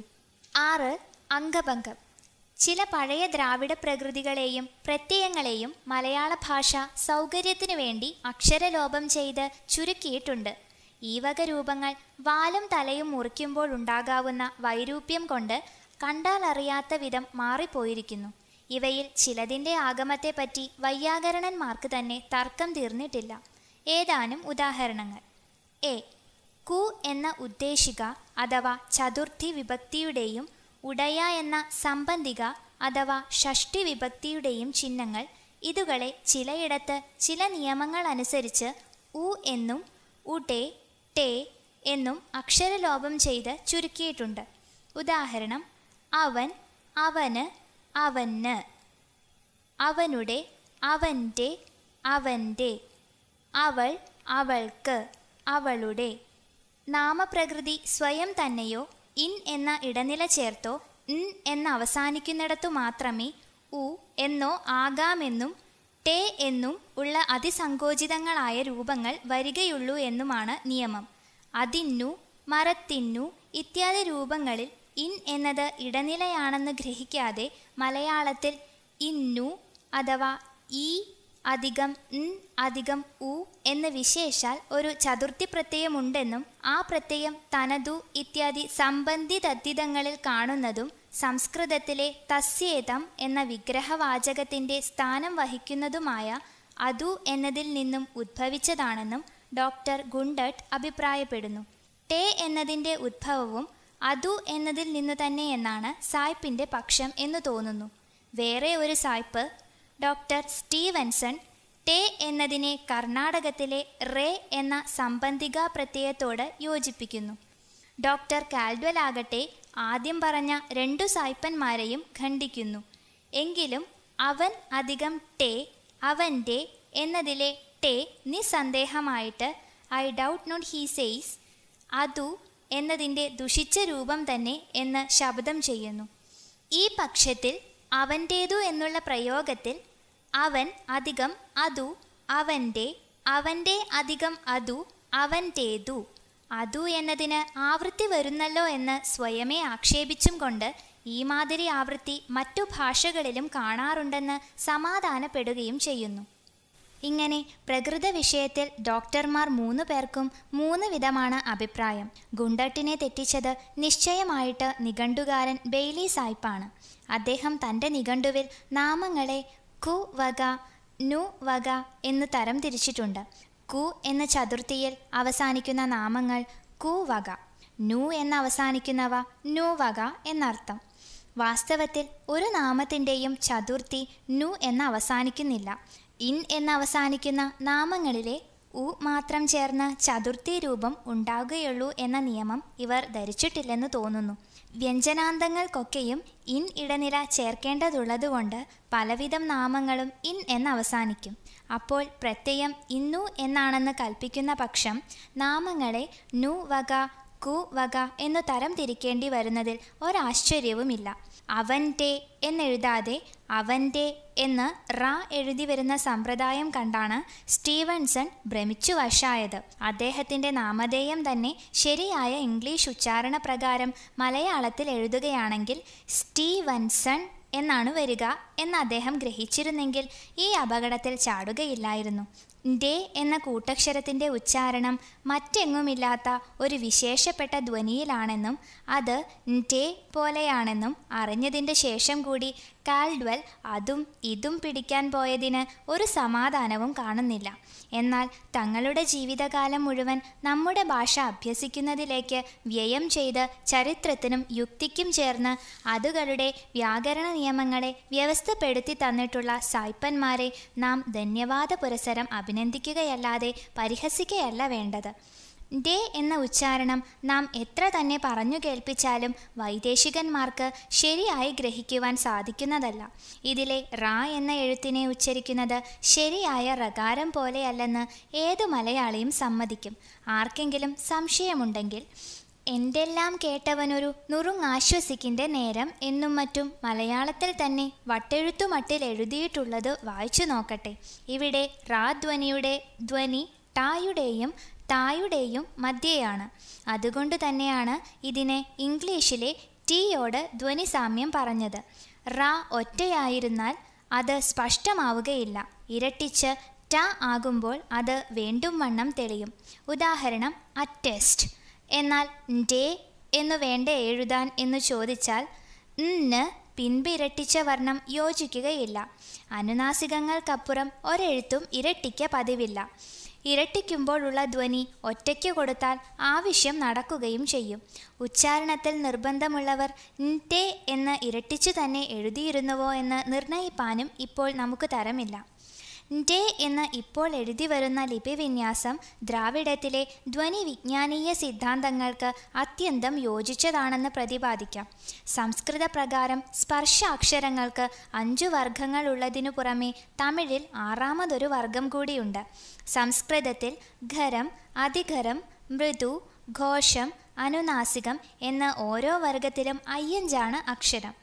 ആറ് അംഗഭംഗം ചില പഴയ ദ്രാവിഡ പ്രകൃതികളെയും പ്രത്യയങ്ങളെയും മലയാള ഭാഷ സൗകര്യത്തിനു വേണ്ടി അക്ഷരലോപം ചെയ്ത് ചുരുക്കിയിട്ടുണ്ട് ഈ വക രൂപങ്ങൾ വാലും തലയും മുറിക്കുമ്പോഴുണ്ടാകാവുന്ന വൈരൂപ്യം കൊണ്ട് കണ്ടാൽ അറിയാത്ത വിധം മാറിപ്പോയിരിക്കുന്നു ഇവയിൽ ചിലതിൻ്റെ ആഗമത്തെപ്പറ്റി വൈയാകരണന്മാർക്ക് തന്നെ തർക്കം തീർന്നിട്ടില്ല ഏതാനും ഉദാഹരണങ്ങൾ എ കു എന്ന ഉദ്ദേശിക അഥവാ ചതുർത്ഥി വിഭക്തിയുടെയും ഉടയ എന്ന സംബന്ധിക അഥവാ ഷഷ്ടി വിഭക്തിയുടെയും ചിഹ്നങ്ങൾ ഇതുകളെ ചിലയിടത്ത് ചില നിയമങ്ങൾ അനുസരിച്ച് ഉ എന്നും ഉടേ ടേ എന്നും അക്ഷരലോപം ചെയ്ത് ചുരുക്കിയിട്ടുണ്ട് ഉദാഹരണം അവൻ അവന് അവന് അവനുടെ അവൻ്റെ അവൻ്റെ അവൾ അവൾക്ക് അവളുടെ നാമപ്രകൃതി സ്വയം തന്നെയോ ഇൻ എന്ന ഇടനില ചേർത്തോ ഇൻ എന്ന അവസാനിക്കുന്നിടത്തു മാത്രമേ ഉ എന്നോ ആകാമെന്നും ടേ എന്നും ഉള്ള അതിസങ്കോചിതങ്ങളായ രൂപങ്ങൾ വരികയുള്ളൂ എന്നുമാണ് നിയമം അതിന്നു മരത്തിന്നു ഇത്യാദി രൂപങ്ങളിൽ ഇൻ എന്നത് ഇടനിലയാണെന്ന് ഗ്രഹിക്കാതെ മലയാളത്തിൽ ഇന്നു അഥവാ ഈ അധികം ൻ അധികം ഉ എന്ന വിശേഷാൽ ഒരു ചതുർത്ഥി പ്രത്യയമുണ്ടെന്നും ആ പ്രത്യയം തനതു ഇത്യാദി സംബന്ധി തദ്ധിതങ്ങളിൽ കാണുന്നതും സംസ്കൃതത്തിലെ തസ്യേതം എന്ന വിഗ്രഹവാചകത്തിൻ്റെ സ്ഥാനം വഹിക്കുന്നതുമായ അതു എന്നതിൽ നിന്നും ഉദ്ഭവിച്ചതാണെന്നും ഡോക്ടർ ഗുണ്ടട്ട് അഭിപ്രായപ്പെടുന്നു ടേ എന്നതിൻ്റെ ഉദ്ഭവവും അതു എന്നതിൽ നിന്നു തന്നെയെന്നാണ് സായ്പിൻ്റെ പക്ഷം എന്ന് തോന്നുന്നു വേറെ ഒരു സായ്പ് ഡോക്ടർ സ്റ്റീവൻസൺ ടേ എന്നതിനെ കർണാടകത്തിലെ റേ എന്ന സംബന്ധിക പ്രത്യയത്തോട് യോജിപ്പിക്കുന്നു ഡോക്ടർ കാൽഡ്വൽ ആകട്ടെ ആദ്യം പറഞ്ഞ രണ്ടു സായ്പന്മാരെയും ഖണ്ഡിക്കുന്നു എങ്കിലും അവൻ അധികം ടേ അവൻ്റെ എന്നതിലെ ടേ നിസ്സന്ദേഹമായിട്ട് I doubt not he says അതു എന്നതിൻ്റെ ദുഷിച്ച രൂപം തന്നെ എന്ന് ശബ്ദം ചെയ്യുന്നു ഈ പക്ഷത്തിൽ അവൻ്റേതു എന്നുള്ള പ്രയോഗത്തിൽ അവൻ അധികം അതു അവൻ്റെ അവൻ്റെ അധികം അതു അവൻ്റേതു അതു എന്നതിന് ആവൃത്തി വരുന്നല്ലോ എന്ന് സ്വയമേ ആക്ഷേപിച്ചും കൊണ്ട് ഈ മാതിരി ആവൃത്തി മറ്റു ഭാഷകളിലും കാണാറുണ്ടെന്ന് സമാധാനപ്പെടുകയും ചെയ്യുന്നു ഇങ്ങനെ പ്രകൃത വിഷയത്തിൽ ഡോക്ടർമാർ മൂന്ന് പേർക്കും മൂന്ന് വിധമാണ് അഭിപ്രായം ഗുണ്ടട്ടിനെ തെറ്റിച്ചത് നിശ്ചയമായിട്ട് നിഘണ്ടുകാരൻ ബെയ്ലി സായിപ്പാണ് അദ്ദേഹം തൻ്റെ നിഘണ്ടുവിൽ നാമങ്ങളെ കു വക നു വക എന്ന് തരം തിരിച്ചിട്ടുണ്ട് കു എന്ന ചതുർത്ഥിയിൽ അവസാനിക്കുന്ന നാമങ്ങൾ കു വക നു എന്ന് അവസാനിക്കുന്നവ നു വക എന്നർത്ഥം വാസ്തവത്തിൽ ഒരു നാമത്തിൻ്റെയും ചതുർത്ഥി നു എന്ന് അവസാനിക്കുന്നില്ല ഇൻ എന്ന് അവസാനിക്കുന്ന നാമങ്ങളിലെ ഉ മാത്രം ചേർന്ന ചതുർത്ഥി രൂപം ഉണ്ടാകുകയുള്ളൂ എന്ന നിയമം ഇവർ ധരിച്ചിട്ടില്ലെന്ന് തോന്നുന്നു വ്യഞ്ജനാന്തങ്ങൾക്കൊക്കെയും ഇൻ ഇടനില ചേർക്കേണ്ടതുള്ളതുകൊണ്ട് പലവിധം നാമങ്ങളും ഇൻ എന്നവസാനിക്കും അപ്പോൾ പ്രത്യയം ഇന്നു എന്നാണെന്ന് കൽപ്പിക്കുന്ന പക്ഷം നാമങ്ങളെ നു വക കു വക എന്നു തരം തിരിക്കേണ്ടി വരുന്നതിൽ ഒരാശ്ചര്യവുമില്ല അവൻ്റെ എന്നെഴുതാതെ അവൻ്റെ എന്ന് റാ എഴുതി വരുന്ന സമ്പ്രദായം കണ്ടാണ് സ്റ്റീവൻസൺ ഭ്രമിച്ചു വശായത് അദ്ദേഹത്തിൻ്റെ നാമധേയം തന്നെ ശരിയായ ഇംഗ്ലീഷ് ഉച്ചാരണ പ്രകാരം മലയാളത്തിൽ എഴുതുകയാണെങ്കിൽ സ്റ്റീവൻസൺ എന്നാണ് വരിക എന്ന് അദ്ദേഹം ഗ്രഹിച്ചിരുന്നെങ്കിൽ ഈ അപകടത്തിൽ ചാടുകയില്ലായിരുന്നു ഡേ എന്ന കൂട്ടക്ഷരത്തിൻ്റെ ഉച്ചാരണം മറ്റെങ്ങുമില്ലാത്ത ഒരു വിശേഷപ്പെട്ട ധ്വനിയിലാണെന്നും അത് ഡേ പോലെയാണെന്നും അറിഞ്ഞതിൻ്റെ ശേഷം കൂടി കാൽഡ്വൽ അതും ഇതും പിടിക്കാൻ പോയതിന് ഒരു സമാധാനവും കാണുന്നില്ല എന്നാൽ തങ്ങളുടെ ജീവിതകാലം മുഴുവൻ നമ്മുടെ ഭാഷ അഭ്യസിക്കുന്നതിലേക്ക് വ്യയം ചെയ്ത് ചരിത്രത്തിനും യുക്തിക്കും ചേർന്ന് അതുകളുടെ വ്യാകരണ നിയമങ്ങളെ വ്യവസ്ഥപ്പെടുത്തി തന്നിട്ടുള്ള സായ്പന്മാരെ നാം ധന്യവാദ പുരസരം അഭിനന്ദിക്കുകയല്ലാതെ പരിഹസിക്കുകയല്ല വേണ്ടത് ഡേ എന്ന ഉച്ചാരണം നാം എത്ര തന്നെ പറഞ്ഞു കേൾപ്പിച്ചാലും വൈദേശികന്മാർക്ക് ശരിയായി ഗ്രഹിക്കുവാൻ സാധിക്കുന്നതല്ല ഇതിലെ റാ എന്ന എഴുത്തിനെ ഉച്ചരിക്കുന്നത് ശരിയായ റകാരം പോലെയല്ലെന്ന് ഏതു മലയാളിയും സമ്മതിക്കും ആർക്കെങ്കിലും സംശയമുണ്ടെങ്കിൽ എന്തെല്ലാം കേട്ടവനൊരു നുറുങ്ങാശ്വസിക്കിൻ്റെ നേരം എന്നും മറ്റും മലയാളത്തിൽ തന്നെ വട്ടെഴുത്തുമട്ടിൽ എഴുതിയിട്ടുള്ളത് വായിച്ചു നോക്കട്ടെ ഇവിടെ റാധ്വനിയുടെ ധ്വനി ടായുടെയും തായുടെയും മധ്യയാണ് അതുകൊണ്ട് തന്നെയാണ് ഇതിനെ ഇംഗ്ലീഷിലെ ടീയോട് ധ്വനിസാമ്യം പറഞ്ഞത് റ ഒറ്റയായിരുന്നാൽ അത് സ്പഷ്ടമാവുകയില്ല ഇരട്ടിച്ച് ട ആകുമ്പോൾ അത് വേണ്ടും വണ്ണം തെളിയും ഉദാഹരണം അറ്റസ്റ്റ് എന്നാൽ ഡേ എന്ന് വേണ്ട എഴുതാൻ എന്ന് ചോദിച്ചാൽ ന് പിൻപിരട്ടിച്ച വർണ്ണം യോജിക്കുകയില്ല അനുനാസികങ്ങൾക്കപ്പുറം ഒരെഴുത്തും ഇരട്ടിക്ക പതിവില്ല ഇരട്ടിക്കുമ്പോഴുള്ള ധ്വനി ഒറ്റയ്ക്ക് കൊടുത്താൽ ആവശ്യം നടക്കുകയും ചെയ്യും ഉച്ചാരണത്തിൽ നിർബന്ധമുള്ളവർ ൻറ്റെ എന്ന് ഇരട്ടിച്ചു തന്നെ എഴുതിയിരുന്നുവോ എന്ന് നിർണയിപ്പാനും ഇപ്പോൾ നമുക്ക് തരമില്ല ഡേ എന്ന് ഇപ്പോൾ എഴുതി വരുന്ന ലിപിവിന്യാസം ദ്രാവിഡത്തിലെ ധ്വനിവിജ്ഞാനീയ സിദ്ധാന്തങ്ങൾക്ക് അത്യന്തം യോജിച്ചതാണെന്ന് പ്രതിപാദിക്കാം സംസ്കൃത പ്രകാരം സ്പർശാക്ഷരങ്ങൾക്ക് അഞ്ചു വർഗങ്ങൾ ഉള്ളതിനു പുറമെ തമിഴിൽ ആറാമതൊരു വർഗം കൂടിയുണ്ട് സംസ്കൃതത്തിൽ ഖരം അതിഖരം മൃദു ഘോഷം അനുനാസികം എന്ന ഓരോ വർഗത്തിലും അയ്യഞ്ചാണ് അക്ഷരം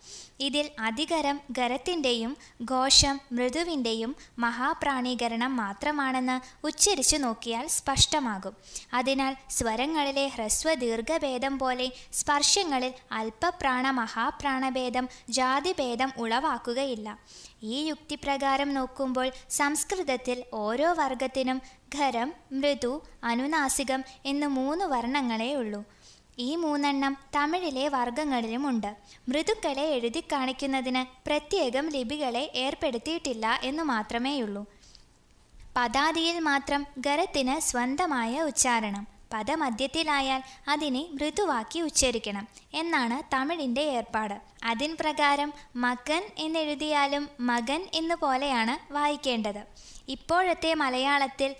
ഇതിൽ അധികരം ഖരത്തിൻ്റെയും ഘോഷം മൃദുവിൻ്റെയും മഹാപ്രാണീകരണം മാത്രമാണെന്ന് ഉച്ചരിച്ചു നോക്കിയാൽ സ്പഷ്ടമാകും അതിനാൽ സ്വരങ്ങളിലെ ഹ്രസ്വ ദീർഘഭേദം പോലെ സ്പർശങ്ങളിൽ അല്പപ്രാണ മഹാപ്രാണഭേദം ജാതിഭേദം ഉളവാക്കുകയില്ല ഈ യുക്തിപ്രകാരം നോക്കുമ്പോൾ സംസ്കൃതത്തിൽ ഓരോ വർഗത്തിനും ഖരം മൃദു അനുനാസികം എന്ന് മൂന്ന് വർണ്ണങ്ങളേ ഉള്ളൂ ഈ മൂന്നെണ്ണം തമിഴിലെ വർഗങ്ങളിലുമുണ്ട് മൃദുക്കളെ എഴുതി കാണിക്കുന്നതിന് പ്രത്യേകം ലിപികളെ ഏർപ്പെടുത്തിയിട്ടില്ല എന്ന് മാത്രമേയുള്ളൂ പദാതിയിൽ മാത്രം ഗരത്തിന് സ്വന്തമായ ഉച്ചാരണം പദമധ്യത്തിലായാൽ അതിനെ മൃദുവാക്കി ഉച്ചരിക്കണം എന്നാണ് തമിഴിൻ്റെ ഏർപ്പാട് അതിൻ പ്രകാരം മകൻ എന്നെഴുതിയാലും മകൻ എന്നുപോലെയാണ് വായിക്കേണ്ടത് ഇപ്പോഴത്തെ മലയാളത്തിൽ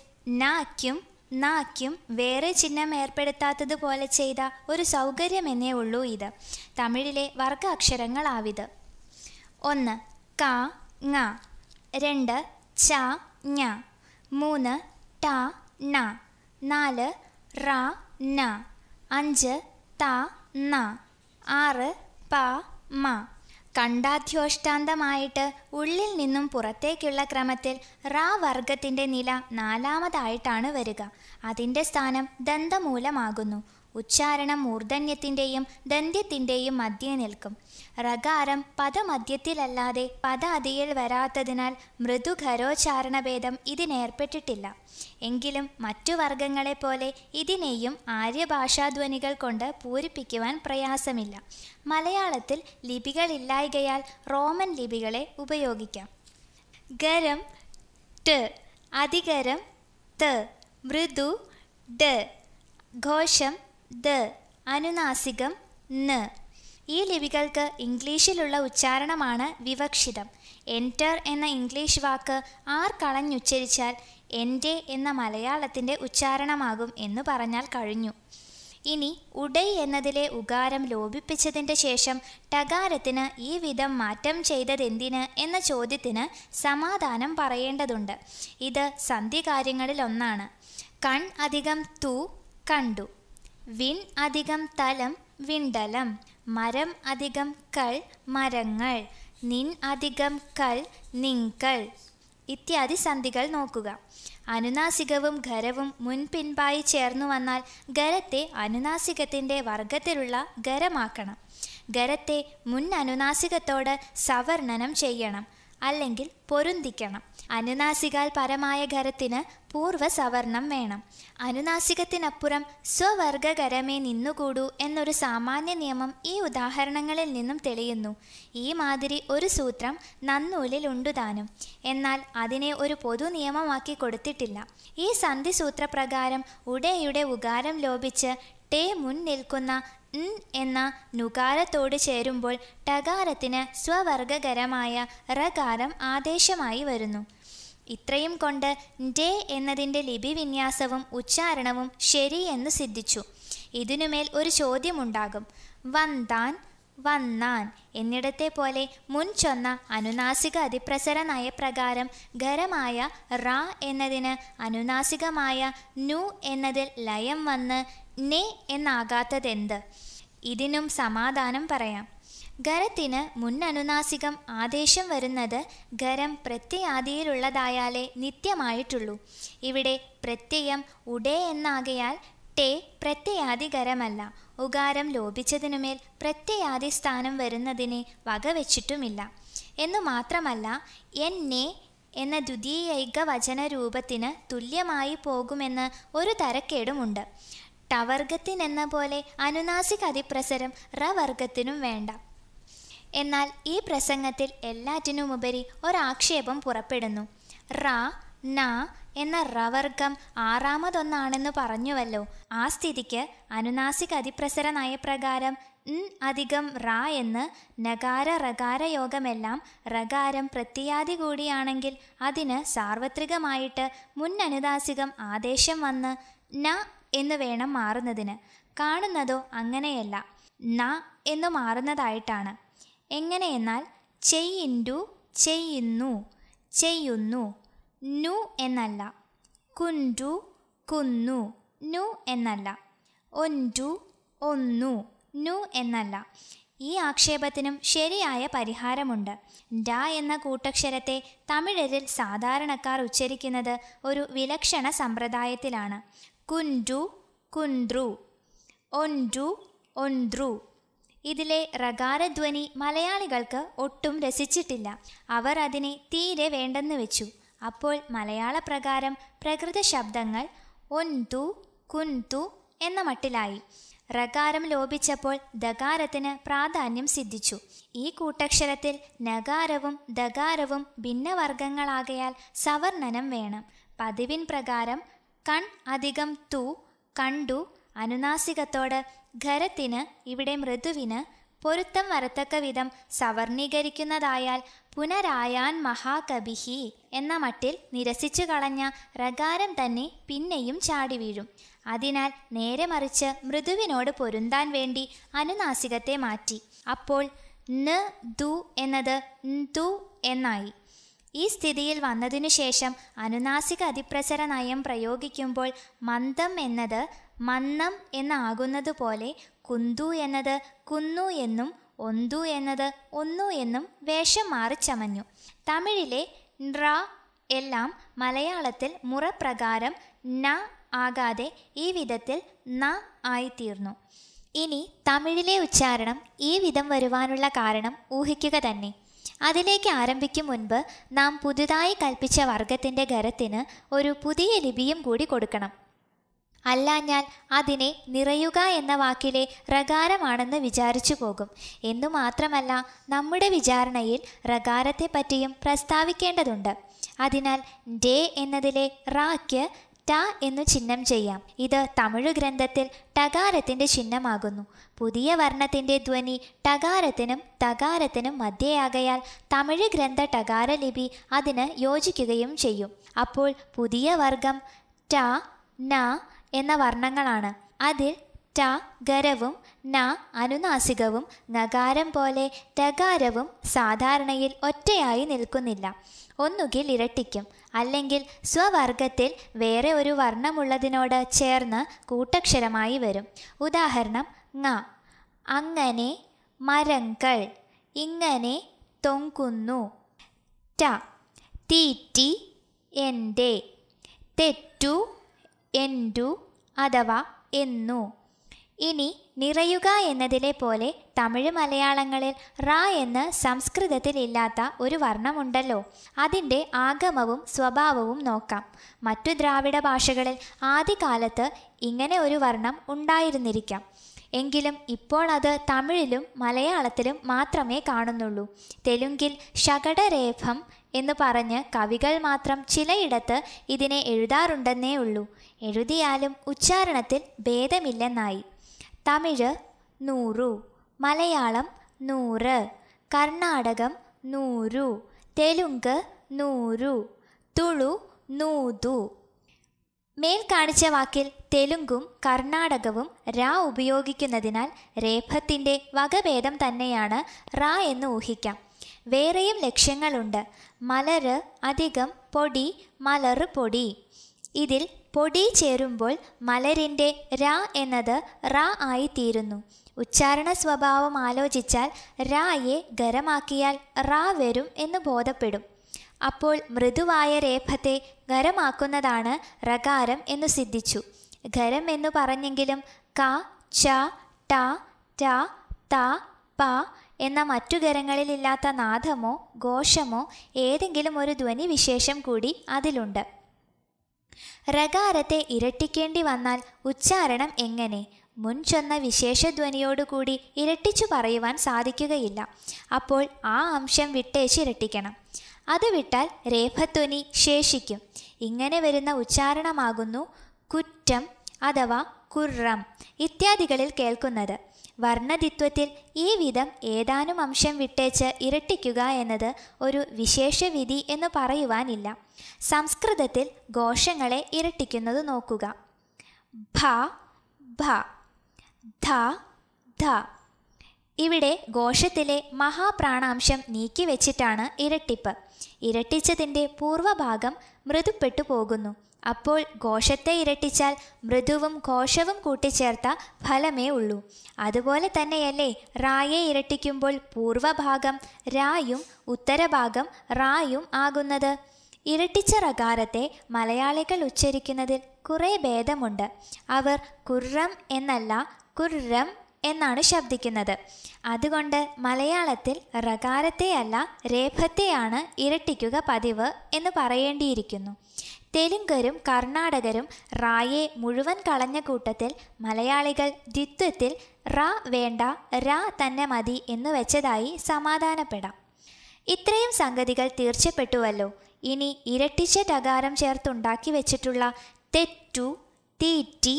നാക്കും നാക്കും വേറെ ചിഹ്നം ഏർപ്പെടുത്താത്തത് പോലെ ചെയ്ത ഒരു സൗകര്യമെന്നേ ഉള്ളൂ ഇത് തമിഴിലെ വർഗ അക്ഷരങ്ങളാവിത് ഒന്ന് ക ങ രണ്ട് ച ഞ മൂന്ന് ട ന നാല് റ ന അഞ്ച് ത ന ആറ് പ മ കണ്ടാധ്യോഷ്ടാന്തമായിട്ട് ഉള്ളിൽ നിന്നും പുറത്തേക്കുള്ള ക്രമത്തിൽ റാ വർഗത്തിൻ്റെ നില നാലാമതായിട്ടാണ് വരിക അതിൻ്റെ സ്ഥാനം ദന്തമൂലമാകുന്നു ഉച്ചാരണം മൂർധന്യത്തിൻ്റെയും ദന്ത്യത്തിൻ്റെയും മധ്യേ നിൽക്കും റകാരം പദമധ്യത്തിലല്ലാതെ പദാദിയിൽ വരാത്തതിനാൽ മൃദുഖരോച്ചാരണഭേദം ഇതിനേർപ്പെട്ടിട്ടില്ല എങ്കിലും മറ്റു വർഗങ്ങളെപ്പോലെ ഇതിനെയും ആര്യഭാഷാധ്വനികൾ കൊണ്ട് പൂരിപ്പിക്കുവാൻ പ്രയാസമില്ല മലയാളത്തിൽ ലിപികളില്ലായകയാൽ റോമൻ ലിപികളെ ഉപയോഗിക്കാം ഗരം ട് അധികരം ത് മൃദു ഡ ഘോഷം ദ അനുനാസികം ന ഈ ലിപികൾക്ക് ഇംഗ്ലീഷിലുള്ള ഉച്ചാരണമാണ് വിവക്ഷിതം എൻറ്റർ എന്ന ഇംഗ്ലീഷ് വാക്ക് ആർ കളഞ്ഞുച്ചരിച്ചാൽ എൻ്റെ എന്ന മലയാളത്തിൻ്റെ ഉച്ചാരണമാകും എന്ന് പറഞ്ഞാൽ കഴിഞ്ഞു ഇനി ഉടൈ എന്നതിലെ ഉകാരം ലോപിപ്പിച്ചതിൻ്റെ ശേഷം ടകാരത്തിന് ഈ വിധം മാറ്റം ചെയ്തതെന്തിന് എന്ന ചോദ്യത്തിന് സമാധാനം പറയേണ്ടതുണ്ട് ഇത് സന്ധികാര്യങ്ങളിൽ ഒന്നാണ് കൺ അധികം തു കണ്ടു വിൻ അധികം തലം വിണ്ടലം മരം അധികം കൾ മരങ്ങൾ നിൻ അധികം കൾ നിങ്ങൾ ഇത്യാദി സന്ധികൾ നോക്കുക അനുനാസികവും ഖരവും മുൻപിൻപായി ചേർന്നു വന്നാൽ ഖരത്തെ അനുനാസികത്തിൻ്റെ വർഗത്തിലുള്ള ഖരമാക്കണം ഖരത്തെ മുൻ അനുനാസികത്തോട് സവർണനം ചെയ്യണം അല്ലെങ്കിൽ പൊരുന്തിക്കണം അനുനാസികാൽ പരമായ ഖരത്തിന് പൂർവ്വസവർണം വേണം അനുനാസികത്തിനപ്പുറം സ്വവർഗകരമേ നിന്നുകൂടൂ എന്നൊരു സാമാന്യ നിയമം ഈ ഉദാഹരണങ്ങളിൽ നിന്നും തെളിയുന്നു ഈ മാതിരി ഒരു സൂത്രം നന്നൂലിൽ ഉണ്ടുതാനും എന്നാൽ അതിനെ ഒരു പൊതു നിയമമാക്കി കൊടുത്തിട്ടില്ല ഈ സന്ധി സൂത്രപ്രകാരം ഉടയുടെ ഉകാരം ലോപിച്ച് ടേ മുൻ നിൽക്കുന്ന എന്ന നുകാരത്തോട് ചേരുമ്പോൾ ടകാരത്തിന് സ്വവർഗകരമായ റകാരം ആദേശമായി വരുന്നു ഇത്രയും കൊണ്ട് ഡേ എന്നതിൻ്റെ ലിപിവിന്യാസവും ഉച്ചാരണവും ശരിയെന്ന് സിദ്ധിച്ചു ഇതിനുമേൽ ഒരു ചോദ്യമുണ്ടാകും വന്താൻ വന്നാൻ എന്നിടത്തെ പോലെ മുൻ ചൊന്ന അനുനാസിക അതിപ്രസര നയപ്രകാരം ഖരമായ റ എന്നതിന് അനുനാസികമായ നു എന്നതിൽ ലയം വന്ന് നെ എന്നാകാത്തതെന്ത് ഇതിനും സമാധാനം പറയാം ഗരത്തിന് മുന്നനുനാസികം ആദേശം വരുന്നത് ഗരം പ്രത്യയാദിയിലുള്ളതായാലേ നിത്യമായിട്ടുള്ളൂ ഇവിടെ പ്രത്യയം ഉടേ എന്നാകയാൽ ട്ടെ പ്രത്യയാദികരമല്ല ഉകാരം ലോപിച്ചതിനുമേൽ പ്രത്യയാദി സ്ഥാനം വരുന്നതിനെ വകവെച്ചിട്ടുമില്ല എന്നു മാത്രമല്ല നെ എന്ന ദ്വിതീയൈക വചന രൂപത്തിന് തുല്യമായി പോകുമെന്ന് ഒരു തരക്കേടുമുണ്ട് ടവർഗത്തിനെന്ന പോലെ അനുനാസിക അതിപ്രസരം റവർഗത്തിനും വേണ്ട എന്നാൽ ഈ പ്രസംഗത്തിൽ എല്ലാറ്റിനുമുപരി ഒരാക്ഷേപം പുറപ്പെടുന്നു റ ന എന്ന റവർഗം ആറാമതൊന്നാണെന്ന് പറഞ്ഞുവല്ലോ ആ സ്ഥിതിക്ക് അനുനാസിക അതിപ്രസര നയപ്രകാരം ൻ അധികം റ എന്ന് നകാര റകാര യോഗമെല്ലാം റകാരം പ്രത്യാദി കൂടിയാണെങ്കിൽ അതിന് സാർവത്രികമായിട്ട് മുൻ അനുദാസികം ആദേശം വന്ന് ന എന്ന് വേണം മാറുന്നതിന് കാണുന്നതോ അങ്ങനെയല്ല ന എന്ന് മാറുന്നതായിട്ടാണ് എങ്ങനെയെന്നാൽ ചെയ്യിൻറ്റു ചെയ്യുന്നു ചെയ്യുന്നു നു എന്നല്ല കുൻറ്റു കുന്നു നു എന്നല്ല ഒൻറ്റു ഒന്നു നു എന്നല്ല ഈ ആക്ഷേപത്തിനും ശരിയായ പരിഹാരമുണ്ട് ഡ എന്ന കൂട്ടക്ഷരത്തെ തമിഴരിൽ സാധാരണക്കാർ ഉച്ചരിക്കുന്നത് ഒരു വിലക്ഷണ സമ്പ്രദായത്തിലാണ് കുൻഡു കുൻദ്രു ഒൻഡു ഒന്ദ്രു ഇതിലെ റകാരധ്വനി മലയാളികൾക്ക് ഒട്ടും രസിച്ചിട്ടില്ല അവർ അതിനെ തീരെ വേണ്ടെന്ന് വെച്ചു അപ്പോൾ മലയാള പ്രകാരം പ്രകൃത ശബ്ദങ്ങൾ ഒൻതു കുൻതു എന്ന മട്ടിലായി റകാരം ലോപിച്ചപ്പോൾ ദകാരത്തിന് പ്രാധാന്യം സിദ്ധിച്ചു ഈ കൂട്ടക്ഷരത്തിൽ നകാരവും ദകാരവും ഭിന്നവർഗങ്ങളാകയാൽ സവർണനം വേണം പതിവിൻ പ്രകാരം കൺ അധികം തു കണ്ടു അനുനാസികത്തോട് ഖരത്തിന് ഇവിടെ മൃദുവിന് പൊരുത്തം വരത്തക്ക വിധം സവർണീകരിക്കുന്നതായാൽ പുനരായാൻ മഹാകബിഹി എന്ന മട്ടിൽ നിരസിച്ചു കളഞ്ഞ റകാരം തന്നെ പിന്നെയും ചാടി വീഴും അതിനാൽ നേരെ മറിച്ച് മൃദുവിനോട് പൊരുന്താൻ വേണ്ടി അനുനാസികത്തെ മാറ്റി അപ്പോൾ ന് ദു എന്നത് ന്തു എന്നായി ഈ സ്ഥിതിയിൽ വന്നതിനു ശേഷം അനുനാസിക അതിപ്രസര നയം പ്രയോഗിക്കുമ്പോൾ മന്ദം എന്നത് മന്നം എന്നാകുന്നത് പോലെ കുന്തു എന്നത് കുന്നു എന്നും ഒന്തു എന്നത് ഒന്നു എന്നും വേഷം മാറി ചമഞ്ഞു തമിഴിലെ ഡ്ര എല്ലാം മലയാളത്തിൽ മുറപ്രകാരം ന ആകാതെ ഈ വിധത്തിൽ ന ആയിത്തീർന്നു ഇനി തമിഴിലെ ഉച്ചാരണം ഈ വിധം വരുവാനുള്ള കാരണം ഊഹിക്കുക തന്നെ അതിലേക്ക് ആരംഭിക്കും മുൻപ് നാം പുതുതായി കൽപ്പിച്ച വർഗത്തിൻ്റെ ഖരത്തിന് ഒരു പുതിയ ലിപിയും കൂടി കൊടുക്കണം അല്ല ഞാൻ അതിനെ നിറയുക എന്ന വാക്കിലെ റകാരമാണെന്ന് വിചാരിച്ചു പോകും എന്നു മാത്രമല്ല നമ്മുടെ വിചാരണയിൽ റകാരത്തെപ്പറ്റിയും പ്രസ്താവിക്കേണ്ടതുണ്ട് അതിനാൽ ഡേ എന്നതിലെ റാക്ക് ട എന്നു ചിഹ്നം ചെയ്യാം ഇത് തമിഴ് ഗ്രന്ഥത്തിൽ ടകാരത്തിൻ്റെ ചിഹ്നമാകുന്നു പുതിയ വർണ്ണത്തിൻ്റെ ധ്വനി ടകാരത്തിനും തകാരത്തിനും മധ്യയാകയാൽ തമിഴ് ഗ്രന്ഥ ടകാര ലിപി അതിന് യോജിക്കുകയും ചെയ്യും അപ്പോൾ പുതിയ വർഗം ട ന എന്ന വർണ്ണങ്ങളാണ് അതിൽ ട ഗരവും ന അനുനാസികവും നകാരം പോലെ ടകാരവും സാധാരണയിൽ ഒറ്റയായി നിൽക്കുന്നില്ല ഒന്നുകിൽ ഇരട്ടിക്കും അല്ലെങ്കിൽ സ്വവർഗത്തിൽ വേറെ ഒരു വർണ്ണമുള്ളതിനോട് ചേർന്ന് കൂട്ടക്ഷരമായി വരും ഉദാഹരണം ങ അങ്ങനെ മരങ്ങൾ ഇങ്ങനെ തൊങ്കുന്നു ട തീറ്റി എൻ്റെ തെറ്റു എൻ്റു അഥവാ എന്നു ഇനി നിറയുക എന്നതിലെ പോലെ തമിഴ് മലയാളങ്ങളിൽ റ എന്ന് സംസ്കൃതത്തിൽ ഇല്ലാത്ത ഒരു വർണ്ണമുണ്ടല്ലോ അതിൻ്റെ ആഗമവും സ്വഭാവവും നോക്കാം മറ്റു ദ്രാവിഡ ഭാഷകളിൽ ആദ്യകാലത്ത് ഇങ്ങനെ ഒരു വർണ്ണം ഉണ്ടായിരുന്നിരിക്കാം എങ്കിലും ഇപ്പോൾ അത് തമിഴിലും മലയാളത്തിലും മാത്രമേ കാണുന്നുള്ളൂ തെലുങ്കിൽ ശകടരേഖം എന്ന് പറഞ്ഞ് കവികൾ മാത്രം ചിലയിടത്ത് ഇതിനെ എഴുതാറുണ്ടെന്നേ ഉള്ളൂ എഴുതിയാലും ഉച്ചാരണത്തിൽ ഭേദമില്ലെന്നായി തമിഴ് നൂറു മലയാളം നൂറ് കർണാടകം നൂറു തെലുങ്ക് നൂറു തുളു നൂതു മേൽ കാണിച്ച വാക്കിൽ തെലുങ്കും കർണാടകവും ര ഉപയോഗിക്കുന്നതിനാൽ രേഭത്തിൻ്റെ വകഭേദം തന്നെയാണ് റ എന്ന് ഊഹിക്കാം വേറെയും ലക്ഷ്യങ്ങളുണ്ട് മലര് അധികം പൊടി മലറ് പൊടി ഇതിൽ പൊടി ചേരുമ്പോൾ മലരിൻ്റെ ര എന്നത് റ ആയിത്തീരുന്നു ഉച്ചാരണ സ്വഭാവം ആലോചിച്ചാൽ രായെ ഗരമാക്കിയാൽ റാ വരും എന്ന് ബോധപ്പെടും അപ്പോൾ മൃദുവായ രേഫത്തെ ഗരമാക്കുന്നതാണ് റകാരം എന്ന് സിദ്ധിച്ചു ഖരം എന്നു പറഞ്ഞെങ്കിലും ക ച ട ട ത പ എന്ന മറ്റു ഖരങ്ങളിലില്ലാത്ത നാദമോ ഘോഷമോ ഏതെങ്കിലും ഒരു ധ്വനിവിശേഷം കൂടി അതിലുണ്ട് റകാരത്തെ ഇരട്ടിക്കേണ്ടി വന്നാൽ ഉച്ചാരണം എങ്ങനെ മുൻ ചൊന്ന വിശേഷധ്വനിയോടുകൂടി ഇരട്ടിച്ചു പറയുവാൻ സാധിക്കുകയില്ല അപ്പോൾ ആ അംശം വിട്ടേച്ച് ഇരട്ടിക്കണം അത് വിട്ടാൽ രേഭധ്വനി ശേഷിക്കും ഇങ്ങനെ വരുന്ന ഉച്ചാരണമാകുന്നു കുറ്റം അഥവാ കുറം ഇത്യാദികളിൽ കേൾക്കുന്നത് വർണ്ണദിത്വത്തിൽ ഈ വിധം ഏതാനും അംശം വിട്ടേച്ച് ഇരട്ടിക്കുക എന്നത് ഒരു വിശേഷ വിധി എന്ന് പറയുവാനില്ല സംസ്കൃതത്തിൽ ഘോഷങ്ങളെ ഇരട്ടിക്കുന്നത് നോക്കുക ഭ ഭ ധ ധ ഇവിടെ ഘോഷത്തിലെ മഹാപ്രാണാംശം നീക്കിവെച്ചിട്ടാണ് ഇരട്ടിപ്പ് ഇരട്ടിച്ചതിൻ്റെ പൂർവ്വഭാഗം മൃദുപ്പെട്ടു പോകുന്നു അപ്പോൾ ഘോഷത്തെ ഇരട്ടിച്ചാൽ മൃദുവും ഘോഷവും കൂട്ടിച്ചേർത്ത ഫലമേ ഉള്ളൂ അതുപോലെ തന്നെയല്ലേ റായെ ഇരട്ടിക്കുമ്പോൾ പൂർവഭാഗം രായും ഉത്തരഭാഗം റായും ആകുന്നത് ഇരട്ടിച്ച റകാരത്തെ മലയാളികൾ ഉച്ചരിക്കുന്നതിൽ കുറേ ഭേദമുണ്ട് അവർ കുറം എന്നല്ല കുറം എന്നാണ് ശബ്ദിക്കുന്നത് അതുകൊണ്ട് മലയാളത്തിൽ റകാരത്തെയല്ല രേഖത്തെയാണ് ഇരട്ടിക്കുക പതിവ് എന്ന് പറയേണ്ടിയിരിക്കുന്നു തെലുങ്കരും കർണാടകരും റായെ മുഴുവൻ കളഞ്ഞ കൂട്ടത്തിൽ മലയാളികൾ ദ്വിത്വത്തിൽ റ വേണ്ട റ തന്നെ മതി എന്ന് വെച്ചതായി സമാധാനപ്പെടാം ഇത്രയും സംഗതികൾ തീർച്ചപ്പെട്ടുവല്ലോ ഇനി ഇരട്ടിച്ച ടകാരം ചേർത്തുണ്ടാക്കി വെച്ചിട്ടുള്ള തെറ്റു തീറ്റി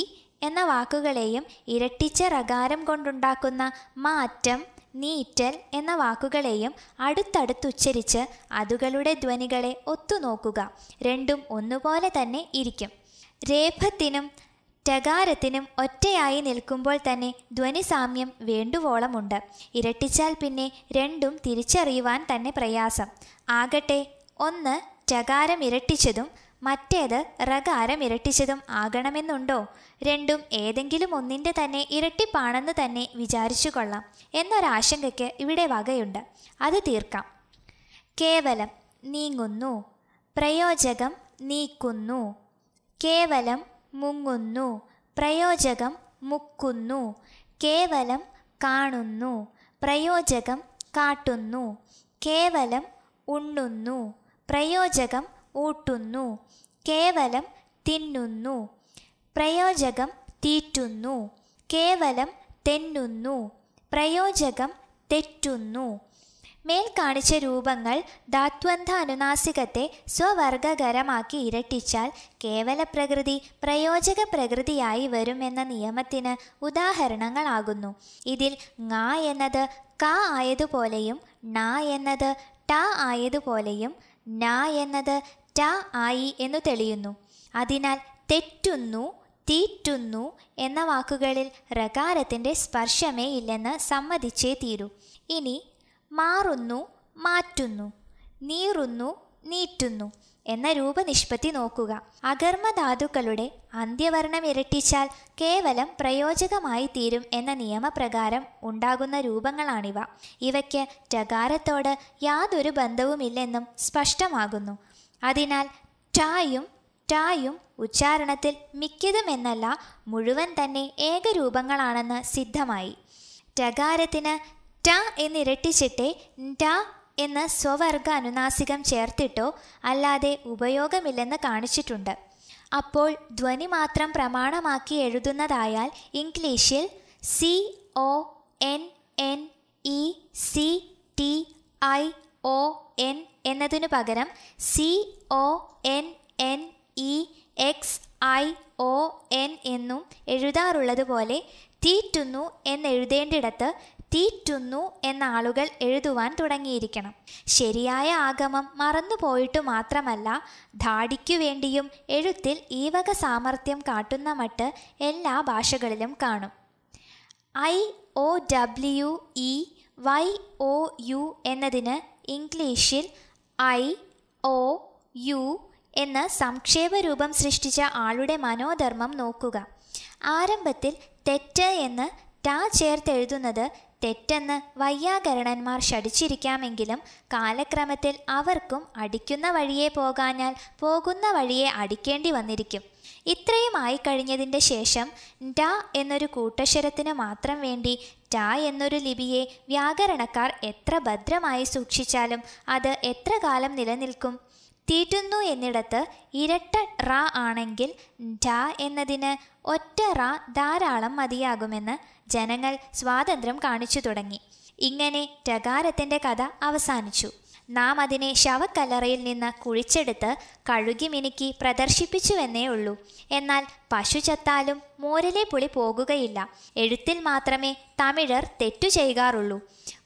എന്ന വാക്കുകളെയും ഇരട്ടിച്ച റകാരം കൊണ്ടുണ്ടാക്കുന്ന മാറ്റം നീറ്റൽ എന്ന വാക്കുകളെയും അടുത്തടുത്തുച്ചരിച്ച് അതുകളുടെ ധ്വനികളെ ഒത്തുനോക്കുക രണ്ടും ഒന്നുപോലെ തന്നെ ഇരിക്കും രേഭത്തിനും ടകാരത്തിനും ഒറ്റയായി നിൽക്കുമ്പോൾ തന്നെ ധ്വനിസാമ്യം വേണ്ടുവോളമുണ്ട് ഇരട്ടിച്ചാൽ പിന്നെ രണ്ടും തിരിച്ചറിയുവാൻ തന്നെ പ്രയാസം ആകട്ടെ ഒന്ന് ടകാരം ഇരട്ടിച്ചതും മറ്റേത് റകാരം ഇരട്ടിച്ചതും ആകണമെന്നുണ്ടോ രണ്ടും ഏതെങ്കിലും ഒന്നിൻ്റെ തന്നെ ഇരട്ടിപ്പാണെന്ന് തന്നെ വിചാരിച്ചു കൊള്ളാം എന്നൊരാശങ്കയ്ക്ക് ഇവിടെ വകയുണ്ട് അത് തീർക്കാം കേവലം നീങ്ങുന്നു പ്രയോജകം നീക്കുന്നു കേവലം മുങ്ങുന്നു പ്രയോജകം മുക്കുന്നു കേവലം കാണുന്നു പ്രയോജകം കാട്ടുന്നു കേവലം ഉണ്ണുന്നു പ്രയോജകം ഊട്ടുന്നു കേവലം തിന്നുന്നു പ്രയോജകം തീറ്റുന്നു കേവലം തെന്നുന്നു പ്രയോജകം തെറ്റുന്നു മേൽ കാണിച്ച രൂപങ്ങൾ ധാത്വന്ധ അനുനാസികത്തെ സ്വവർഗകരമാക്കി ഇരട്ടിച്ചാൽ കേവല പ്രകൃതി പ്രയോജക പ്രകൃതിയായി വരുമെന്ന നിയമത്തിന് ഉദാഹരണങ്ങളാകുന്നു ഇതിൽ ങ എന്നത് ക ആയതുപോലെയും ണ എന്നത് ട ആയതുപോലെയും ന എന്നത് ട ആയി എന്ന് തെളിയുന്നു അതിനാൽ തെറ്റുന്നു തീറ്റുന്നു എന്ന വാക്കുകളിൽ റകാരത്തിൻ്റെ സ്പർശമേ ഇല്ലെന്ന് സമ്മതിച്ചേ തീരൂ ഇനി മാറുന്നു മാറ്റുന്നു നീറുന്നു നീറ്റുന്നു എന്ന രൂപനിഷ്പത്തി നോക്കുക അകർമ്മധാതുക്കളുടെ അന്ത്യവർണം ഇരട്ടിച്ചാൽ കേവലം പ്രയോജകമായി തീരും എന്ന നിയമപ്രകാരം ഉണ്ടാകുന്ന രൂപങ്ങളാണിവ ഇവയ്ക്ക് ടകാരത്തോട് യാതൊരു ബന്ധവുമില്ലെന്നും സ്പഷ്ടമാകുന്നു അതിനാൽ ടായും ടായും ഉച്ചാരണത്തിൽ മിക്കതും എന്നല്ല മുഴുവൻ തന്നെ ഏകരൂപങ്ങളാണെന്ന് സിദ്ധമായി ടകാരത്തിന് ട എന്നിരട്ടിച്ചിട്ടേ ട എന്ന സ്വവർഗ അനുനാസികം ചേർത്തിട്ടോ അല്ലാതെ ഉപയോഗമില്ലെന്ന് കാണിച്ചിട്ടുണ്ട് അപ്പോൾ ധ്വനി മാത്രം പ്രമാണമാക്കി എഴുതുന്നതായാൽ ഇംഗ്ലീഷിൽ C O N N E C T I O N എന്നതിനു പകരം C O N N E X I O N എന്നും എഴുതാറുള്ളതുപോലെ തീറ്റുന്നു എന്നെഴുതേണ്ടിടത്ത് തീറ്റുന്നു എന്ന ആളുകൾ എഴുതുവാൻ തുടങ്ങിയിരിക്കണം ശരിയായ ആഗമം മറന്നുപോയിട്ടു മാത്രമല്ല ധാടിക്കു വേണ്ടിയും എഴുത്തിൽ ഈ വക സാമർഥ്യം കാട്ടുന്ന മട്ട് എല്ലാ ഭാഷകളിലും കാണും I O W E Y O U എന്നതിന് ഇംഗ്ലീഷിൽ ഐ ഒ യു എന്ന സംക്ഷേപ രൂപം സൃഷ്ടിച്ച ആളുടെ മനോധർമ്മം നോക്കുക ആരംഭത്തിൽ തെറ്റ് എന്ന് ടാ ചേർത്തെഴുതുന്നത് തെറ്റെന്ന് വയ്യാകരണന്മാർ ഷടിച്ചിരിക്കാമെങ്കിലും കാലക്രമത്തിൽ അവർക്കും അടിക്കുന്ന വഴിയെ പോകാഞ്ഞാൽ പോകുന്ന വഴിയെ അടിക്കേണ്ടി വന്നിരിക്കും ഇത്രയും ആയിക്കഴിഞ്ഞതിൻ്റെ ശേഷം ഡ എന്നൊരു കൂട്ടശ്വരത്തിന് മാത്രം വേണ്ടി ട എന്നൊരു ലിപിയെ വ്യാകരണക്കാർ എത്ര ഭദ്രമായി സൂക്ഷിച്ചാലും അത് എത്ര കാലം നിലനിൽക്കും തീറ്റുന്നു എന്നിടത്ത് ഇരട്ട റ ആണെങ്കിൽ ഡ എന്നതിന് ഒറ്റ റ ധാരാളം മതിയാകുമെന്ന് ജനങ്ങൾ സ്വാതന്ത്ര്യം കാണിച്ചു തുടങ്ങി ഇങ്ങനെ ടകാരത്തിൻ്റെ കഥ അവസാനിച്ചു നാം അതിനെ ശവക്കല്ലറയിൽ നിന്ന് കുഴിച്ചെടുത്ത് കഴുകി മിനുക്കി പ്രദർശിപ്പിച്ചുവെന്നേ ഉള്ളൂ എന്നാൽ പശു ചത്താലും മോരലെ പുളി പോകുകയില്ല എഴുത്തിൽ മാത്രമേ തമിഴർ തെറ്റു ചെയ്യാറുള്ളൂ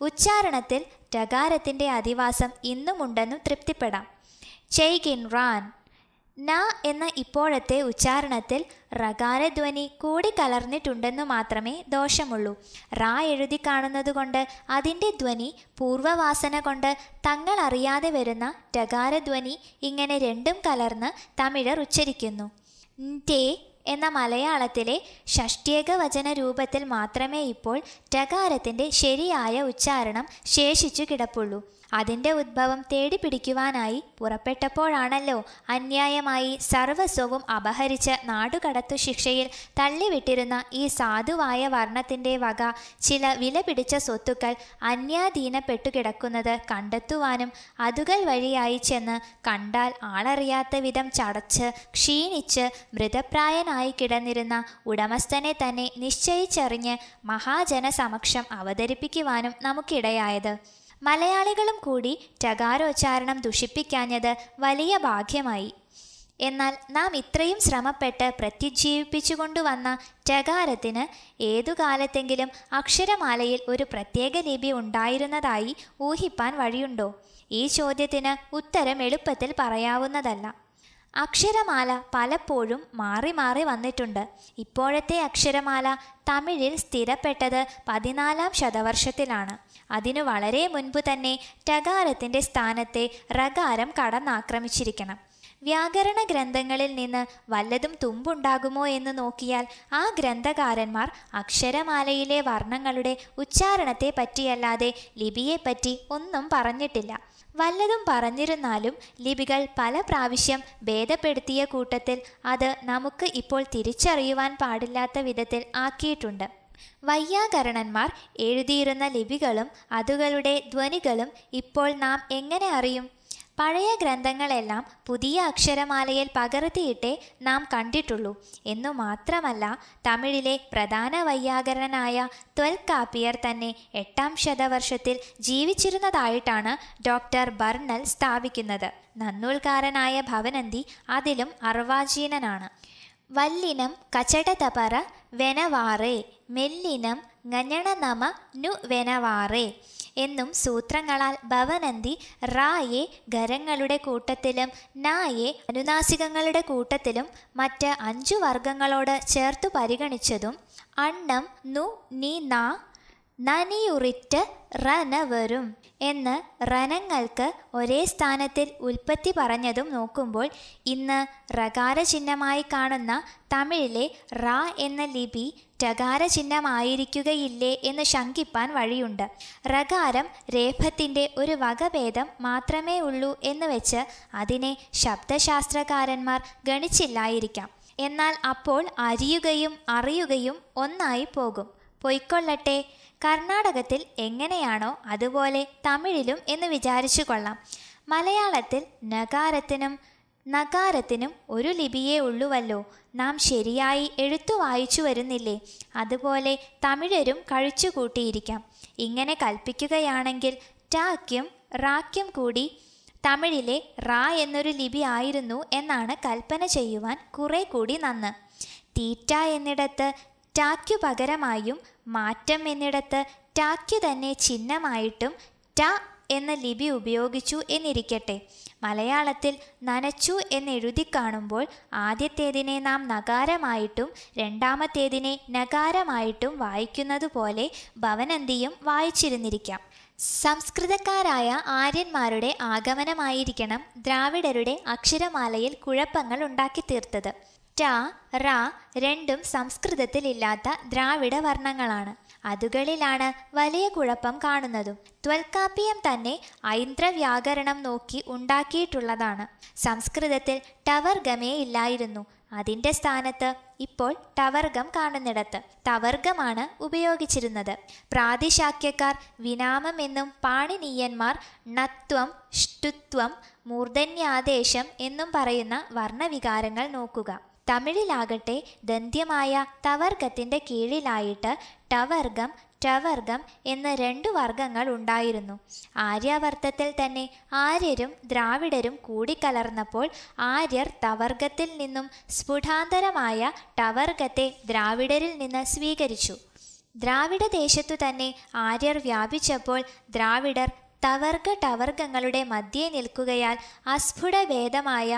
ഉച്ചാരണത്തിൽ ടകാരത്തിൻ്റെ അധിവാസം ഇന്നുമുണ്ടെന്നും തൃപ്തിപ്പെടാം ചെയ്കിൻ റാൻ ന എന്ന ഇപ്പോഴത്തെ ഉച്ചാരണത്തിൽ റകാരധ്വനി കൂടി കലർന്നിട്ടുണ്ടെന്നു മാത്രമേ ദോഷമുള്ളൂ റാ എഴുതി കാണുന്നതുകൊണ്ട് അതിൻ്റെ ധ്വനി പൂർവവാസന കൊണ്ട് തങ്ങൾ അറിയാതെ വരുന്ന ടകാരധ്വനി ഇങ്ങനെ രണ്ടും കലർന്ന് തമിഴർ ഉച്ചരിക്കുന്നു ടെ എന്ന മലയാളത്തിലെ ഷഷ്ട്യേക വചന രൂപത്തിൽ മാത്രമേ ഇപ്പോൾ ടകാരത്തിൻ്റെ ശരിയായ ഉച്ചാരണം ശേഷിച്ചു കിടപ്പുള്ളൂ അതിൻ്റെ ഉദ്ഭവം പിടിക്കുവാനായി പുറപ്പെട്ടപ്പോഴാണല്ലോ അന്യായമായി സർവസ്വവും അപഹരിച്ച് നാടുകടത്തു ശിക്ഷയിൽ തള്ളിവിട്ടിരുന്ന ഈ സാധുവായ വർണ്ണത്തിൻ്റെ വക ചില വില പിടിച്ച സ്വത്തുക്കൾ അന്യാധീനപ്പെട്ടു കിടക്കുന്നത് കണ്ടെത്തുവാനും അതുകൾ വഴിയായി ചെന്ന് കണ്ടാൽ ആളറിയാത്ത വിധം ചടച്ച് ക്ഷീണിച്ച് മൃതപ്രായനായി കിടന്നിരുന്ന ഉടമസ്ഥനെ തന്നെ നിശ്ചയിച്ചറിഞ്ഞ് മഹാജനസമക്ഷം അവതരിപ്പിക്കുവാനും നമുക്കിടയായത് മലയാളികളും കൂടി ടകാരോച്ചാരണം ദുഷിപ്പിക്കാഞ്ഞത് വലിയ ഭാഗ്യമായി എന്നാൽ നാം ഇത്രയും ശ്രമപ്പെട്ട് പ്രത്യുജ്ജീവിപ്പിച്ചുകൊണ്ടുവന്ന ടകാരത്തിന് ഏതു കാലത്തെങ്കിലും അക്ഷരമാലയിൽ ഒരു പ്രത്യേക ലിപി ഉണ്ടായിരുന്നതായി ഊഹിപ്പാൻ വഴിയുണ്ടോ ഈ ചോദ്യത്തിന് ഉത്തരം എളുപ്പത്തിൽ പറയാവുന്നതല്ല അക്ഷരമാല പലപ്പോഴും മാറി മാറി വന്നിട്ടുണ്ട് ഇപ്പോഴത്തെ അക്ഷരമാല തമിഴിൽ സ്ഥിരപ്പെട്ടത് പതിനാലാം ശതവർഷത്തിലാണ് അതിനു വളരെ മുൻപ് തന്നെ ടകാരത്തിൻ്റെ സ്ഥാനത്തെ റകാരം കടന്നാക്രമിച്ചിരിക്കണം വ്യാകരണ ഗ്രന്ഥങ്ങളിൽ നിന്ന് വല്ലതും തുമ്പുണ്ടാകുമോ എന്ന് നോക്കിയാൽ ആ ഗ്രന്ഥകാരന്മാർ അക്ഷരമാലയിലെ വർണ്ണങ്ങളുടെ ഉച്ചാരണത്തെ പറ്റിയല്ലാതെ ലിപിയെപ്പറ്റി ഒന്നും പറഞ്ഞിട്ടില്ല വല്ലതും പറഞ്ഞിരുന്നാലും ലിപികൾ പല പ്രാവശ്യം ഭേദപ്പെടുത്തിയ കൂട്ടത്തിൽ അത് നമുക്ക് ഇപ്പോൾ തിരിച്ചറിയുവാൻ പാടില്ലാത്ത വിധത്തിൽ ആക്കിയിട്ടുണ്ട് വയ്യാകരണന്മാർ എഴുതിയിരുന്ന ലിപികളും അതുകളുടെ ധ്വനികളും ഇപ്പോൾ നാം എങ്ങനെ അറിയും പഴയ ഗ്രന്ഥങ്ങളെല്ലാം പുതിയ അക്ഷരമാലയിൽ പകർത്തിയിട്ടേ നാം കണ്ടിട്ടുള്ളൂ എന്നു മാത്രമല്ല തമിഴിലെ പ്രധാന വൈയാകരണനായ ത്വൽക്കാപ്പിയർ തന്നെ എട്ടാം ശതവർഷത്തിൽ ജീവിച്ചിരുന്നതായിട്ടാണ് ഡോക്ടർ ബർണൽ സ്ഥാപിക്കുന്നത് നന്നൂൽക്കാരനായ ഭവനന്തി അതിലും അർവാചീനനാണ് വല്ലിനം കചടതപറ വെനവാറേ മെല്ലിനം ഗഞ്ഞണനമ നു വെനവാറേ എന്നും സൂത്രങ്ങളാൽ ഭവനന്തി റായെ ഖരങ്ങളുടെ കൂട്ടത്തിലും നായെ അനുനാസികങ്ങളുടെ കൂട്ടത്തിലും മറ്റ് അഞ്ചു വർഗങ്ങളോട് ചേർത്തു പരിഗണിച്ചതും അണ്ണം നു നീ നാ നനിയുറിറ്റ് റന വരും എന്ന് റനങ്ങൾക്ക് ഒരേ സ്ഥാനത്തിൽ ഉൽപ്പത്തി പറഞ്ഞതും നോക്കുമ്പോൾ ഇന്ന് റകാര ചിഹ്നമായി കാണുന്ന തമിഴിലെ റ എന്ന ലിപി ടകാര ചിഹ്നമായിരിക്കുകയില്ലേ എന്ന് ശങ്കിപ്പാൻ വഴിയുണ്ട് റകാരം രേഫത്തിൻ്റെ ഒരു വകഭേദം മാത്രമേ ഉള്ളൂ എന്ന് വെച്ച് അതിനെ ശബ്ദശാസ്ത്രകാരന്മാർ ഗണിച്ചില്ലായിരിക്കാം എന്നാൽ അപ്പോൾ അറിയുകയും അറിയുകയും ഒന്നായി പോകും പൊയ്ക്കൊള്ളട്ടെ കർണാടകത്തിൽ എങ്ങനെയാണോ അതുപോലെ തമിഴിലും എന്ന് വിചാരിച്ചു കൊള്ളാം മലയാളത്തിൽ നകാരത്തിനും നകാരത്തിനും ഒരു ലിപിയേ ഉള്ളുവല്ലോ നാം ശരിയായി എഴുത്തു വായിച്ചു വരുന്നില്ലേ അതുപോലെ തമിഴരും കഴിച്ചുകൂട്ടിയിരിക്കാം ഇങ്ങനെ കൽപ്പിക്കുകയാണെങ്കിൽ ടാക്യും റാക്യും കൂടി തമിഴിലെ റാ എന്നൊരു ലിപി ആയിരുന്നു എന്നാണ് കൽപ്പന ചെയ്യുവാൻ കുറേ കൂടി നന്ന് തീറ്റ എന്നിടത്ത് ടാക്കു പകരമായും മാറ്റം എന്നിടത്ത് ടാക്കു തന്നെ ചിഹ്നമായിട്ടും ട എന്ന ലിപി ഉപയോഗിച്ചു എന്നിരിക്കട്ടെ മലയാളത്തിൽ നനച്ചു എന്നെഴുതി കാണുമ്പോൾ ആദ്യത്തേതിനെ നാം നഗാരമായിട്ടും രണ്ടാമത്തേതിനെ നഗാരമായിട്ടും വായിക്കുന്നത് പോലെ ഭവനന്തിയും വായിച്ചിരുന്നിരിക്കാം സംസ്കൃതക്കാരായ ആര്യന്മാരുടെ ആഗമനമായിരിക്കണം ദ്രാവിഡരുടെ അക്ഷരമാലയിൽ കുഴപ്പങ്ങൾ ഉണ്ടാക്കി തീർത്തത് ട റ രണ്ടും സംസ്കൃതത്തിൽ ഇല്ലാത്ത ദ്രാവിഡ വർണ്ണങ്ങളാണ് അതുകളിലാണ് വലിയ കുഴപ്പം കാണുന്നതും ത്വൽക്കാപ്പിയം തന്നെ ഐന്ദ്രവ്യാകരണം നോക്കി ഉണ്ടാക്കിയിട്ടുള്ളതാണ് സംസ്കൃതത്തിൽ ടവർഗമേ ഇല്ലായിരുന്നു അതിൻ്റെ സ്ഥാനത്ത് ഇപ്പോൾ ടവർഗം കാണുന്നിടത്ത് തവർഗമാണ് ഉപയോഗിച്ചിരുന്നത് പ്രാതിശാക്യക്കാർ വിനാമം എന്നും പാണിനീയന്മാർ ണത്വം ഷ്ടുത്വം മൂർധന്യാദേശം എന്നും പറയുന്ന വർണ്ണവികാരങ്ങൾ നോക്കുക തമിഴിലാകട്ടെ ദന്ത്യമായ തവർഗത്തിൻ്റെ കീഴിലായിട്ട് ടവർഗം ടവർഗം എന്ന രണ്ടു വർഗങ്ങൾ ഉണ്ടായിരുന്നു ആര്യാവർത്തത്തിൽ തന്നെ ആര്യരും ദ്രാവിഡരും കൂടിക്കലർന്നപ്പോൾ ആര്യർ തവർഗത്തിൽ നിന്നും സ്ഫുടാന്തരമായ ടവർഗത്തെ ദ്രാവിഡരിൽ നിന്ന് സ്വീകരിച്ചു ദ്രാവിഡ ദേശത്തു തന്നെ ആര്യർ വ്യാപിച്ചപ്പോൾ ദ്രാവിഡർ തവർഗ ടവർഗങ്ങളുടെ മധ്യേ നിൽക്കുകയാൽ അസ്ഫുടഭേദമായ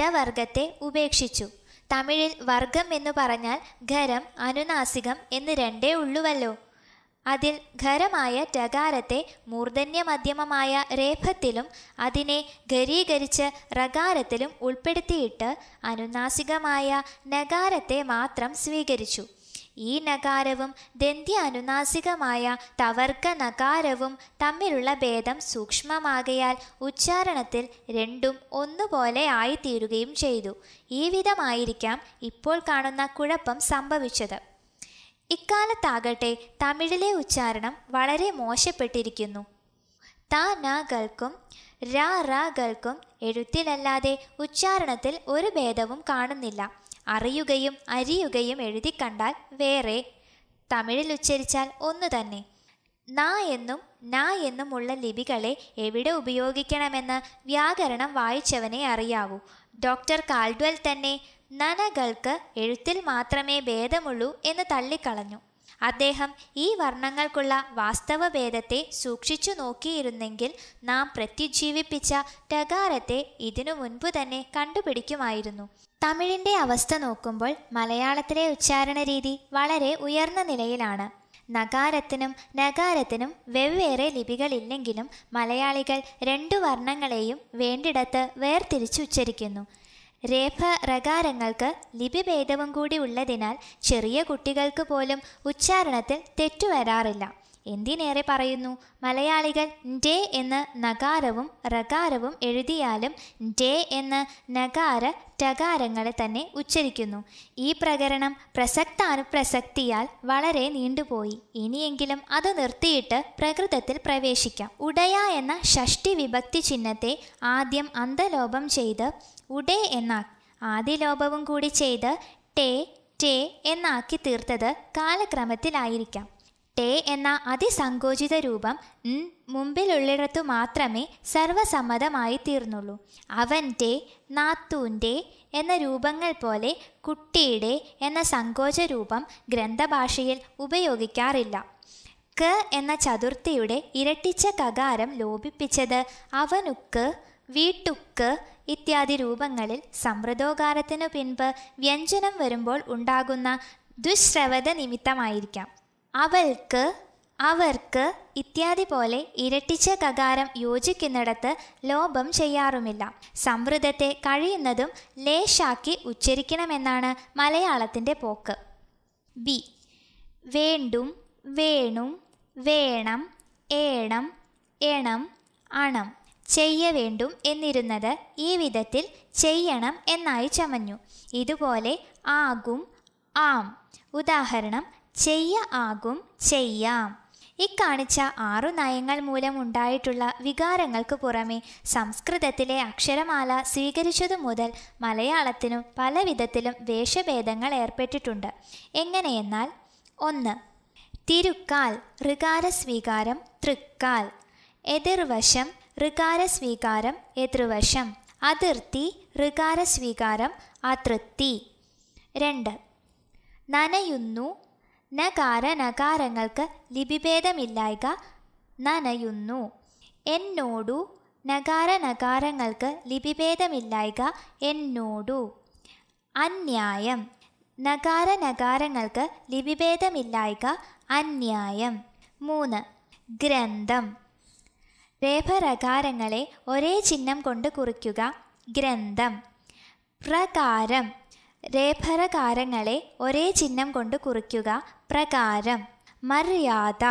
ടവർഗത്തെ ഉപേക്ഷിച്ചു തമിഴിൽ വർഗം എന്ന് പറഞ്ഞാൽ ഖരം അനുനാസികം എന്ന് രണ്ടേ ഉള്ളുവല്ലോ അതിൽ ഖരമായ രകാരത്തെ മൂർധന്യമധ്യമമായ രേഫത്തിലും അതിനെ ഘരീകരിച്ച് റകാരത്തിലും ഉൾപ്പെടുത്തിയിട്ട് അനുനാസികമായ നഗാരത്തെ മാത്രം സ്വീകരിച്ചു ഈ നകാരവും ദന്ത്യാനുനാസികമായ തവർക്ക നകാരവും തമ്മിലുള്ള ഭേദം സൂക്ഷ്മമാകയാൽ ഉച്ചാരണത്തിൽ രണ്ടും ഒന്നുപോലെ ആയിത്തീരുകയും ചെയ്തു ഈ വിധമായിരിക്കാം ഇപ്പോൾ കാണുന്ന കുഴപ്പം സംഭവിച്ചത് ഇക്കാലത്താകട്ടെ തമിഴിലെ ഉച്ചാരണം വളരെ മോശപ്പെട്ടിരിക്കുന്നു ത നകൾക്കും ര റകൾക്കും എഴുത്തിലല്ലാതെ ഉച്ചാരണത്തിൽ ഒരു ഭേദവും കാണുന്നില്ല അറിയുകയും അരിയുകയും എഴുതി കണ്ടാൽ വേറെ തമിഴിൽ ഉച്ചരിച്ചാൽ ഒന്നു തന്നെ നാ എന്നും നാ ഉള്ള ലിപികളെ എവിടെ ഉപയോഗിക്കണമെന്ന് വ്യാകരണം വായിച്ചവനെ അറിയാവൂ ഡോക്ടർ കാൽഡ്വൽ തന്നെ നനകൾക്ക് എഴുത്തിൽ മാത്രമേ ഭേദമുള്ളൂ എന്ന് തള്ളിക്കളഞ്ഞു അദ്ദേഹം ഈ വർണ്ണങ്ങൾക്കുള്ള വാസ്തവ ഭേദത്തെ സൂക്ഷിച്ചു നോക്കിയിരുന്നെങ്കിൽ നാം പ്രത്യുജ്ജീവിപ്പിച്ച ടകാരത്തെ ഇതിനു മുൻപ് തന്നെ കണ്ടുപിടിക്കുമായിരുന്നു തമിഴിൻ്റെ അവസ്ഥ നോക്കുമ്പോൾ മലയാളത്തിലെ ഉച്ചാരണ രീതി വളരെ ഉയർന്ന നിലയിലാണ് നഗാരത്തിനും നഗാരത്തിനും വെവ്വേറെ ലിപികളില്ലെങ്കിലും മലയാളികൾ രണ്ടു വർണ്ണങ്ങളെയും വേണ്ടിടത്ത് വേർതിരിച്ച് ഉച്ചരിക്കുന്നു രേഖ റകാരങ്ങൾക്ക് ലിപിഭേദവും കൂടി ഉള്ളതിനാൽ ചെറിയ കുട്ടികൾക്ക് പോലും ഉച്ചാരണത്തിൽ തെറ്റുവരാറില്ല എന്തിനേറെ പറയുന്നു മലയാളികൾ ഡേ എന്ന നകാരവും റകാരവും എഴുതിയാലും ഡേ എന്ന നകാര ടകാരങ്ങളെ തന്നെ ഉച്ചരിക്കുന്നു ഈ പ്രകരണം പ്രസക്താനുപ്രസക്തിയാൽ വളരെ നീണ്ടുപോയി ഇനിയെങ്കിലും അത് നിർത്തിയിട്ട് പ്രകൃതത്തിൽ പ്രവേശിക്കാം ഉടയ എന്ന ഷഷ്ടി വിഭക്തി ചിഹ്നത്തെ ആദ്യം അന്തലോപം ചെയ്ത് ഉടേ എന്ന ആദിലോപവും കൂടി ചെയ്ത് ടേ ടേ എന്നാക്കി തീർത്തത് കാലക്രമത്തിലായിരിക്കാം ടേ എന്ന അതിസങ്കോചിത രൂപം ൻ മുമ്പിലുള്ളിടത്തു മാത്രമേ സർവസമ്മതമായി തീർന്നുള്ളൂ അവൻ്റെ നാത്തൂൻ്റെ എന്ന രൂപങ്ങൾ പോലെ കുട്ടിയുടെ എന്ന സങ്കോച രൂപം ഗ്രന്ഥഭാഷയിൽ ഉപയോഗിക്കാറില്ല ക എന്ന ചതുർത്ഥിയുടെ ഇരട്ടിച്ച കകാരം ലോപിപ്പിച്ചത് അവനുക്ക് വീട്ടുക്ക് ഇത്യാദി രൂപങ്ങളിൽ സമ്പ്രദോകാരത്തിനു പിൻപ് വ്യഞ്ജനം വരുമ്പോൾ ഉണ്ടാകുന്ന ദുശ്രവത നിമിത്തമായിരിക്കാം അവൾക്ക് അവർക്ക് ഇത്യാദി പോലെ ഇരട്ടിച്ച കകാരം യോജിക്കുന്നിടത്ത് ലോപം ചെയ്യാറുമില്ല സംവൃതത്തെ കഴിയുന്നതും ലേശാക്കി ഉച്ചരിക്കണമെന്നാണ് മലയാളത്തിൻ്റെ പോക്ക് ബി വേണ്ടും വേണു വേണം ഏണം എണം അണം ചെയ്യ വേണ്ടും എന്നിരുന്നത് ഈ വിധത്തിൽ ചെയ്യണം എന്നായി ചമഞ്ഞു ഇതുപോലെ ആകും ആം ഉദാഹരണം ചെയ്യ ആകും ചെയ്യാം ഇക്കാണിച്ച ആറു നയങ്ങൾ മൂലം ഉണ്ടായിട്ടുള്ള വികാരങ്ങൾക്ക് പുറമെ സംസ്കൃതത്തിലെ അക്ഷരമാല സ്വീകരിച്ചതു മുതൽ മലയാളത്തിനും പല വിധത്തിലും വേഷഭേദങ്ങൾ ഏർപ്പെട്ടിട്ടുണ്ട് എങ്ങനെയെന്നാൽ ഒന്ന് തിരുക്കാൽ സ്വീകാരം തൃക്കാൽ എതിർവശം സ്വീകാരം എതിർവശം അതിർത്തി ഋകാര സ്വീകാരം അതൃപ്തി രണ്ട് നനയുന്നു നകാര നകാരങ്ങൾക്ക് ലിപിഭേദമില്ലായ്ക നനയുന്നു എന്നോടു നകാര നകാരങ്ങൾക്ക് ലിപിഭേദമില്ലായ്ക എന്നോടു അന്യായം നകാര നകാരങ്ങൾക്ക് ലിപിഭേദമില്ലായ്ക അന്യായം മൂന്ന് ഗ്രന്ഥം രേഭരകാരങ്ങളെ ഒരേ ചിഹ്നം കൊണ്ട് കുറിക്കുക ഗ്രന്ഥം പ്രകാരം രേഫരകാരങ്ങളെ ഒരേ ചിഹ്നം കൊണ്ട് കുറിക്കുക പ്രകാരം മര്യാദ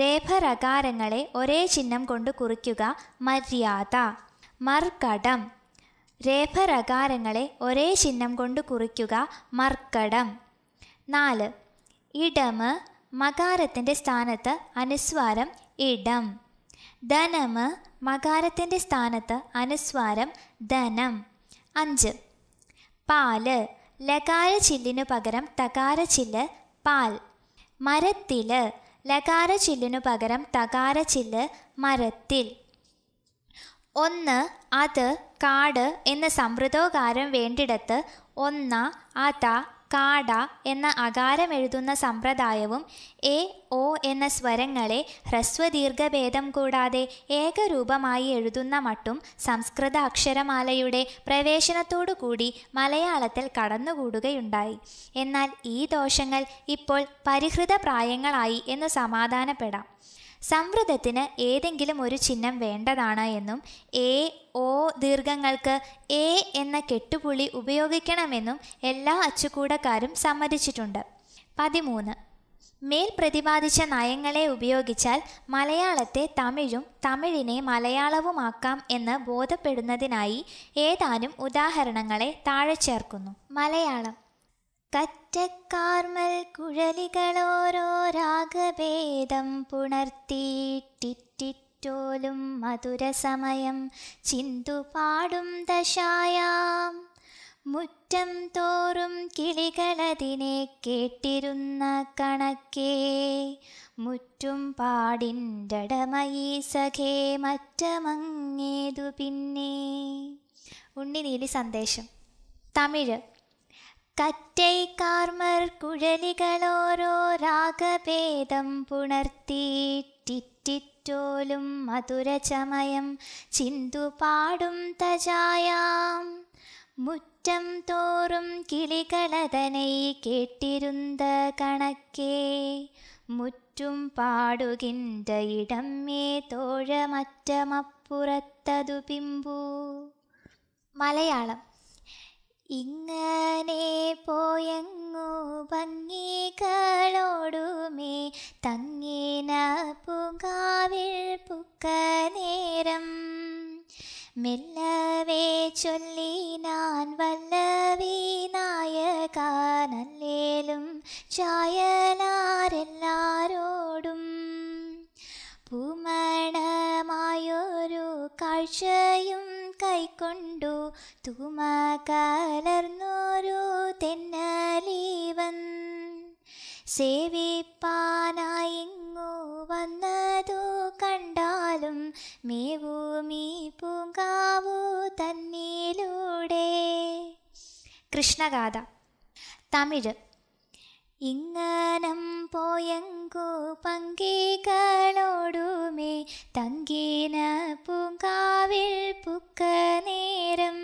രേഫരകാരങ്ങളെ ഒരേ ചിഹ്നം കൊണ്ട് കുറിക്കുക മര്യാദ മർക്കടം രേഫരകാരങ്ങളെ ഒരേ ചിഹ്നം കൊണ്ട് കുറിക്കുക മർക്കടം നാല് ഇടമ് മകാരത്തിൻ്റെ സ്ഥാനത്ത് അനുസ്വാരം ഇടം ധനമ് മകാരത്തിൻ്റെ സ്ഥാനത്ത് അനുസ്വാരം ധനം അഞ്ച് പാല് ലകാര ചില്ലിനു പകരം തകാര ചില്ല് പാൽ മരത്തിൽ ലകാര ചില്ലിനു പകരം തകാര ചില്ല് മരത്തിൽ ഒന്ന് അത് കാട് എന്ന സമൃദ്ധോകാരം വേണ്ടിടത്ത് ഒന്ന അത കാട എന്ന അകാരമെഴുതുന്ന സമ്പ്രദായവും എ ഒ എന്ന സ്വരങ്ങളെ ഹ്രസ്വദീർഘഭേദം കൂടാതെ ഏകരൂപമായി എഴുതുന്ന മട്ടും സംസ്കൃത അക്ഷരമാലയുടെ പ്രവേശനത്തോടുകൂടി മലയാളത്തിൽ കടന്നുകൂടുകയുണ്ടായി എന്നാൽ ഈ ദോഷങ്ങൾ ഇപ്പോൾ പരിഹൃത പ്രായങ്ങളായി എന്ന് സമാധാനപ്പെടാം സംവൃതത്തിന് ഏതെങ്കിലും ഒരു ചിഹ്നം വേണ്ടതാണ് എന്നും എ ഓ ദീർഘങ്ങൾക്ക് എ എന്ന കെട്ടുപുള്ളി ഉപയോഗിക്കണമെന്നും എല്ലാ അച്ചുകൂടക്കാരും സമ്മതിച്ചിട്ടുണ്ട് പതിമൂന്ന് മേൽ പ്രതിപാദിച്ച നയങ്ങളെ ഉപയോഗിച്ചാൽ മലയാളത്തെ തമിഴും തമിഴിനെ മലയാളവുമാക്കാം എന്ന് ബോധപ്പെടുന്നതിനായി ഏതാനും ഉദാഹരണങ്ങളെ താഴെ ചേർക്കുന്നു മലയാളം കറ്റക്കാർമൽ കുഴലികളോരോ രാഗഭേദം പുണർത്തിയിട്ടിറ്റിറ്റോലും മധുരസമയം ചിന്തുപാടും ദശായാം മുറ്റം തോറും കിളികളതിനെ കേട്ടിരുന്ന കണക്കേ മുറ്റും പാടിൻ്റടമയീ സഖേ മറ്റമങ്ങേതു പിന്നെ ഉണ്ണിനീലി സന്ദേശം തമിഴ് തറ്റൈ കാർമർ കുഴലികളോരോ രാഗഭേദം പുണർത്തിറ്റിറ്റിറ്റോലും മധുരചമയം ചിന്തു പാടും തജായാം മുറ്റം തോറും കിളികളതനൈ കേട്ടിരുന്ന കണക്കേ മുറ്റും പാടുകിൻ്റെ ഇടമേ തോഴമറ്റമപ്പുറത്തതു പിമ്പു മലയാളം ഇങ്ങനെ പോയങ്ങു ഭംഗികളോടുമേ തങ്ങിന പുകാവിൽ നേരം മെല്ലവേ നാൻ വല്ലവീ നായകാനല്ലേലും ചായലാരെല്ലാരോടും പൂമണമായൊരു കാഴ്ചയും കൈക്കൊണ്ടു തൂമ കലർന്നൊരു തെന്നലീവൻ സേവിപ്പാനായിങ്ങു വന്നതു കണ്ടാലും മേവൂമി പൂങ്കാവു തന്നിലൂടെ കൃഷ്ണഗാഥ തമിഴ് ഇങ്ങനം പോയങ്കു പങ്കി തങ്കേന പൂങ്കാവിൽ പുക്ക നേരം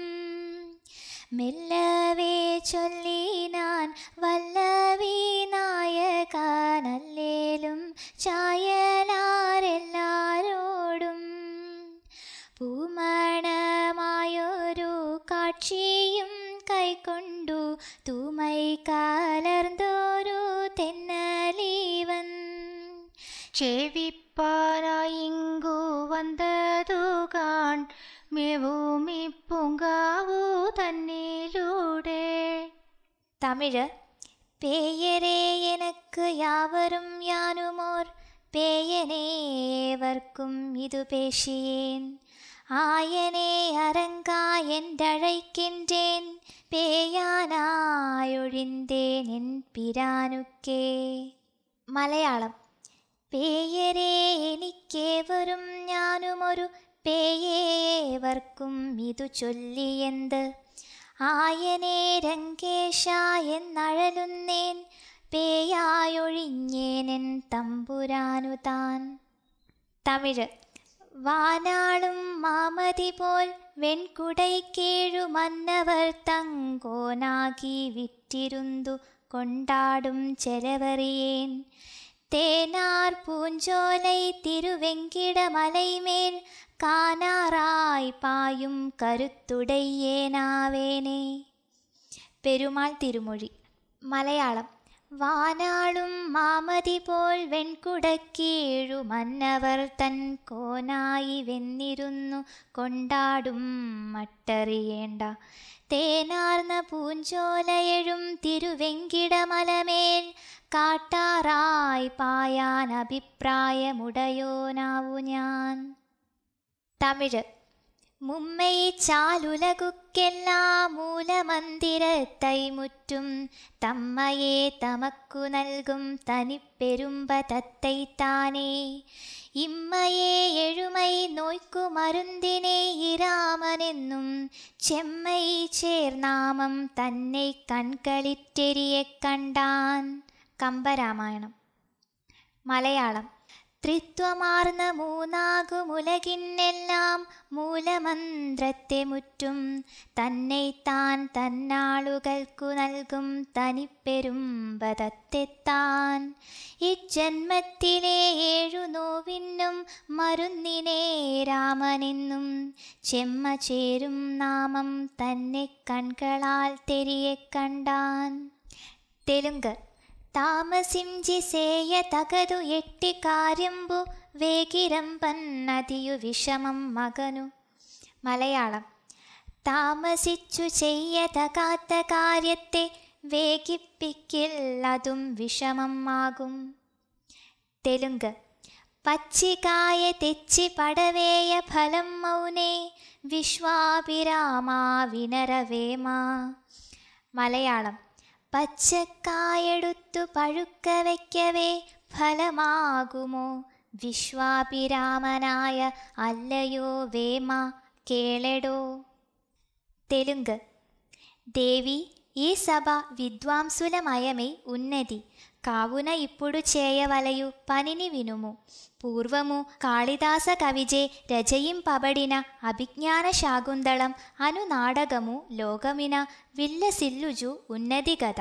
മെല്ലവേ ചൊല്ലിനാൻ വല്ലവീ നായകാനല്ലേലും ചായലാരെല്ലാരോടും പൂമണമായൊരു കാക്ഷിയും കൈക്കൊണ്ടു തൂമൈ കാലർന്നോരു തെന്നലീവൻ ചെവി தமிழ பேயரே எனக்கு யாவரும் யானுமோர் பேயனேவர்க்கும் இது பேசியேன் ஆயனே அரங்கா என்றழைக்கின்றேன் பேயானாயொழிந்தேன் என் பிரானுக்கே മലയാളം പേയരേ എനിക്കേവരും ഞാനുമൊരു പേയേവർക്കും ഇതു ചൊല്ലിയെന്ത് ആയനേ രങ്കേശായെന്നഴലുന്നേൻ പേയായൊഴിഞ്ഞേനൻ തമ്പുരാനുതാൻ തമിഴ് വാനാളും മാമതി പോൽ മന്നവർ തങ്കോനാകി വിറ്റിരുന്തു കൊണ്ടാടും ചെലവറിയേൻ തേനാർ പൂഞ്ചോലൈ തിരുവെങ്കിടമലൈമേൽ കാനാറായി പായും കരുത്തുടയേനാവേനെ പെരുമാൾ തിരുമൊഴി മലയാളം വാനാളും മാമതി പോൽ വെൺകുടക്കീഴു മന്നവർ തൻ കോനായി വെന്നിരുന്നു കൊണ്ടാടും മട്ടറിയേണ്ട തേനാർന്ന പൂഞ്ചോലയഴും തിരുവെങ്കിടമലമേൽ കാട്ടാറായി പായാൻ അഭിപ്രായമുടയോനാവു ഞാൻ തമിഴ് മുമ്മൈ ചാലുലകുക്കെല്ലാ ചാലുലകുക്കെല്ലാം മൂലമന്ദിരത്തൈമുറ്റും തമ്മയെ തമക്കു നൽകും തനിപ്പെരുമ്പ തത്തൈത്താനേ ഇമ്മയെ എഴുമൈ മരുന്തിനെ ഇരാമനെന്നും ചെമ്മൈ ചേർനാമം തന്നെ കൺകളിറ്റെരിയെ കണ്ടാൻ കമ്പരാമായണം മലയാളം ത്രിത്വമാർന്ന മൂന്നാകുമുലകിന്നെല്ലാം മൂലമന്ത്രത്തെ മുറ്റും തന്നെ താൻ തന്നാളുകൾക്കു നൽകും തനിപ്പെരും പദത്തെത്താൻ ഇജന്മത്തിലെ ഏഴു നോവിന്നും മരുന്നിനെ രാമനെന്നും ചെമ്മ ചേരും നാമം തന്നെ കൺകളാൽ തെരിയെ കണ്ടാൻ തെലുങ്ക് താമസിഞ്ചിസേയ തകതു എട്ടി കാര്യമ്പു വേഗിരമ്പൻ നദിയു വിഷമം മകനു മലയാളം താമസിച്ചു തകാത്ത കാര്യത്തെ വേഗിപ്പിക്കില്ലതും ആകും തെലുങ്ക് പച്ചികായ തെച്ചി പടവേയ ഫലം മൗനേ വിശ്വാഭിരാമാ വിനരവേമാ മലയാളം പച്ചക്കായെടുത്തു പഴുക്ക വയ്ക്കവേ ഫലമാകുമോ വിശ്വാഭിരാമനായ അല്ലയോ വേമ കേളടോ തെലുങ്ക് ദേവി ഈ സഭ വിദ്വാംസുലമയമേ ഉന്നതി కావున ఇప్పుడు చేయవలయు పనిని వినుము పూర్వము కాళిదాస కవిజే రచయింపబడిన అభిజ్ఞాన శాగుందళం అను నాడగము లోకమిన విల్లసిల్లుజు ఉన్నది గద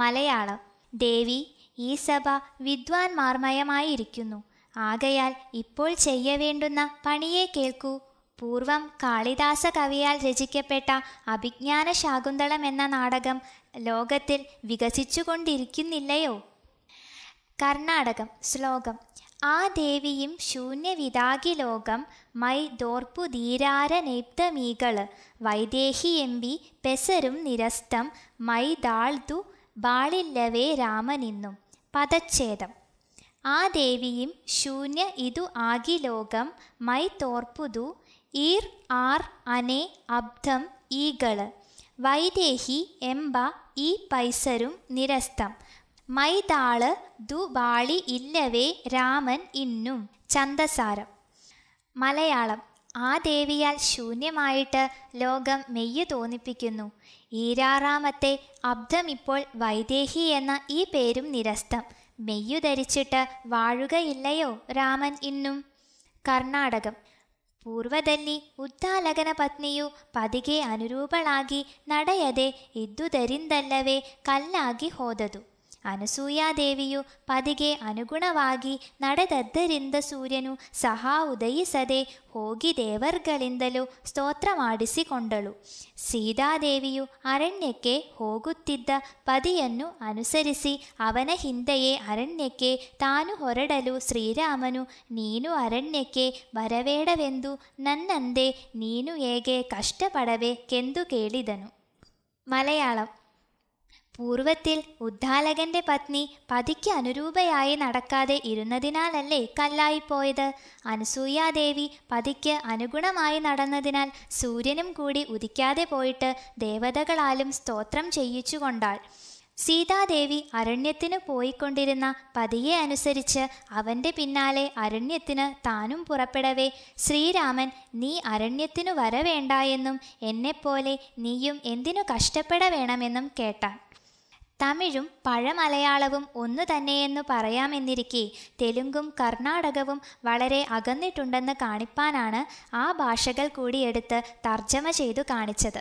മലയാളം ദേവി ഈ സഭ വിദ്വാൻമാർമയമായിരിക്കുന്നു ആകയാൽ ഇപ്പോൾ ചെയ്യവേണ്ടുന്ന പണിയെ കേൾക്കൂ പൂർവം കാളിദാസ കവിയാൽ രചിക്കപ്പെട്ട അഭിജ്ഞാന ശാകുന്തളം എന്ന നാടകം ലോകത്തിൽ വികസിച്ചുകൊണ്ടിരിക്കുന്നില്ലയോ കർണാടകം ശ്ലോകം ആ ദേവിയും ശൂന്യവിതാകി ലോകം മൈ ദോർപ്പു ധീരാരനേപ്തമീകള് വൈദേഹി എമ്പി പെസരും നിരസ്തം മൈ ദാഴ്തു ബാളില്ലവേ രാമനിന്നും പദച്ഛേദം ആ ദേവിയും ശൂന്യ ഇതു ആകി ലോകം മൈ തോർപ്പുതു ഈർ ആർ അനെ അബ്ധം ഈകള് വൈദേഹി എംബ ഈ പൈസരും നിരസ്തം മൈതാള് ദുബാളി ഇല്ലവേ രാമൻ ഇന്നും ചന്തസാരം മലയാളം ആ ദേവിയാൽ ശൂന്യമായിട്ട് ലോകം മെയ്യു തോന്നിപ്പിക്കുന്നു ഈരാറാമത്തെ അബ്ദം ഇപ്പോൾ വൈദേഹി എന്ന ഈ പേരും നിരസ്തം മെയ്യു ധരിച്ചിട്ട് വാഴുകയില്ലയോ രാമൻ ഇന്നും കർണാടകം പൂർവദല്ലി ഉദ്ദാലകന പത്നിയു പതികെ അനുരൂപളാകി നടയതെ ಇದ್ದುದರಿಂದಲ್ಲವೇ കല്ലാകി ഹോദതു ಅನಸೂಯಾದೇವಿಯು ಪದಿಗೆ ಅನುಗುಣವಾಗಿ ನಡೆದದ್ದರಿಂದ ಸೂರ್ಯನು ಸಹ ಉದಯಿಸದೆ ಹೋಗಿ ದೇವರ್ಗಳಿಂದಲೂ ಸ್ತೋತ್ರ ಮಾಡಿಸಿಕೊಂಡಳು ಸೀತಾದೇವಿಯು ಅರಣ್ಯಕ್ಕೆ ಹೋಗುತ್ತಿದ್ದ ಪದಿಯನ್ನು ಅನುಸರಿಸಿ ಅವನ ಹಿಂದೆಯೇ ಅರಣ್ಯಕ್ಕೆ ತಾನು ಹೊರಡಲು ಶ್ರೀರಾಮನು ನೀನು ಅರಣ್ಯಕ್ಕೆ ಬರಬೇಡವೆಂದು ನನ್ನಂದೆ ನೀನು ಹೇಗೆ ಕಷ್ಟಪಡಬೇಕೆಂದು ಕೇಳಿದನು ಮಲಯಾಳಂ പൂർവത്തിൽ ഉദ്ധാലകന്റെ പത്നി പതിക്ക് അനുരൂപയായി നടക്കാതെ ഇരുന്നതിനാലല്ലേ കല്ലായിപ്പോയത് അനസൂയാദേവി പതിക്ക് അനുഗുണമായി നടന്നതിനാൽ സൂര്യനും കൂടി ഉദിക്കാതെ പോയിട്ട് ദേവതകളാലും സ്തോത്രം ചെയ്യിച്ചുകൊണ്ടാൾ സീതാദേവി അരണ്യത്തിന് പോയിക്കൊണ്ടിരുന്ന പതിയെ അനുസരിച്ച് അവൻ്റെ പിന്നാലെ അരണ്യത്തിന് താനും പുറപ്പെടവേ ശ്രീരാമൻ നീ അരണ്യത്തിനു വരവേണ്ട എന്നും എന്നെപ്പോലെ നീയും എന്തിനു കഷ്ടപ്പെട വേണമെന്നും കേട്ടാൻ തമിഴും പഴമലയാളവും ഒന്നു തന്നെയെന്നു പറയാമെന്നിരിക്കെ തെലുങ്കും കർണാടകവും വളരെ അകന്നിട്ടുണ്ടെന്ന് കാണിപ്പാനാണ് ആ ഭാഷകൾ കൂടിയെടുത്ത് തർജ്ജമ ചെയ്തു കാണിച്ചത്